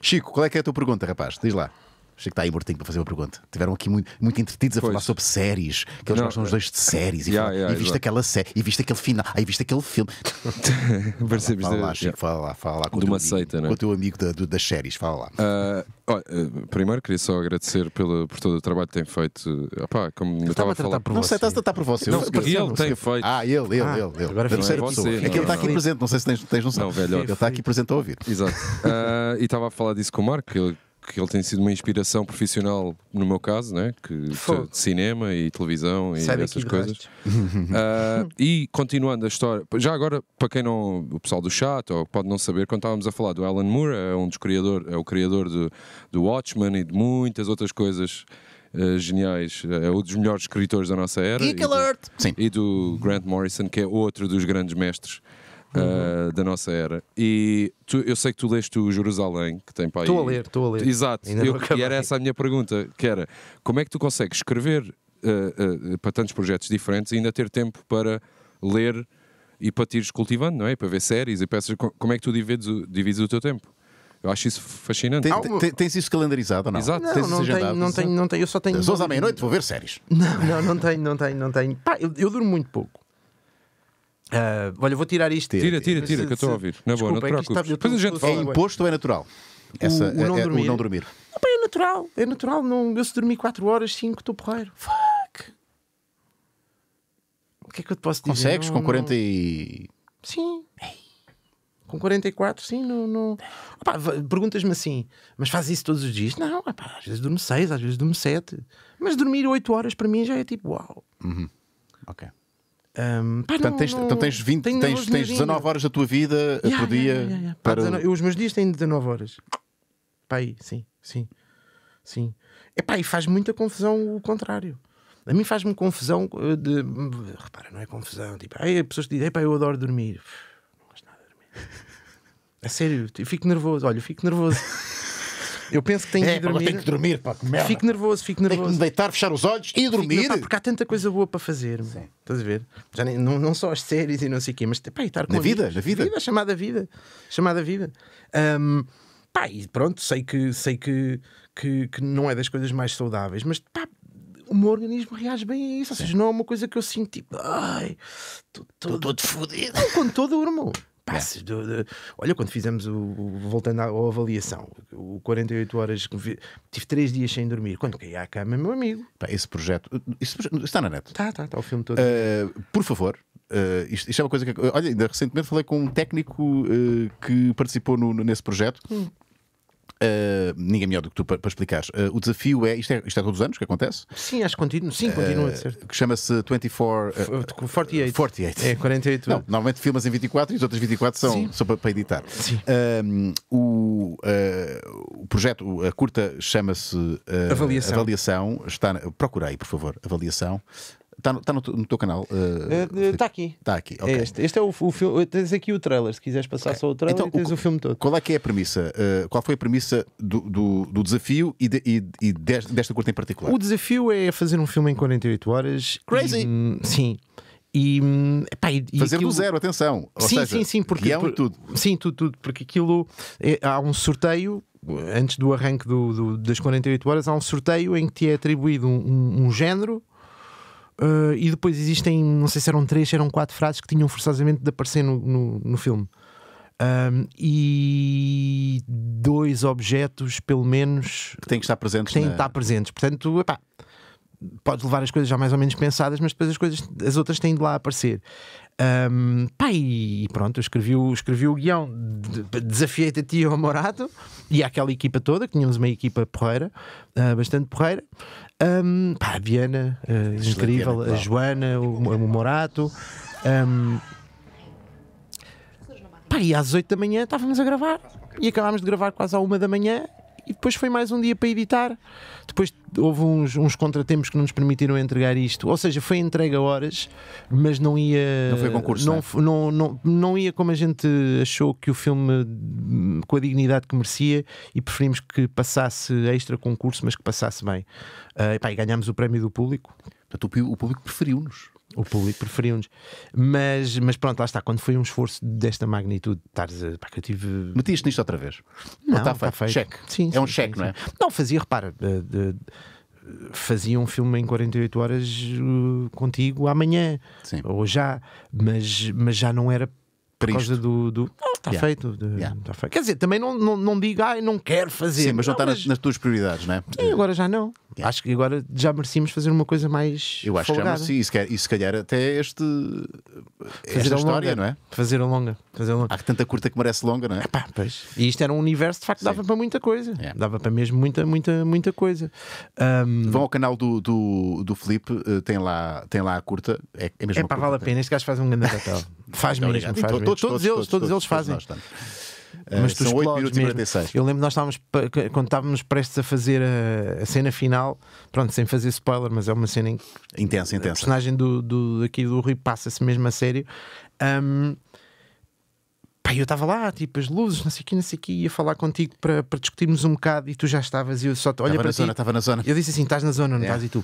Chico, qual é que é a tua pergunta, rapaz? Diz lá. Achei que está aí mortinho para fazer uma pergunta. Tiveram aqui muito, muito entretidos a pois. falar sobre séries, que eles gostam os dois de séries. Yeah, e, yeah, e viste aquela série, e viste aquele final, aí viste aquele filme. Percebes? Fala, lá, Chico, fala lá, fala lá. Com de uma seita, amigo, né? Com o teu amigo da, do, das séries, fala lá. Uh, primeiro queria só agradecer pela, por todo o trabalho que tem feito. Eh, opá, como eu estava a falar. Por não sei, estás a tratar por você. Não, ele tem feito. Ah, ele, ele, ah, ele. ele. Agora da É que ele é está aqui presente, não sei se tens, tens noção. Não, velho. Ele está aqui presente a ouvir. Exato. Ah, e estava a falar disso com o Marco, que ele tem sido uma inspiração profissional, no meu caso, né? que, de cinema e televisão e Sabe essas coisas. uh, e continuando a história, já agora, para quem não, o pessoal do chat, ou pode não saber, quando estávamos a falar do Alan Moore, é um dos criadores, é o criador do, do Watchmen e de muitas outras coisas. Uh, geniais, é um dos melhores escritores da nossa era. e Do, Sim. E do Grant Morrison, que é outro dos grandes mestres uhum. Ah, da nossa era. E tu, eu sei que tu leste o Jerusalém, que tem para Estou a ler, estou a ler. Exato. Eu, e era essa a minha pergunta, que era, como é que tu consegues escrever uh, uh, para tantos projetos diferentes e ainda ter tempo para ler e para te ires cultivando, não é? Para ver séries e peças. Como é que tu divides o, divides o teu tempo? Eu acho isso fascinante. Tem, tem, tens isso calendarizado ou não? Exato. Não, tens não, tenho, não, tenho, não tenho, eu só tenho... Às 11 à meia-noite vou ver séries. Não, não, não tenho, não tenho, não tenho. Pá, eu, eu durmo muito pouco. Uh, olha, vou tirar isto. Tira, tira, tira, se, que eu estou a ouvir. Na boa, não te preocupes. Depois a gente fala. É imposto ou é natural? Essa, o, é, é o, não é, dormir. o não dormir. é natural, é natural. Não, eu se dormir 4 horas, 5, estou porreiro. Fuck! O que é que eu te posso dizer? Consegues não, com 40 não... e. Sim. Com 44, sim, não. não... Perguntas-me assim, mas faz isso todos os dias? Não, opá, às vezes durmo 6, às vezes durmo 7. Mas dormir 8 horas para mim já é tipo, uau. Uhum. Ok. Um, Pá, portanto, não, tens, não... Então tens 20, tens, tens 19 dias. horas da tua vida yeah, por dia. Yeah, yeah, para... Pá, 19, os meus dias têm 19 horas. Pá, aí, sim, sim, sim. Epá, e faz muita confusão o contrário. A mim faz-me confusão eh, de. Repara, não é confusão. Tipo, aí as pessoas dizem, eu adoro dormir. Não gosto nada de dormir. A sério, eu fico nervoso. Olha, eu fico nervoso. Eu penso que é, tenho é, que dormir. Tenho que dormir pá, que merda. Fico nervoso, fico nervoso. Tenho que me deitar, fechar os olhos e dormir. Fico, pá, porque há tanta coisa boa para fazer. Sim. Estás a ver? Já nem, não, não só as séries e não sei o quê, mas pá, estar com. Na vida, na vida. vida. Chamada vida. Chamada vida. Um, pá, e pronto, sei que, sei que, que, que não é das coisas mais saudáveis, mas pá, o meu organismo reage bem a isso. Ou seja, não é uma coisa que eu sinto tipo, ai, estou todo fodido. Não, quando todo durmo passes. É. Yeah. Olha, quando fizemos o, voltando à, à, avaliação, o 48 horas vi... tive 3 dias sem dormir. Quando caí à cama, meu amigo. Pá, esse projeto. está na net. Está, está, está o filme todo. Uh, por favor. Uh, isto, isto, é uma coisa que. Olha, ainda recentemente falei com um técnico uh, que participou no, nesse projeto. Hum. Eh, ninguém melhor do que tu para, para explicar. Uh, eh, o desafio é isto, é isto é todos os anos que acontece? Sim, acho que continua, sim, eh, continua uh, certo. Que chama-se 24. Uh, 48. 48. É, 48. Não, normalmente filmas em 24 e as outras 24 são, são para, para editar. Sim. o, o projeto, a curta chama-se Avaliação. Avaliação. Está, procurei, por favor, Avaliação. Está no, tá no, no, teu canal? Está eh, eh, eh, uh, aqui. Está aqui, é Este, este é o, o filme. Tens aqui o trailer, se quiseres passar okay. só o trailer, então, tens o, o, filme todo. Qual é que é a premissa? Uh, qual foi a premissa do, do, do desafio e, de, e, e, desta curta em particular? O desafio é fazer um filme em 48 horas. Crazy! E, hum, sim. E, hum, epá, e, fazer aquilo... do zero, atenção. Ou sim, seja, sim, sim, porque é por, tudo. Sim, tudo, tudo, porque aquilo é, há um sorteio. Antes do arranque do, do, das 48 horas, há um sorteio em que te é atribuído um, um, um género, Uh, e depois existem, não sei se eram três, eram quatro frases que tinham forçosamente de aparecer no, no, no filme. Um, e dois objetos, pelo menos, que têm que estar presentes. Que têm na... Né? estar presentes. Portanto, epá, podes levar as coisas já mais ou menos pensadas, mas depois as coisas, as outras têm de lá aparecer. Um, pá, e pronto, eu escrevi o, escrevi o guião, desafiei-te a ti ao Morato e aquela equipa toda, que tínhamos uma equipa porreira, uh, bastante porreira. Um, pá, a Diana, uh, ah, incrível, a Joana, o, o Morato. Um, pá, e às 8 da manhã estávamos a gravar. E acabámos de gravar quase à uma da manhã e depois foi mais um dia para editar. Depois houve uns, uns contratempos que não nos permitiram entregar isto. Ou seja, foi entrega a horas, mas não ia. Não foi concurso. Não, não, é? não, não, não ia como a gente achou que o filme hum, com a dignidade que merecia e preferimos que passasse extra concurso, mas que passasse bem. Uh, ah, e, pá, e ganhámos o prémio do público. Portanto, o público preferiu-nos. O público preferiu-nos. Mas, mas pronto, lá está. Quando foi um esforço desta magnitude, estares Pá, que eu tive. Metiste nisto outra vez? Não, está tá feito. Tá feito. Cheque. Sim, é sim, um cheque, não é? Não, fazia, repara. Uh, fazia um filme em 48 horas uh, contigo amanhã sim. ou já, mas, mas já não era por isto. causa do. do... Não, está yeah. feito. De... Yeah. Tá feito. Quer dizer, também não, não, não digo, ai, não quero fazer. Sim, mas não, está mas... Nas, tuas prioridades, não é? Sim, agora já não. Yeah. Acho que agora já merecíamos fazer uma coisa mais. Eu acho folgada. que já mereci. E, se calhar, até este. Fazer esta história, longa. não é? Fazer a longa. Fazer a longa. Há tanta curta que merece longa, não é? Epá, pois. E isto era um universo, de facto, Sim. dava para muita coisa. Dava para mesmo muita, muita, muita coisa. Um... Vão ao canal do, do, do Felipe, eh, tem lá, tem lá a curta. É, é mesmo. É vale a pena. Este gajo faz um grande papel. Faz Muito mesmo, faz então, mesmo. Todos, todos, eles, todos, eles fazem. Eh, mas tu São 8 minutos mesmo. e 46. Eu lembro nós estávamos, quando estávamos prestes a fazer a, a, cena final, pronto, sem fazer spoiler, mas é uma cena intensa, intensa. A personagem do, do, aqui do Rui passa-se mesmo a sério. Um, pá, eu estava lá, tipo, as luzes, não sei o quê, não sei o ia falar contigo para, para discutirmos um bocado e tu já estavas e eu só te olha para na ti. zona, estava na zona. Eu disse assim: estás na zona, não estás e tu?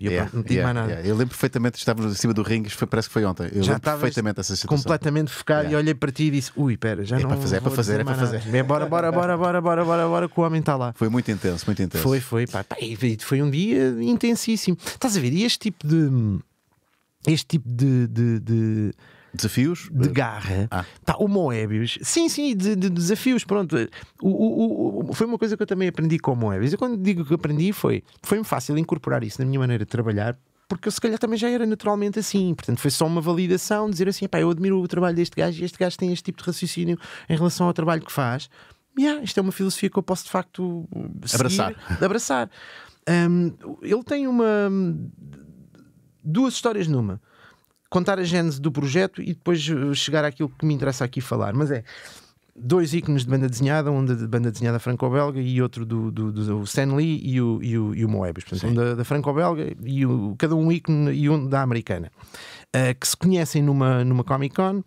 E eu Yeah, não digo yeah, mais nada. yeah. Eu lembro perfeitamente, estávamos acima do ringue, foi- parece que foi ontem. Eu Já lembro perfeitamente essa situação. completamente focado Yeah. e olhei para ti e disse: Ui, pera, já É não. para fazer, é para fazer, é para fazer. É bora, bora, bora, bora, bora, bora, bora, que o homem está lá. Foi muito intenso, muito intenso. Foi, foi, pá, pá, foi um dia intensíssimo. Estás a ver? E este tipo de. Este tipo de. de, de- Desafios? De garra. Ah. Tá, o Moebius. Sim, sim, de, de desafios. Pronto. O, o, o, foi uma coisa que eu também aprendi com o Moebius. Eu quando digo que aprendi foi. Foi-me fácil incorporar isso na minha maneira de trabalhar. Porque eu, se calhar, também já era naturalmente assim. Portanto, foi só uma validação, dizer assim: pá, eu admiro o trabalho deste gajo e este gajo tem este tipo de raciocínio em relação ao trabalho que faz. Yeah, isto é uma filosofia que eu posso de facto seguir, abraçar. abraçar. Um, ele tem uma. duas histórias numa contar a gênese do projeto e depois eh, chegar àquilo que me interessa aqui falar. Mas é dois ícones de banda desenhada, um da de banda desenhada franco-belga e outro do, do, do Stan Lee e o, e o, e o Moebius. Portanto, um da, da franco-belga e o, cada um ícone e um da americana, uh, que se conhecem numa, numa Comic Con.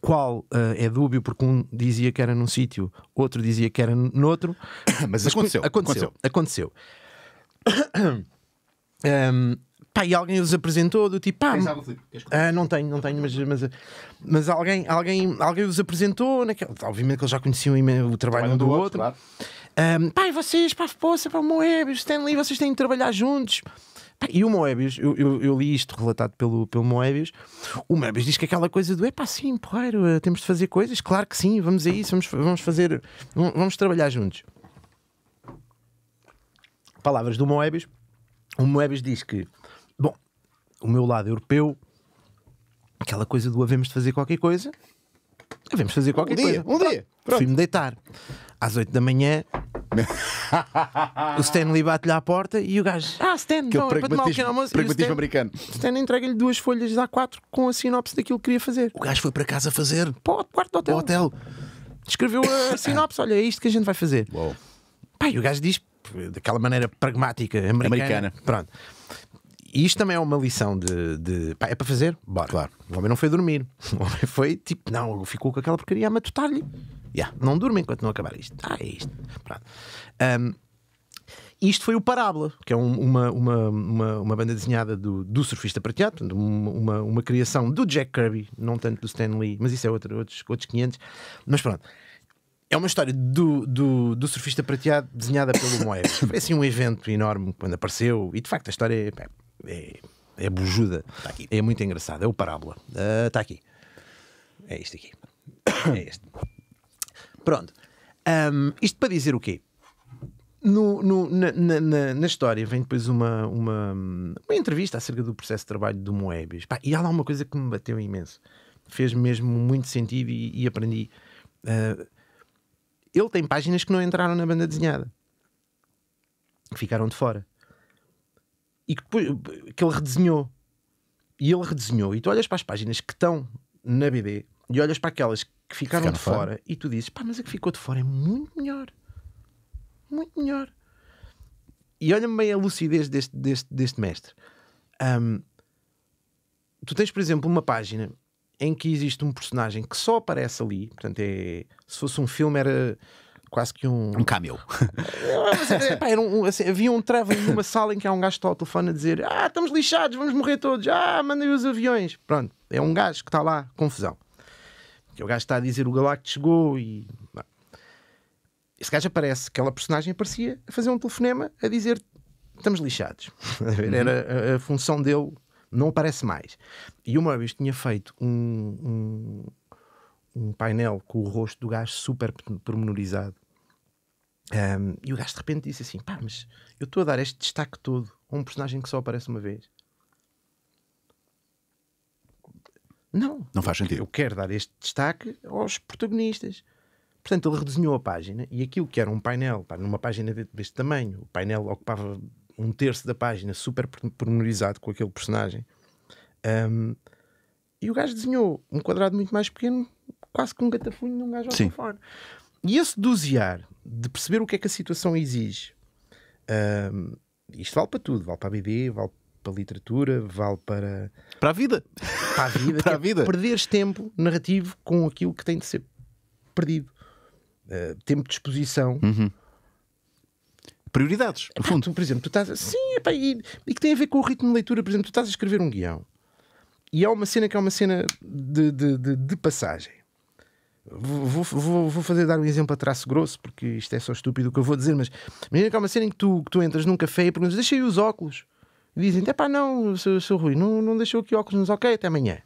Qual uh, é dúbio, porque um dizia que era num sítio, outro dizia que era noutro. Mas, Mas aconteceu. Aconteceu. aconteceu. aconteceu. um, Pá, e alguém os apresentou do tipo, pá, ah, não tenho, não tenho, mas, mas, mas alguém, alguém, alguém os apresentou, naquela, obviamente que eles já conheciam o trabalho um do, do outro. outro. Claro. Um, pá, e vocês, pá, poça, pá, Moebius, Stanley, vocês têm de trabalhar juntos. Pá, e o Moebius, eu, eu, eu, li isto relatado pelo, pelo Moebius, o Moebius diz que aquela coisa do, é pá, sim, porreiro, eh, temos de fazer coisas, claro que sim, vamos a isso, vamos, vamos fazer, vamos trabalhar juntos. Palavras do Moebius, o Moebius diz que o meu lado europeu, aquela coisa do havemos de fazer qualquer coisa, havemos de fazer qualquer um coisa. Dia, um dia. Fui-me deitar. Às 8 da manhã, o Stanley bate-lhe à porta e o gajo, ah, Stan, que bom, é para tomar o almoço. Pragmatismo Stan, americano. Stan entrega-lhe duas folhas A4 com a sinopse daquilo que queria fazer. O gajo foi para casa fazer. Pô, quarto do hotel. O hotel. Escreveu a sinopse, olha, é isto que a gente vai fazer. Uou. Pá, e o gajo diz, daquela maneira pragmática, americana. americana. Pronto e isto também é uma lição de. de pá, é para fazer? Bora. Claro. O homem não foi dormir. O homem foi tipo, não, ficou com aquela porcaria a matutar-lhe. Yeah, não durma enquanto não acabar isto. Ah, é isto. Pronto. Um, isto foi o Parábola, que é um, uma, uma, uma, uma, banda desenhada do, do surfista prateado, uma, uma, criação do Jack Kirby, não tanto do Stan Lee, mas isso é outro, outros, outros 500. Mas pronto, é uma história do, do, do surfista prateado desenhada pelo Moebius. Foi assim um evento enorme quando apareceu, e de facto a história é, é, é bujuda. Tá é muito engraçado. É o Parábola. Está ah, uh, aqui. É isto aqui. É este. Pronto. Um, isto para dizer o quê? No, no, na, na, na, história vem depois uma, uma, uma, entrevista acerca do processo de trabalho do Moebius. Pá, e há lá uma coisa que me bateu imenso. Fez mesmo muito sentido e, e aprendi. Uh, ele tem páginas que não entraram na banda desenhada. Ficaram de fora e que, depois, que ele redesenhou. E ele redesenhou. E tu olhas para as páginas que estão na BD e olhas para aquelas que ficaram, de fora, fora, e tu dizes: pá, mas a que ficou de fora é muito melhor. Muito melhor. E olha-me bem a lucidez deste, deste, deste mestre. Um, tu tens, por exemplo, uma página em que existe um personagem que só aparece ali. Portanto, é, se fosse um filme, era quase que um. Um camel. É, é, era um, assim, havia um travel numa sala em que há um gajo que está ao telefone a dizer: Ah, estamos lixados, vamos morrer todos, ah, mandem os aviões. Pronto, é um gajo que está lá, confusão. Que o gajo está a dizer: O Galacto chegou e. Esse gajo aparece, aquela personagem aparecia a fazer um telefonema a dizer: Estamos lixados. era a, a função dele não aparece mais. E uma vez tinha feito um, um, um, painel com o rosto do gajo super pormenorizado um, e o gajo de repente disse assim: pá, mas eu estou a dar este destaque todo a um personagem que só aparece uma vez. Não. Não faz sentido. Eu quero dar este destaque aos protagonistas. Portanto, ele redesenhou a página e aquilo que era um painel, pá, numa página deste tamanho, o painel ocupava um terço da página, super pormenorizado com aquele personagem. Um, e o gajo desenhou um quadrado muito mais pequeno, quase que um gatafunho num gajo ao telefone. E esse dosear de perceber o que é que a situação exige, um, isto vale para tudo, vale para a BD, vale para a literatura, vale para. Para a vida! Para a vida! para a é vida. perderes tempo narrativo com aquilo que tem de ser perdido. Uh, tempo de exposição. Uhum. Prioridades, no fundo. por exemplo, tu estás. Sim, epá, e, e que tem a ver com o ritmo de leitura. Por exemplo, tu estás a escrever um guião e há uma cena que é uma cena de, de, de, de passagem. Vou, vou, vou, fazer dar um exemplo a traço grosso, porque isto é só estúpido o que eu vou dizer, mas imagina que há uma cena em que tu, que tu entras num café e perguntas: deixei os óculos. E dizem: é pá, não, seu, seu Rui, não, não deixou aqui óculos, mas ok, até amanhã.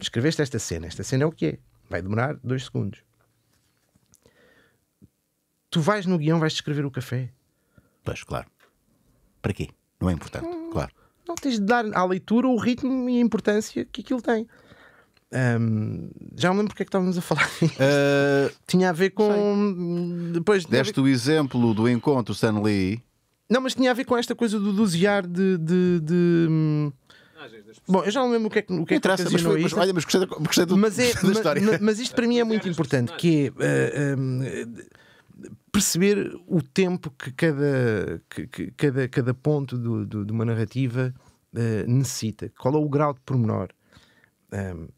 Escreveste esta cena, esta cena é o que é, vai demorar dois segundos. Tu vais no guião, vais descrever o café. Pois, claro. Para quê? Não é importante, hum, claro. Não tens de dar à leitura o ritmo e a importância que aquilo tem. Um, já me lembro porque é que estávamos a falar. Uh, tinha a ver com. Sei. Depois, Deste ver... o exemplo do encontro Stanley Não, mas tinha a ver com esta coisa do dosear de. de, de... Hum, bom, eu já não lembro o que é que, o que, é que mas, foi, mas, olha, mas gostei, gostei do, mas é, da história. Mas, mas isto para mim é muito importante, que é uh, perceber o tempo que cada, que, que cada, cada ponto do, do, de uma narrativa eh, necessita. Qual é o grau de pormenor. Um,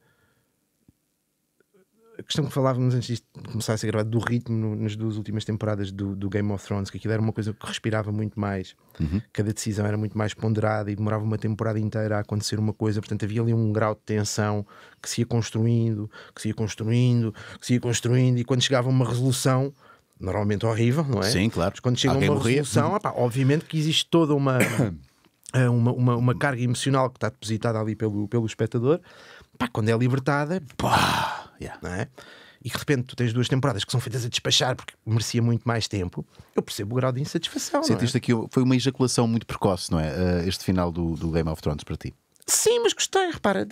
a questão que falávamos antes de começar a ser gravado do ritmo no, nas duas últimas temporadas do, do, Game of Thrones, que aquilo era uma coisa que respirava muito mais, uhum. cada decisão era muito mais ponderada e demorava uma temporada inteira a acontecer uma coisa, portanto havia ali um grau de tensão que se ia construindo, que se ia construindo, que se ia construindo, e quando chegava uma resolução. Normalmente horrível, não é? Sim, claro. Mas quando chega Alguém uma morria. resolução, obviamente que existe toda uma, eh, uma, uma, uma, carga emocional que está depositada ali pelo, pelo espectador. Pá, quando é libertada, pá, Yeah. Não é? E que de repente tu tens duas temporadas que são feitas a despachar porque merecia muito mais tempo, eu percebo o grau de insatisfação. É? Sentiste é? aqui, foi uma ejaculação muito precoce, não é? Eh, este final do, do Game of Thrones para ti. Sim, mas gostei, repara,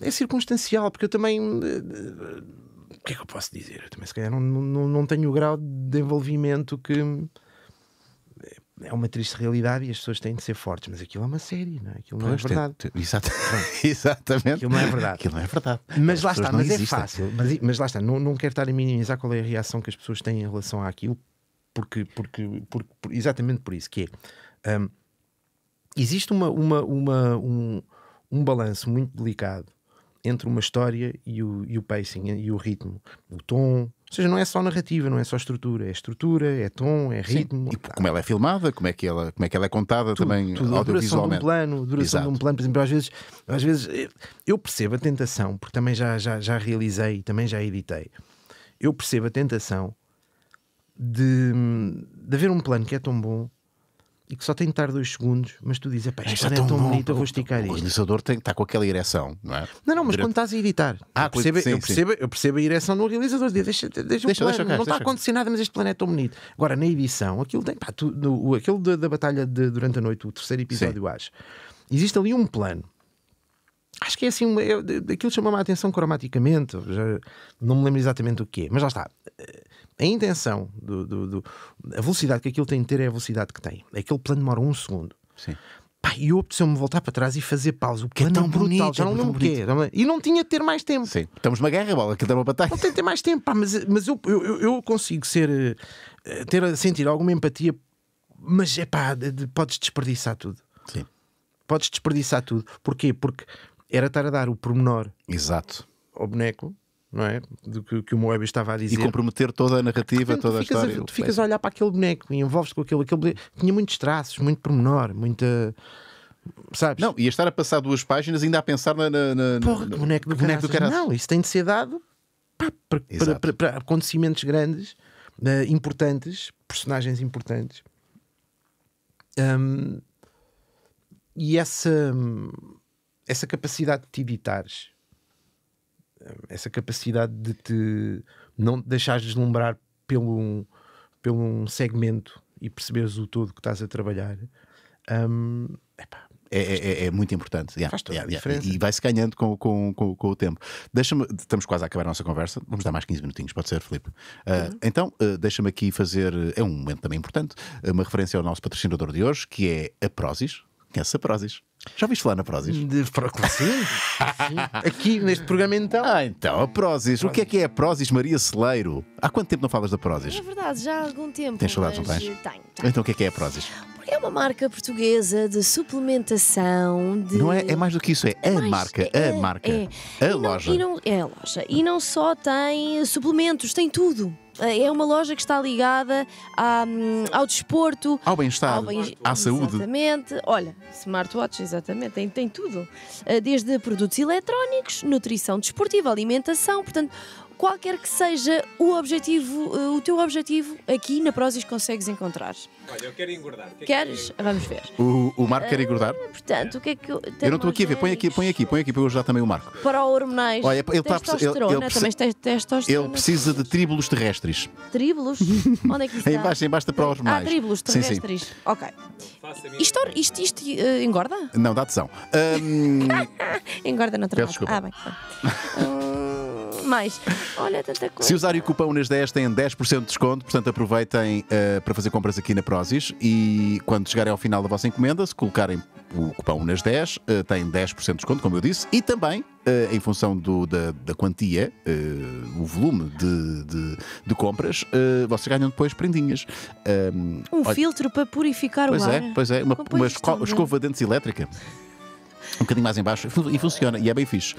é circunstancial, porque eu também. Eh, eh, o que é que eu posso dizer? Eu também, se calhar, não, não, não tenho o grau de envolvimento que é uma triste realidade e as pessoas têm de ser fortes, mas aquilo é uma série, não é? Aquilo não é pois, é verdade. Tem, tem, exatamente. Aquilo não é verdade. Aquilo não é verdade. Mas as lá está, mas é existem. é fácil. Mas, mas lá está, não, não quero estar a minimizar qual é a reação que as pessoas têm em relação àquilo, porque, porque, porque por, exatamente por isso que é. Um, existe uma, uma, uma, um, um balanço muito delicado entre uma história e o, e o pacing e o ritmo, o tom, ou seja, não é só narrativa, não é só estrutura, é estrutura, é tom, é ritmo. Sim. E como ela é filmada, como é que ela, como é, que ela é contada tudo, também tudo. audiovisualmente. A duração de um plano, duração Exato. de um plano, por exemplo, às vezes, às vezes eh, eu percebo a tentação, porque também já, já, já realizei e também já editei. Eu percebo a tentação de, de haver um plano que é tão bom e que só tem de estar dois segundos, mas tu dizes, esta história é tão, bonito eu vou esticar isto. O realizador tem tá com aquela ereção, não é? Não, não, mas Direto. quando estás a editar, ah, eu, percebo, sim, eu, percebo, eu percebo a ereção no realizador, diz, deixa, deixa, deixa, deixa não está a acontecer nada, mas este planeta é tão bonito. Agora, na edição, aquilo tem, pá, tu, no, da, da batalha de, durante a noite, o terceiro episódio, sim. acho, existe ali um plano. Acho que é assim, é, aquilo chama-me a atenção cromaticamente, já, não me lembro exatamente o que é, mas lá está a intenção, do, do, do, a velocidade que aquilo tem de ter é a velocidade que tem. Aquele plano demora um segundo. Sim. e eu apeteceu-me voltar para trás e fazer pausa. O que é, é, é tão bonito, brutal, já não o E não tinha de ter mais tempo. Sim, estamos numa guerra, bola, que uma batalha. Não tem de ter mais tempo, pá, mas, mas eu, eu, eu consigo ser, eh, ter, sentir alguma empatia, mas é pá, de, de, podes desperdiçar tudo. Sim. Podes desperdiçar tudo. Porquê? Porque era estar a dar o pormenor Exato. ao boneco não é? Do que, que o Moebius estava a dizer. E comprometer toda a narrativa, toda a história. A, tu ficas é. a olhar para aquele boneco e envolves com aquele, aquele boneco. Tinha muitos traços, muito pormenor, muita. Sabes? Não, ia estar a passar duas páginas ainda a pensar na. na, na Porra, no, boneco, do, boneco do cara. Não, isso tem de ser dado para, para, para, para, acontecimentos grandes, uh, importantes, personagens importantes. Um, e essa, hum, essa capacidade de te editares essa capacidade de te não te deixares deslumbrar pelo, pelo um segmento e perceberes o todo que estás a trabalhar. Um, epá, é, é, é, é, muito importante. Yeah, Faz toda yeah, a diferença. Yeah. E vai-se ganhando com, com, com, com o tempo. Deixa-me, estamos quase a acabar a nossa conversa. Vamos dar mais 15 minutinhos, pode ser, Filipe. Uh, uhum. Então, uh, deixa-me aqui fazer, é um momento também importante, uma referência ao nosso patrocinador de hoje, que é a Prozis. Conhece a Prozis? Já ouviste falar na Prozis? De, pro, sim, Aqui neste programa então. Ah, então, a Prozis. O que é que é a Prozis Maria Celeiro? Há quanto tempo não falas da Prozis? É verdade, já há algum tempo. Tens saudades, não tens? Tenho, tenho. Então o que é que é a Prozis? É uma marca portuguesa de suplementação. De... Não é, é mais do que isso, é, a é marca, é, a marca, é. a e loja. Não, e não, é a loja. E não só tem suplementos, tem tudo. Eh, é uma loja que está ligada à, hum, ao desporto, ao bem-estar, bem à saúde. Exatamente. Olha, smartwatch, exatamente, tem, tem tudo. Eh, desde produtos eletrónicos, nutrição desportiva, alimentação, portanto, qualquer que seja o objetivo, eh, o teu objetivo, aqui na Prozis consegues encontrar. Olha, eu quero engordar. É que Queres? que Vamos ver. O, o Marco quer engordar? Ah, portanto, o que é que eu. Eu não estou aqui a ver, põe aqui, põe aqui, põe aqui para eu ajudar também o Marco. Para hormonais. Olha, ele está a ele, ele também testosterona. Ele precisa de tríbulos terrestres. Tríbulos? Onde é que isso está? Em baixo, em baixo da para ah, hormonais. Ah, tríbulos terrestres. Sim, sim. Ok. Isto, isto, isto uh, eh, engorda? Não, dá tesão. Um... engorda Peço desculpa. Ah, bem. mais. Olha, tanta coisa. Se usarem o cupom nas 10, têm 10% de desconto, portanto aproveitem uh, para fazer compras aqui na Prozis e quando chegarem ao final da vossa encomenda, se colocarem o cupom nas 10, uh, eh, têm 10% de desconto, como eu disse, e também Uh, em função do, da, da, quantia, uh, o volume de, de, de compras, uh, vocês ganham depois prendinhas. Um, um olha... filtro para purificar pois o é, ar. Pois é, pois é, uma, uma esco escova de dentes elétrica. Um bocadinho mais em baixo. E funciona, e é bem fixe.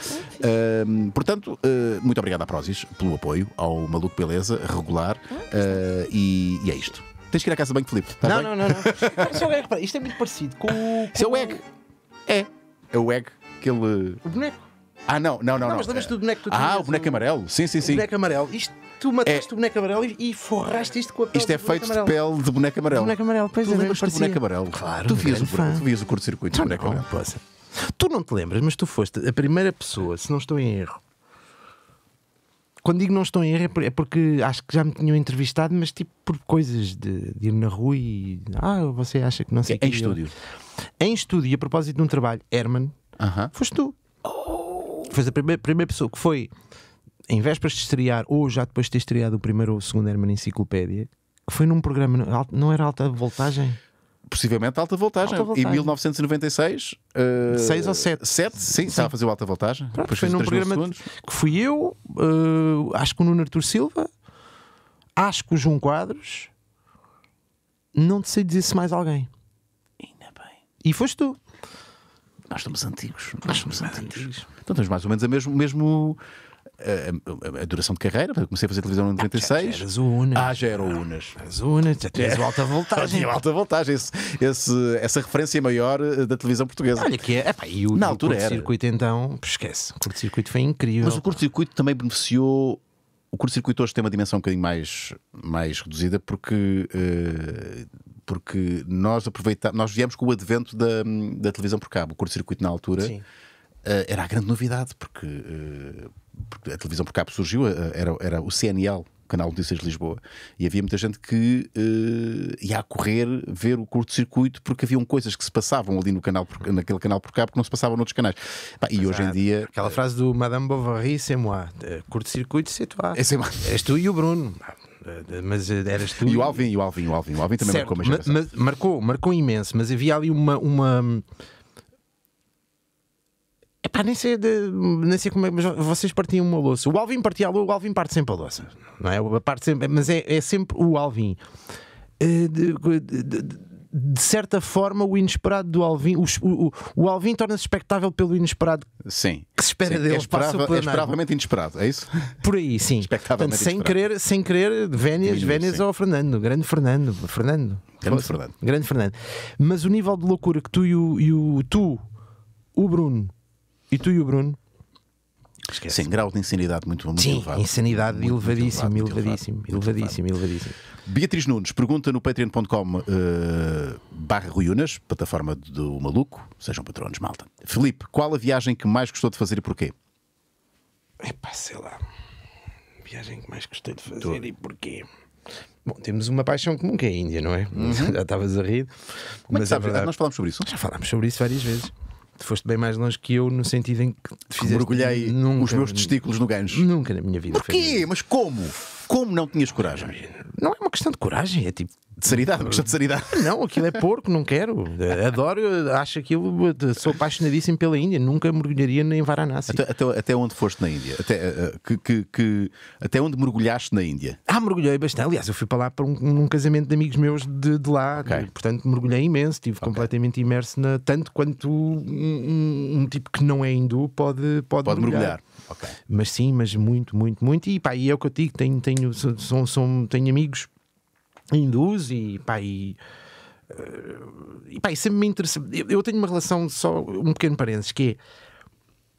portanto, uh, muito obrigado à Prozis pelo apoio ao Maluco Beleza, regular. Uh, e, e, é isto. Tens que ir à casa tá bem, Felipe. Não, não, não, não, ah, é Isto é muito parecido com o. Isso é o egg. É. É o egg que ele. O boneco. Ah, não, não, não. não, mas lembras-te do boneco que tu Ah, o boneco amarelo. Sim, sim, sim. O boneco amarelo. Isto, tu mataste é... o boneco amarelo e forraste isto com a pele. Isto é feito de pele de boneco amarelo. De boneco amarelo, pois tu é. Tu lembras-te do boneco amarelo? Claro. Tu vias, é, o, tu o curto-circuito do tá boneco amarelo. Tu não te lembras, mas tu foste a primeira pessoa, se não estou em erro. Quando digo não estou em erro é, é porque acho que já me tinham entrevistado, mas tipo por coisas de, de ir na rua e. Ah, você acha que não sei. É, em estúdio. Em estúdio, a propósito de um trabalho, Herman, uh -huh. foste tu. Oh. Foste a primeira, primeira pessoa que foi em vésperas de estrear, ou já depois de ter estreado o primeiro ou o segundo Herman Enciclopédia, que foi num programa, não era alta voltagem? Possivelmente alta voltagem. alta voltagem. Em 1996. Uh, 6 ou 7. 7, sim, sim. estava a fazer alta voltagem. Pronto, foi num programa que fui eu, uh, acho que o Nuno Artur Silva, acho que o João Quadros. Não sei dizer se mais alguém. Ainda bem. E foste tu. Nós estamos antigos. Nós estamos antigos. antigos. Então temos mais ou menos o mesmo, mesmo a, a, a, duração de carreira. Comecei a fazer televisão em 96. Ah, já, já o Unas. Ah, já era o Unas. As Unas, já tinhas é. o alta voltagem. Já alta voltagem. Esse, esse, essa referência maior eh, da televisão portuguesa. Olha que é. Epá, e o, o curto-circuito então, esquece. O curto-circuito foi incrível. Mas o curto-circuito também beneficiou o curto-circuito hoje tem uma dimensão um bocadinho mais, mais reduzida porque, uh, porque nós aproveitamos, nós viemos com o advento da, da televisão por cabo. O curto-circuito na altura uh, era a grande novidade, porque uh, a televisão por cabo surgiu, eh, era, era o CNL, canal Notícias de Lisboa. E havia muita gente que uh, ia a correr ver o curto-circuito porque haviam coisas que se passavam ali no canal por, naquele canal por cabo que não se passavam noutros canais. e hoje em dia. Aquela frase do Madame Bovary, c'est moi. Eh, curto-circuito, c'est toi. É, És tu e o Bruno. Mas eras tu. E o Alvin, e o Alvin, o Alvin, o Alvin também certo, marcou uma ma, marcou, marcou imenso, mas havia ali uma... uma Epá, nem sei, de, nem sei como é, mas vocês partiam uma louça. O Alvin partia, louça o Alvin parte sempre a louça, não é? Parte sempre, mas é, é sempre o Alvin. Eh, de, de, de, certa forma, o inesperado do Alvin, o, o, o Alvin torna-se espectável pelo inesperado sim, que se espera sim. É dele. É, esperava, é esperavelmente inesperado, é isso? Por aí, sim. Portanto, sem querer, sem querer, Vénias, Vénias ao Fernando, grande Fernando, Fernando. Grande Fernando. Grande Fernando. Mas o nível de loucura que tu e o, e o tu, o Bruno e tu e o Bruno? Esquece. Sem grau de insanidade muito, muito Sim, elevado. Insanidade muito, elevadíssimo, muito elevadíssimo, muito elevadíssimo, elevadíssimo, Beatriz Nunes pergunta no patreon.com uh, eh, barra Ruiunas, plataforma do Maluco. Sejam patronos, malta. Felipe, qual a viagem que mais gostou de fazer e porquê? Epá, sei lá. Viagem que mais gostei de fazer Tô. e porquê? Bom, temos uma paixão comum que é a Índia, não é? Uhum. Já estavas a rir. Mas, mas sabes, é verdade... nós falámos sobre isso? Já falámos sobre isso várias vezes foste bem mais longe que eu no sentido em que, fizeste. mergulhei nunca, os meus testículos no gancho. Nunca na minha vida. Porquê? Mas como? Como não tinhas coragem? Não é uma questão de coragem, é tipo. De seriedade, uma questão de seriedade. Não, aquilo é porco, não quero. Adoro, acho aquilo. Sou apaixonadíssimo pela Índia, nunca mergulharia em Varanasi. Até, até, até, onde foste na Índia? Até, eh, eh, que, que, que, até onde mergulhaste na Índia? Ah, mergulhei bastante. Aliás, eu fui para lá para um, um casamento de amigos meus de, de lá, okay. portanto mergulhei imenso, estive okay. completamente imerso na. Tanto quanto um, um, um, tipo que não é hindu pode, pode, pode mergulhar. mergulhar. Okay. Mas sim, mas muito, muito, muito. E pá, e é o que eu digo, tenho, tenho, são, são, tenho amigos hindus e pá, e. Eh, e pá, sempre me interessa. Eu, eu, tenho uma relação, só um pequeno parênteses, que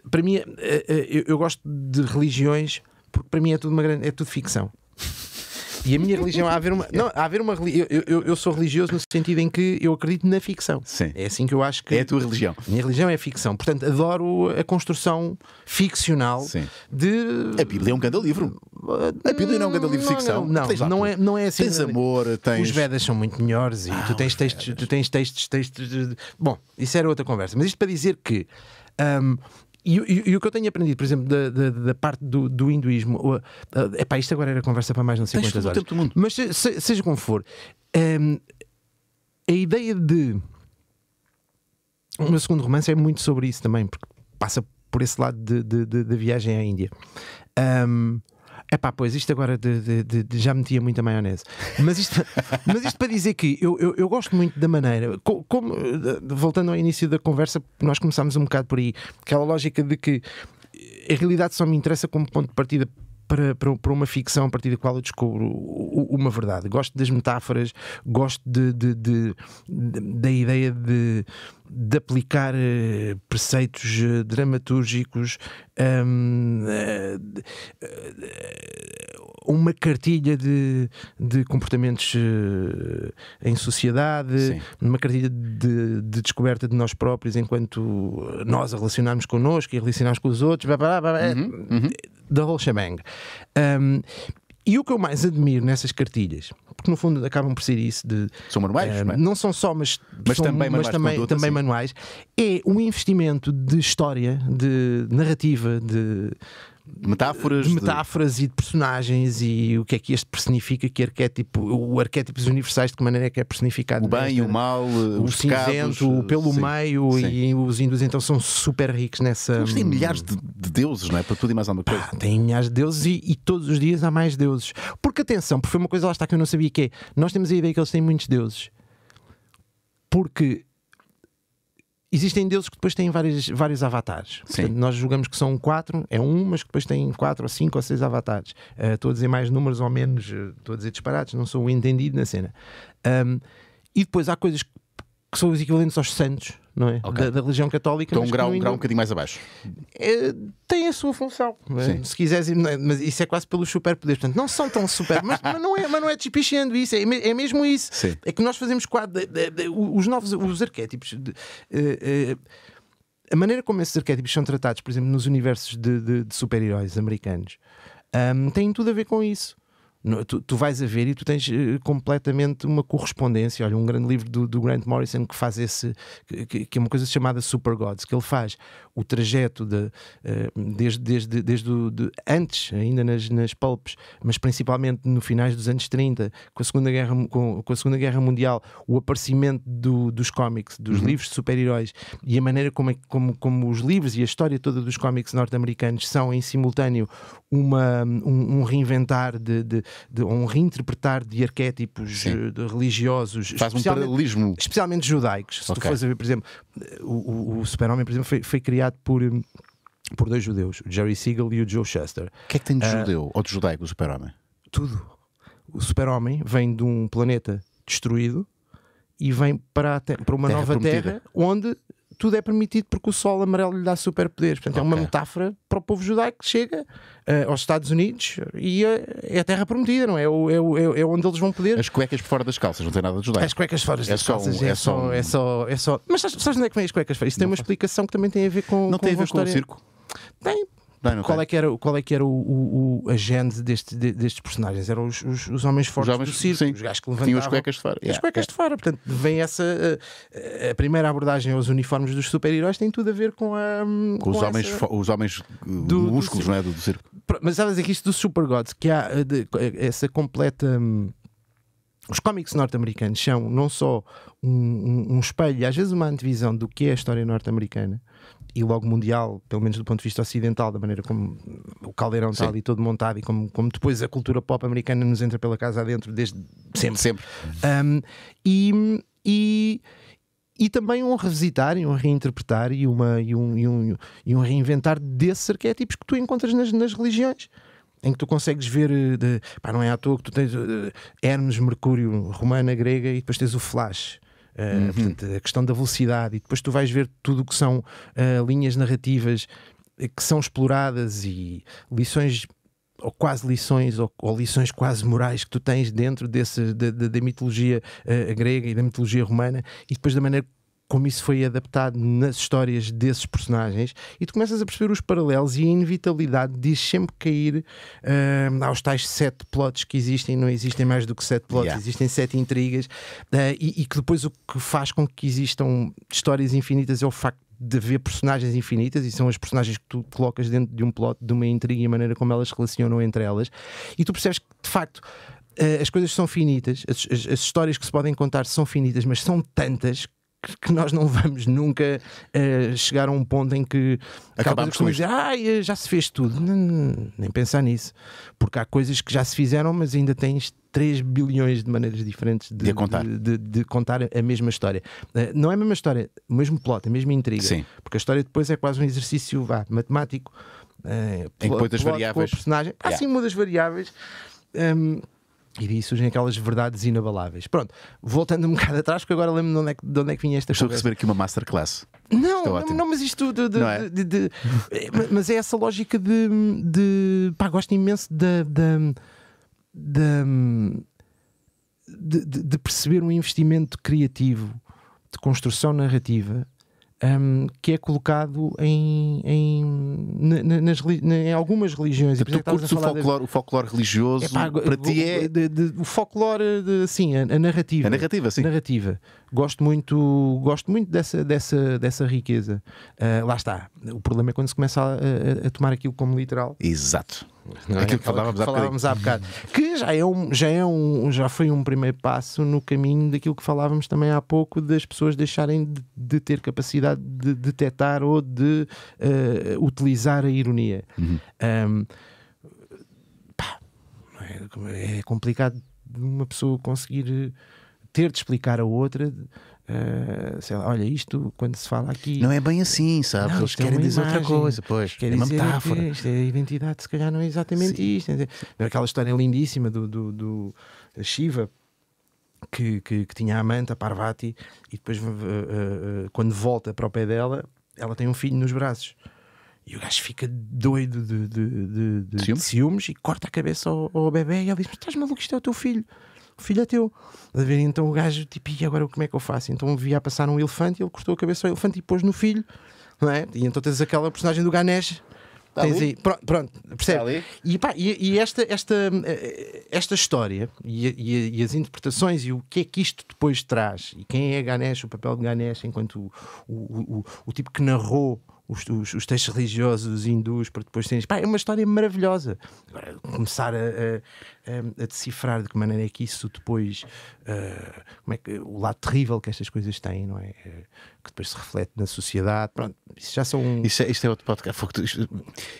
é. Para mim, eh, eh, eu, eu, gosto de religiões porque para mim é tudo, uma grande, é tudo ficção. E a minha religião, há haver uma. Não, há haver uma eu, eu, eu, sou religioso no sentido em que eu acredito na ficção. Sim. É assim que eu acho que. É a tua religião. Minha religião é ficção. Portanto, adoro a construção ficcional Sim. de. A Bíblia é um grande livro. A Bíblia não é um grande livro de ficção. Não, não, não, é, não é assim. Tens amor, tens. Os Vedas são muito melhores e ah, tu tens textos, tu tens textos, textos. Bom, isso era outra conversa. Mas isto para dizer que. Um, e, e, o que eu tenho aprendido, por exemplo, da, da, da parte do, do hinduísmo, é eh, pá, isto agora era conversa para mais não sei Tens quantas horas. Tempo do mundo. Mas se, seja como for, um, ehm, a ideia de. O meu segundo romance é muito sobre isso também, porque passa por esse lado da viagem à Índia. Um, ehm, é pá, pois isto agora de, de, de, de já metia muita maionese. Mas isto, mas isto para dizer que eu, eu, eu gosto muito da maneira, como, eh, voltando ao início da conversa, nós começámos um bocado por aí, aquela lógica de que a realidade só me interessa como ponto de partida para, para, para, uma ficção a partir da qual eu descubro uma verdade. Gosto das metáforas, gosto de, de, de, de da ideia de, de aplicar eh, preceitos eh, dramatúrgicos, um, eh, uma cartilha de, de comportamentos em sociedade, Sim. uma cartilha de, de, descoberta de nós próprios enquanto nós a relacionarmos connosco e relacionarmos com os outros. Blá, blá, blá, uhum, uhum da whole shebang. Um, e o que eu mais admiro nessas cartilhas, porque no fundo acabam por ser isso de. São manuais? É? não são só, mas, mas são, também, manuais, mas também, conduta, também assim. manuais. É um investimento de história, de narrativa, de de metáforas, de metáforas de... e de personagens e o que é que este personifica, que arquétipo, o arquétipos universais de que maneira é que é personificado. O bem, nesta, o mal, o os cinzento, pecados, pelo sim, meio sim. e os hindus então são super ricos nessa. Mas tem milhares de, de, deuses, não é? Para tudo e mais alguma coisa. Pá, tem milhares de deuses e, e, todos os dias há mais deuses. Porque atenção, porque foi uma coisa lá está que eu não sabia que é. Nós temos a ideia que eles têm muitos deuses. Porque Existem deuses que depois têm vários, vários avatares. Portanto, nós julgamos que são quatro, é um, mas que depois têm quatro ou cinco ou seis avatares. Uh, estou a dizer mais números ou menos, eh, estou a dizer disparates, não sou o entendido na cena. Um, e depois há coisas que são os equivalentes aos santos, não é? Okay. Da, da, religião católica. Então, um grau, um grau um bocadinho mais abaixo. É, tem a sua função. É? Se quiseres, é, mas isso é quase pelos superpoderes. Portanto, não são tão super, mas, mas, não é, mas não é despichando isso, é, é mesmo isso. Sim. É que nós fazemos quadro, os novos os arquétipos. De, eh, eh, a maneira como esses arquétipos são tratados, por exemplo, nos universos de, de, de super-heróis americanos, um, têm tudo a ver com isso tu, tu, vais a ver e tu tens eh, completamente uma correspondência. Olha, um grande livro do, do Grant Morrison que faz esse, que, que, é uma coisa chamada Super Gods, que ele faz o trajeto de, uh, desde, desde, desde o, de, antes, ainda nas, nas pulps, mas principalmente no finais dos anos 30, com a Segunda Guerra, com, com a Segunda Guerra Mundial, o aparecimento do, dos cómics, dos uhum. livros de super-heróis e a maneira como, é, como, como os livros e a história toda dos cómics norte-americanos são em simultâneo uma, um, um reinventar de, de de um reinterpretar de arquétipos eh, de religiosos. Faz um paralelismo. Especialmente judaicos. Se okay. tu fores a ver, por exemplo, o, o, o Super-Homem, por exemplo, foi, foi criado por hum, por dois judeus, o Jerry Siegel e o Joe Shuster. O que é que tem de ah, judeu uh, ou de judaico o super-homem? Tudo. O super-homem vem de um planeta destruído e vem para, para uma terra nova prometida. terra onde tudo é permitido porque o sol amarelo lhe dá superpoderes. Portanto, okay. é uma metáfora para o povo judaico que chega uh, aos Estados Unidos e uh, é a terra prometida, não é? É, o, é, é, é onde eles vão poder. As cuecas por fora das calças, não tem nada de judaico. As cuecas fora das é calças é só, é, só, um... é, só, é só. Mas sabes, sabes onde é que vêm as cuecas? Isso tem não uma faz. explicação que também tem a ver com. Não com tem a ver com o circo? Tem, Bem, qual, é que era, qual é que era o, o, o a deste, de, destes personagens? Eram os, os, os homens fortes os homens, do circo, sim. os gajos que levantavam. Tinham as cuecas de fora. Yeah. As cuecas yeah. de fora. Portanto, vem essa... A, eh, a primeira abordagem aos uniformes dos super-heróis tem tudo a ver com a... Com, com os, essa... homens, os homens eh, do, músculos, do não é? Do, do circo. Mas estavas aqui é isto do Super Gods, que há eh, de, essa completa... Hum, os cómics norte-americanos são não só um, um, um, espelho, às vezes uma antevisão do que é a história norte-americana, e logo mundial, pelo menos do ponto de vista ocidental, da maneira como o caldeirão está ali todo montado e como, como depois a cultura pop americana nos entra pela casa adentro desde sempre. sempre. Um, e, e e também um revisitar e um reinterpretar e, uma, e, um, e, um, e um reinventar desses arquétipos que tu encontras nas, nas religiões. Em que tu consegues ver, eh, de, pá, não é à toa que tu tens uh, Hermes, Mercúrio, Romana, Grega e depois tens o Flash. Eh, uhum. Portanto, a questão da velocidade, e depois tu vais ver tudo o que são uh, linhas narrativas eh, que são exploradas e lições ou quase lições, ou, ou, lições quase morais que tu tens dentro desse, da, da mitologia uh, grega e da mitologia romana, e depois da maneira como isso foi adaptado nas histórias desses personagens, e tu começas a perceber os paralelos e a inevitabilidade de sempre cair uh, aos tais sete plots que existem, não existem mais do que sete plots, yeah. existem sete intrigas, uh, e, e que depois o que faz com que existam histórias infinitas é o facto de haver personagens infinitas e são as personagens que tu colocas dentro de um plot, de uma intriga e a maneira como elas se relacionam entre elas, e tu percebes que de facto ah, as coisas são finitas, as, as, as, histórias que se podem contar são finitas, mas são tantas que nós não vamos nunca uh, chegar a um ponto em que acabamos com dizer, ah, já se fez tudo. nem pensar nisso. Porque há coisas que já se fizeram, mas ainda tens 3 bilhões de maneiras diferentes de, de contar. De, de, contar. a mesma história. Uh, não é a mesma história, o mesmo plot, a mesma intriga. Sim. Porque a história depois é quase um exercício vá, matemático. Uh, em que põe as variáveis. há Yeah. uma mudas variáveis. Um, ehm, e daí surgem aquelas verdades inabaláveis. Pronto, voltando um bocado atrás, porque agora lembro-me de onde é que, de onde é que vinha esta Estou a receber aqui uma masterclass. Não, não, não, mas isto de, de, é? de, eh, Mas é essa lógica de. de pá, gosto imenso da. de, de perceber um investimento criativo de construção narrativa um, que é colocado em, em, nas, em algumas religiões. É tu curtes o folclore, de... o folclore religioso, para ti é... De, de, o folclore, de, sim, a, a, narrativa. A narrativa, sim. Narrativa. Gosto muito, gosto muito dessa, dessa, dessa riqueza. Uh, lá está. O problema é quando se começa a, a, a tomar aquilo como literal. Exato não é? Aquilo é que falávamos, falávamos há bocado. Que já, é um, já, é um, já foi um primeiro passo no caminho daquilo que falávamos também há pouco das pessoas deixarem de, de ter capacidade de detectar ou de uh, utilizar a ironia. Uhum. Um, pá, é, é complicado uma pessoa conseguir ter de explicar a outra eh, sei lá, olha, isto quando se fala aqui. Não é bem assim, sabe? Não, Eles é querem dizer imagem, outra coisa, pois. Querem é uma metáfora. É isto, a identidade, se calhar, não é exatamente Sim. isto. É aquela história lindíssima do, do, do Shiva. Que, que, que, tinha a amante, a Parvati, e depois, uh, uh, quando volta para o pé dela, ela tem um filho nos braços. E o gajo fica doido de, de, de, de ciúmes? ciúmes? e corta a cabeça ao, ao bebê. E ela diz: Mas estás maluco, isto é o teu filho o filho é teu. A ver, então o gajo, tipo, e agora como é que eu faço? Então via a passar um elefante, e ele cortou a cabeça ao elefante e pôs no filho, não é? E então tens aquela personagem do Ganesh. Tá tens aí, pronto, pronto percebe? Tá e, pá, e, e, esta, esta, eh, esta história e, e, as interpretações e o que é que isto depois traz e quem é Ganesh, o papel de Ganesh enquanto o, o, o, o tipo que narrou os, os, os, textos religiosos hindus para depois terem. Pá, é uma história maravilhosa. Agora, começar a, a, a, decifrar de que maneira é que isso depois. Uh, como é que, o lado terrível que estas coisas têm, não é? Ah, que depois se reflete na sociedade. Pronto, isso já são. Isso é, isto é outro podcast.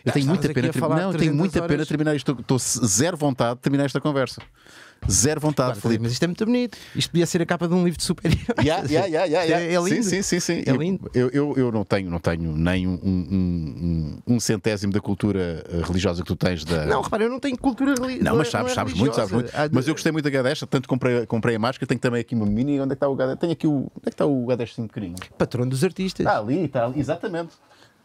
Eu tenho muita pena, não, tenho muita pena terminar isto. Estou zero vontade de terminar esta conversa zero vontade, Felipe. Mas isto é muito bonito. Isto podia ser a capa de um livro de super Yeah, yeah, yeah, yeah, é, é, lindo. Sim, sim, sim, É lindo. Eu, eu, eu não tenho, não tenho nem um, um, centésimo da cultura eh, religiosa que tu tens da. Não, repara, eu não tenho cultura religiosa. Não, mas é sabes, sabes muito, sabes muito. Mas eu gostei muito da Gadesta, tanto comprei, comprei a máscara, tenho também aqui uma mini. Onde é que está o Gadesta? Tenho aqui o. Onde é que está o Gadesta um bocadinho? Patrono dos artistas. Está ali, está ali, exatamente.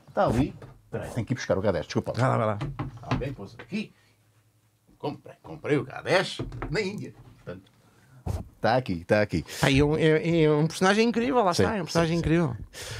Está ali. Espera aí, tenho que ir buscar o Gadesta, desculpa. Vai lá, vai lá. Alguém pôs aqui. Comprei, comprei o K10 na Índia. Portanto, Está aqui, está aqui. é, um, é, é um personagem incrível, lá sim, está, é um personagem sim, incrível. Sim.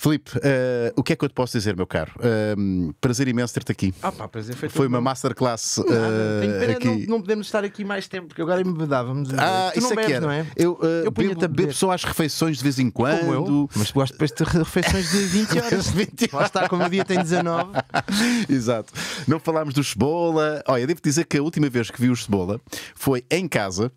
Filipe, uh, o que é que eu te posso dizer, meu caro? Uh, prazer imenso ter-te aqui. Ah, pá, prazer foi Foi uma bom. masterclass. Uh, tenho pena eh, aqui. Não, não, podemos estar aqui mais tempo, porque agora embebedávamos. Ah, tu isso não é que era. não é? Eu, uh, eu bebo, bebo só às refeições de vez em quando. Como eu, mas gosto depois de refeições de 20 horas. 20 horas. como o dia tem 19. Exato. Não falámos do Cebola. Olha, devo dizer que a última vez que vi o Cebola foi em casa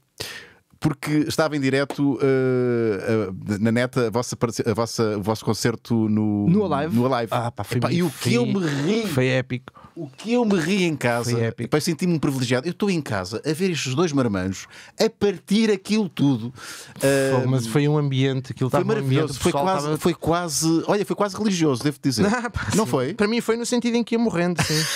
porque estava em direto uh, uh, na neta a vossa, a vossa, o vosso concerto no, no Alive. No Alive. Ah, pá, foi Epá, e o que eu me ri. Foi épico. O que eu me ri em casa. Foi épico. Senti-me privilegiado. Eu estou em casa a ver estes dois marmanjos a partir aquilo tudo. Uh, foi, eh, mas foi um ambiente, aquilo estava foi maravilhoso. foi, quase, foi quase, olha, foi quase religioso, devo dizer. Não, ah, pá, Não foi? Para mim foi no sentido em que ia morrendo, sim.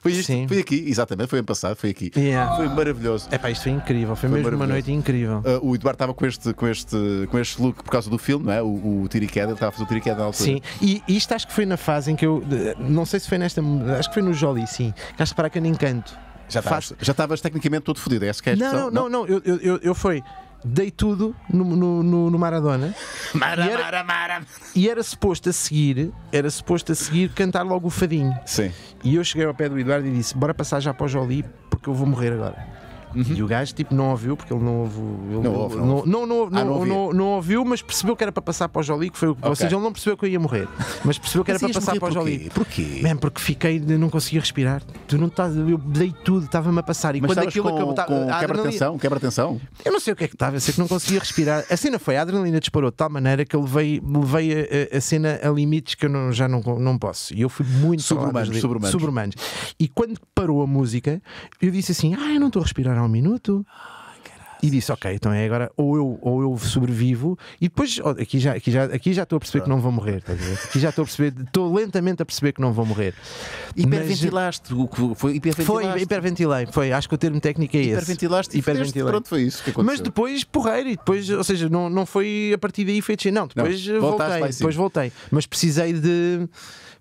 Foi isto, Sim. foi aqui, exatamente, foi ano passado, foi aqui. Yeah. Foi maravilhoso. É pá, isto foi incrível, foi, foi mesmo uma noite incrível. Uh, o Eduardo estava com este, com, este, com este look por causa do filme, não é? O, o Tiriqueda, estava a fazer o Tiriqueda na altura. Sim, e isto acho que foi na fase em que eu, não sei se foi nesta, acho que foi no jolly, sim, que para que eu nem canto. Já estavas tecnicamente todo fodido, é essa que é a Não, não, não, não, eu, eu, eu, eu fui dei tudo no, no, no, Maradona. Mara, e era, mara, mara. E era suposto a seguir, era suposto a seguir cantar logo o fadinho. Sim. E eu cheguei ao pé do Eduardo e disse: Bora passar já para o Jolie, porque eu vou morrer agora. Uhum. E o gajo tipo, não ouviu, porque ele não ouve, ele não, ouve, não, não, não, não, ah, não, não, não, ouviu, mas percebeu que era para passar para o Jolie, que foi o okay. Ou seja, ele não percebeu que eu ia morrer, mas percebeu que era para passar para o Jolie. Porquê? Man, porque fiquei, não conseguia respirar. Tu não estás, eu dei tudo, estava-me a passar. E mas quando aquilo com, acabou. Com quebra-tensão, quebra-tensão. Eu não sei o que é que estava, eu sei que não conseguia respirar. A cena foi, a adrenalina disparou de tal maneira que eu levei, levei a, a cena a limites que eu não, já não, não posso. E eu fui muito sobre Sobre-humanos. E quando parou a música, eu disse assim: Ah, eu não estou a respirar há um minuto e disse: Ok, então é agora ou eu, ou eu sobrevivo, e depois aqui, já, aqui, já, aqui já estou a perceber que não vou morrer, estás a ver? Aqui já estou a perceber, estou lentamente a perceber que não vou morrer. Hiperventilaste, Mas, foi hiperventilaste. Foi, hiperventilei, foi, acho que o termo técnico é esse. Hiperventilaste, hiperventilei. pronto, foi isso que aconteceu. Mas depois porreiro, e depois, ou seja, não, não foi a partir daí feito, não, depois não, voltei, depois voltei, mas precisei de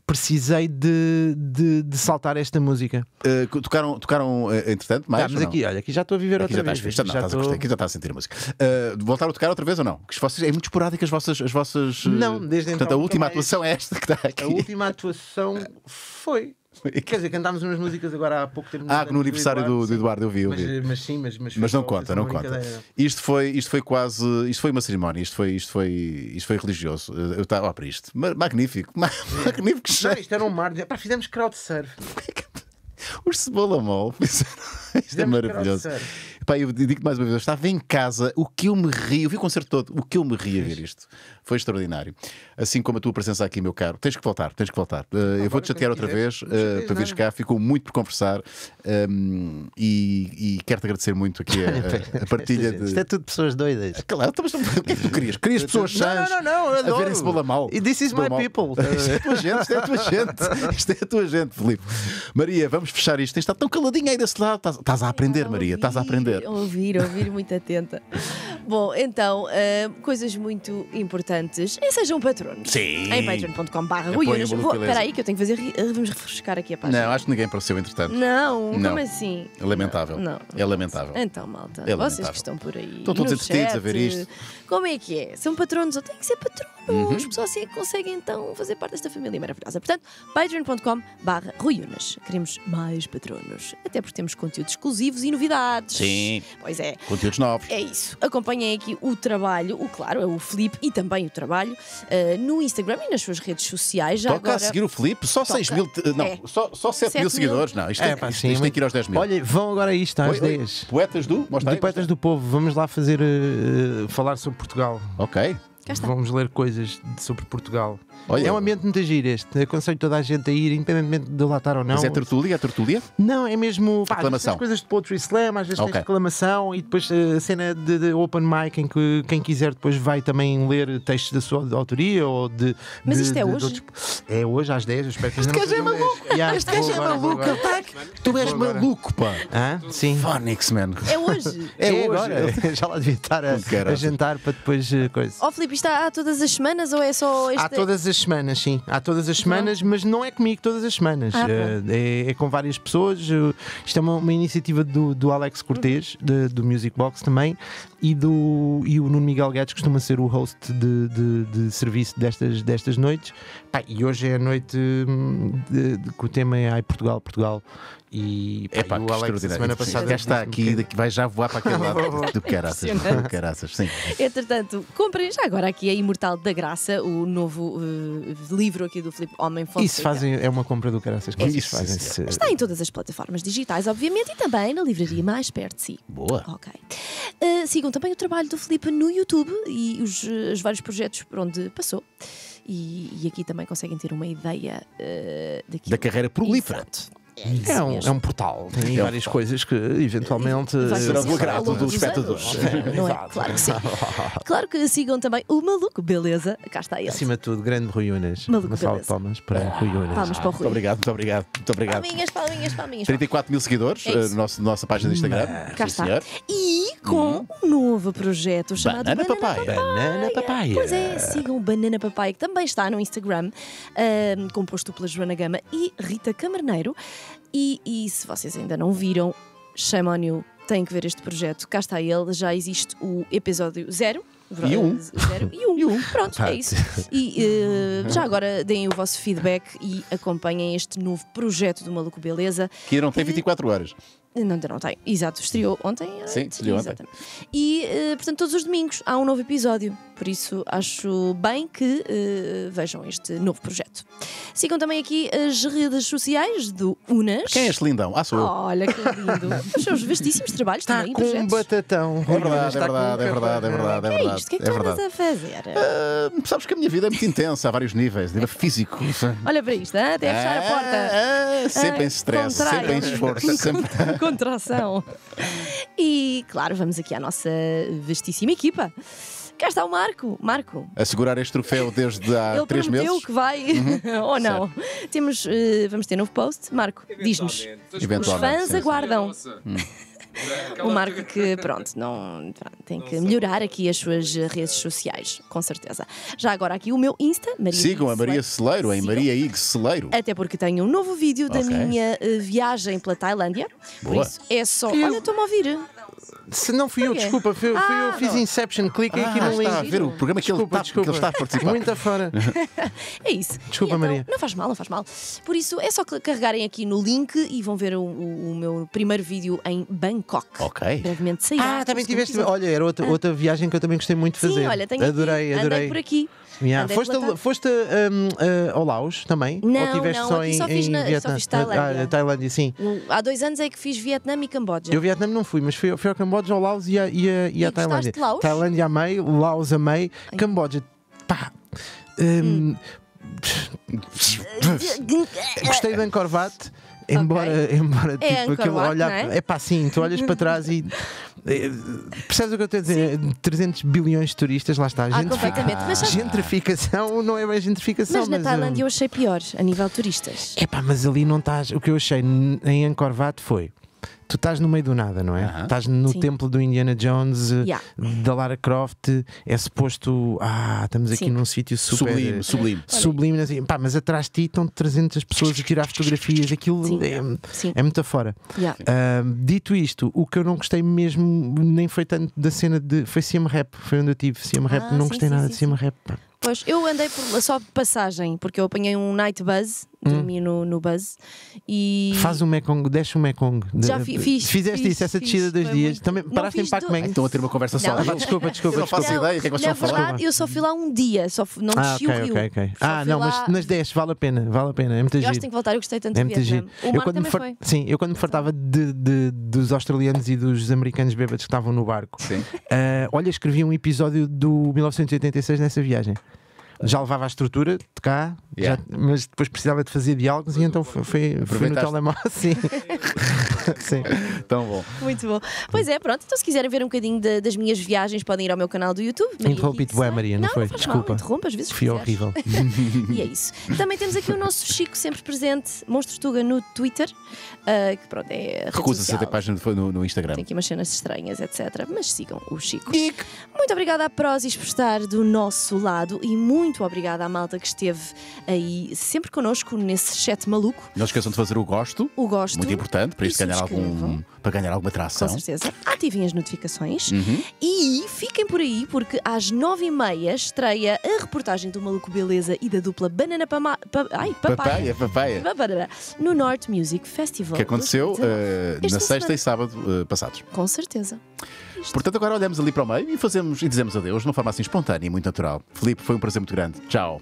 precisei de, de, de saltar esta música. Uh, tocaram, tocaram uh, entretanto, mais? Ah, mas aqui, olha, aqui já estou a viver aqui outra já vez. Estás, já, já estás tô... a gostar, aqui já está a sentir a música. Uh, eh, voltaram a tocar outra vez ou não? Que vossas, é muito esporádico as vossas. As vossas não, desde Portanto, então, a última atuação é esta que está aqui. A última atuação foi Quer dizer, cantámos umas músicas agora há pouco tempo. Ah, no aniversário do Eduardo, do, do Eduardo eu vi, eu vi. Mas, mas sim, mas, mas, mas não conta, não conta. Isto foi, isto foi quase, isto foi uma cerimónia, isto foi, isto foi, isto foi religioso. Eu estava para isto. Magnífico, é. magnífico não, Isto era um mar, de... Pá, fizemos crowd surf. Os é é? cebola mol, isto é fizemos é maravilhoso. Pá, eu digo mais uma vez, eu estava em casa, o que eu me ri, eu vi o concerto todo, o que eu me ri a ver isto. Foi extraordinário. Assim como a tua presença aqui, meu caro. Tens que voltar, tens que voltar. Uh, eu vou-te chatear outra vez uh, para vires cá, ficou muito por conversar um, ehm, e, e quero-te agradecer muito aqui a, a, partilha de. Isto é tudo pessoas doidas. Ah, claro, estamos... Então, o que é que tu querias? Querias pessoas chãs não, não, não, a verem-se bola mal. E this is my mal. people. isto é a tua gente, isto é a tua gente. Isto é a tua gente, Filipe. Maria, vamos fechar isto. Tens estado tão caladinha aí desse lado. estás a aprender, Maria, estás a aprender. Ouvir, ouvir muito atenta. Bom, então, uh, coisas muito importantes. E sejam patronos. Sim. Em patreon.com.br. Espera aí que eu tenho que fazer. Ah, vamos refrescar aqui a página. Não, acho que ninguém apareceu, entretanto. Não, não. como assim? É lamentável. Não, não, É lamentável. Então, malta, é lamentável. vocês que estão por aí. Estão todos entretidos a ver isto. Como é que é? São patronos ou têm que ser patronos? Uhum. Só assim é que conseguem então fazer parte desta família maravilhosa. Portanto, ruiunas Queremos mais patronos. Até porque temos conteúdos exclusivos e novidades. Sim. Pois é. Conteúdos novos. É isso. Acompanhem aqui o trabalho, o claro, é o Felipe e também o trabalho, uh, no Instagram e nas suas redes sociais. Já Toca agora... a seguir o Felipe, só Toca. 6 mil, não, é. só, só 7, 7 mil, seguidores, não. Isto, é, é, pá, isto, sim, isto tem que ir aos 10 mil. Olha, vão agora aí isto, às 10. Poetas do? Mostra aí, Poetas mostra. do Povo, vamos lá fazer, uh, falar sobre Portugal. Ok. Vamos ler coisas sobre Portugal. Olha, é um ambiente muito giro este. Aconselho toda a gente a ir, independentemente de delatar ou não. Mas é tertúlia? É tertúlia? Não, é mesmo. Pá, As coisas de Poetry Slam, às vezes okay. tem reclamação e depois eh, a cena de, de, open mic em que quem quiser depois vai também ler textos da sua autoria ou de. Mas isto é de, é hoje? Outros... É hoje às 10. espero que este gajo é maluco. Yeah, este gajo é maluco. Tu és maluco, pá. Hã? Sim. Phonics, man. É hoje. É, é, hoje. agora. Já lá devia estar a, a jantar para depois. Ó eh, Oh, Filipe, isto há todas as semanas ou é só este? Há todas as as semanas, sim. Há todas as então? semanas, mas não é comigo todas as semanas. Ah, eh, é, é, com várias pessoas. Isto é uma, uma iniciativa do, do Alex Cortês, de, do Music Box também, e, do, e o Nuno Miguel Guedes costuma ser o host de, de, de serviço destas, destas noites. Pá, e hoje é a noite hum, que o tema é Ai Portugal, Portugal. E pá, Epá, o Alex, semana passada. Já está aqui, um vai já voar para aquele lado do caraças. do caraças sim. Entretanto, comprem já agora aqui a Imortal da Graça, o novo uh, livro aqui do Filipe Homem Fonseca. Isso fazem, é uma compra do caraças. que isso fazem -se. Está em todas as plataformas digitais, obviamente, e também na livraria mais perto de si. Boa. Ok. Uh, sigam também o trabalho do Felipe no YouTube e os, os vários projetos por onde passou. E, e, aqui também conseguem ter uma ideia uh, da carreira prolífera. Exato. É, é, um, é um, portal, tem é várias um coisas que eventualmente serão do agrado dos espectadores. É? Não é? Claro que sim. Claro que sigam também o Maluco Beleza, cá está ele. Acima de tudo, grande Rui Unas. Maluco Uma salva de palmas para ah, Rui Unas. Palmas para o Rui. Muito obrigado, muito obrigado. Muito obrigado. Palminhas, palminhas, palminhas. 34 mil seguidores é eh, nossa página do Instagram. Cá está. Senhor. E com hum. um novo projeto chamado Banana, Banana Papai. Banana Papai. Pois é, sigam o Banana Papai, que também está no Instagram, um, ehm, composto pela Joana Gama e Rita Camarneiro. E, e se vocês ainda não viram, shame on you, têm que ver este projeto. Cá está ele, já existe o episódio zero. E um. Zero, e um. E um. Pronto, é isso. E uh, já agora deem o vosso feedback e acompanhem este novo projeto do Maluco Beleza. Que não tem 24 horas. Eh, não, não tem. Tá, exato, estreou ontem. Eh, Sim, estreou ontem. E, eh, portanto, todos os domingos há um novo episódio. Por isso, acho bem que uh, vejam este novo projeto. Sigam também aqui as redes sociais do Unas. Quem é este lindão? Ah, sou eu. Olha que lindo. os seus vastíssimos trabalhos está também. Com um batatão. É verdade, é, é verdade, é verdade, é verdade. É, verdade, isto? O que é que é tu andas a fazer? Uh, sabes que a minha vida é muito intensa a vários níveis, a nível físico. Olha para isto, ah, até fechar a ah, porta. sempre em stress, sempre em esforço. sempre contração. E, claro, vamos aqui à nossa vastíssima equipa. Cá está o Marco. Marco. A segurar este troféu desde há Ele três meses. Ele que vai, uhum. ou não. Temos, uh, vamos ter novo post. Marco, diz-nos. Os fãs sim, aguardam. Sim. Hum o Marco que, pronto, não, tem que melhorar aqui as suas redes sociais, com certeza. Já agora aqui o meu Insta, Maria Sigam a Maria Celeiro, em Maria Igue Celeiro. Até porque tenho um novo vídeo da minha eh, viagem pela Tailândia. Boa. Por isso é só. Olha, estou-me a ouvir. Se não fui eu, desculpa, fui, fui eu, ah, fiz Inception, clica ah, aqui no link. está a ver o programa que, ele, está, que ele está a participar. Muito afora. É isso. Desculpa, então, Maria. Não faz mal, não faz mal. Por isso, é só carregarem aqui no link e vão ver o, o- o meu primeiro vídeo em Bangkok. Ok. Brevemente sairá. Ah, também tiveste. Olha, era outra, ah. outra viagem que eu também gostei muito de fazer. Sim, olha, tenho adorei, aqui, andei adorei. por aqui. Yeah. Foste, a, foste um, eh, ao Laos também? Não, Ou tiveste não, só em, só fiz, em na, Vietnã? Só fiz ah, Tailândia. Ah, Tailândia, sim. Há dois anos é que fiz Vietnã e Camboja. Eu Vietnã não fui, mas fui, fui ao Camboja, ao Laos e à, e à, e Tailândia. Laos? Tailândia amei, Laos amei, Ai. Camboja, pá... Um, hum. hum. Gostei de Ancorvat, embora, okay. embora é tipo, é aquilo olhar. É? é pá, sim, tu olhas para trás e Eh, eh, percebes o que eu estou a dizer? Sim. 300 bilhões de turistas, lá está. Ah, gentrific... completamente. Gentrificação não é bem gentrificação. Mas, mas na eh, Tailândia eu achei pior, a nível turistas. É pá, mas ali não estás. O que eu achei em Angkor Wat foi tu estás no meio do nada, não é? Uh -huh. Estás no Sim. templo do Indiana Jones, eh, yeah. da Lara Croft, é suposto. Ah, estamos aqui Sim. num sítio super. Sublime, sublime. Sublime, assim, pá, mas atrás de ti estão 300 pessoas a tirar fotografias, aquilo Sim. É, é metafora. Yeah. Uh, dito isto, o que eu não gostei mesmo, nem foi tanto da cena de. Foi CM Rap, foi onde eu tive CM Rap, ah, não gostei nada de CM Rap. Pois, eu andei por, só de passagem, porque eu apanhei um night buzz, dormi hum. no, no buzz e. Faz o Mekong, deixa o Mekong. Já fi, fiz. Fizeste fiz, isso, essa descida dos dias. Muito... Também não paraste em Pac-Man. Do... Estou então, a ter uma conversa só. Ah, desculpa, desculpa. não faço ideia, o que é que vocês estão a eu só fui lá um dia, só fui, não ah, desci okay, o rio. Okay, okay. Ah, não, lá... mas, nas 10, vale a pena, vale a pena. É muito eu giro. acho que tenho que voltar, eu gostei tanto é muito giro. O eu quando far... Sim, eu quando me fartava dos australianos e dos americanos bêbados que estavam no barco, eh, olha, escrevi um episódio do 1986 nessa viagem. Já levava a estrutura de cá? Yeah. Já, mas depois precisava de fazer diálogos e então foi, foi, no telemóvel. Sim. Sim. Tão bom. Muito bom. Pois é, pronto. Então, se quiserem ver um bocadinho de, das minhas viagens, podem ir ao meu canal do YouTube. Interrompi te boa Maria, não, não foi? Não Desculpa. Mal, às vezes Fui quiseres. horrível. e é isso. Também temos aqui o nosso Chico sempre presente, Monstro Tuga, no Twitter. Uh, que pronto, é. Recusa-se a ter página no, no, Instagram. Tem aqui umas cenas estranhas, etc. Mas sigam o Chico. Chico. Muito obrigada à Prozis por estar do nosso lado e muito obrigada à malta que esteve aí sempre connosco nesse chat maluco. Não esqueçam de fazer o gosto. O gosto. Muito importante para isto ganhar algum, para ganhar alguma atração. Com certeza. Ativem as notificações uhum. e fiquem por aí porque às nove e meia estreia a reportagem do Maluco Beleza e da dupla Banana Pama, pa, ai, Papaya. Papaya, papaya. No North Music Festival. Que aconteceu uh, na sexta semana. e sábado uh, passados. Com certeza. Isto. Portanto, agora olhamos ali para o meio e fazemos e dizemos adeus de uma forma assim espontânea e muito natural. Felipe, foi um prazer muito grande. Tchau.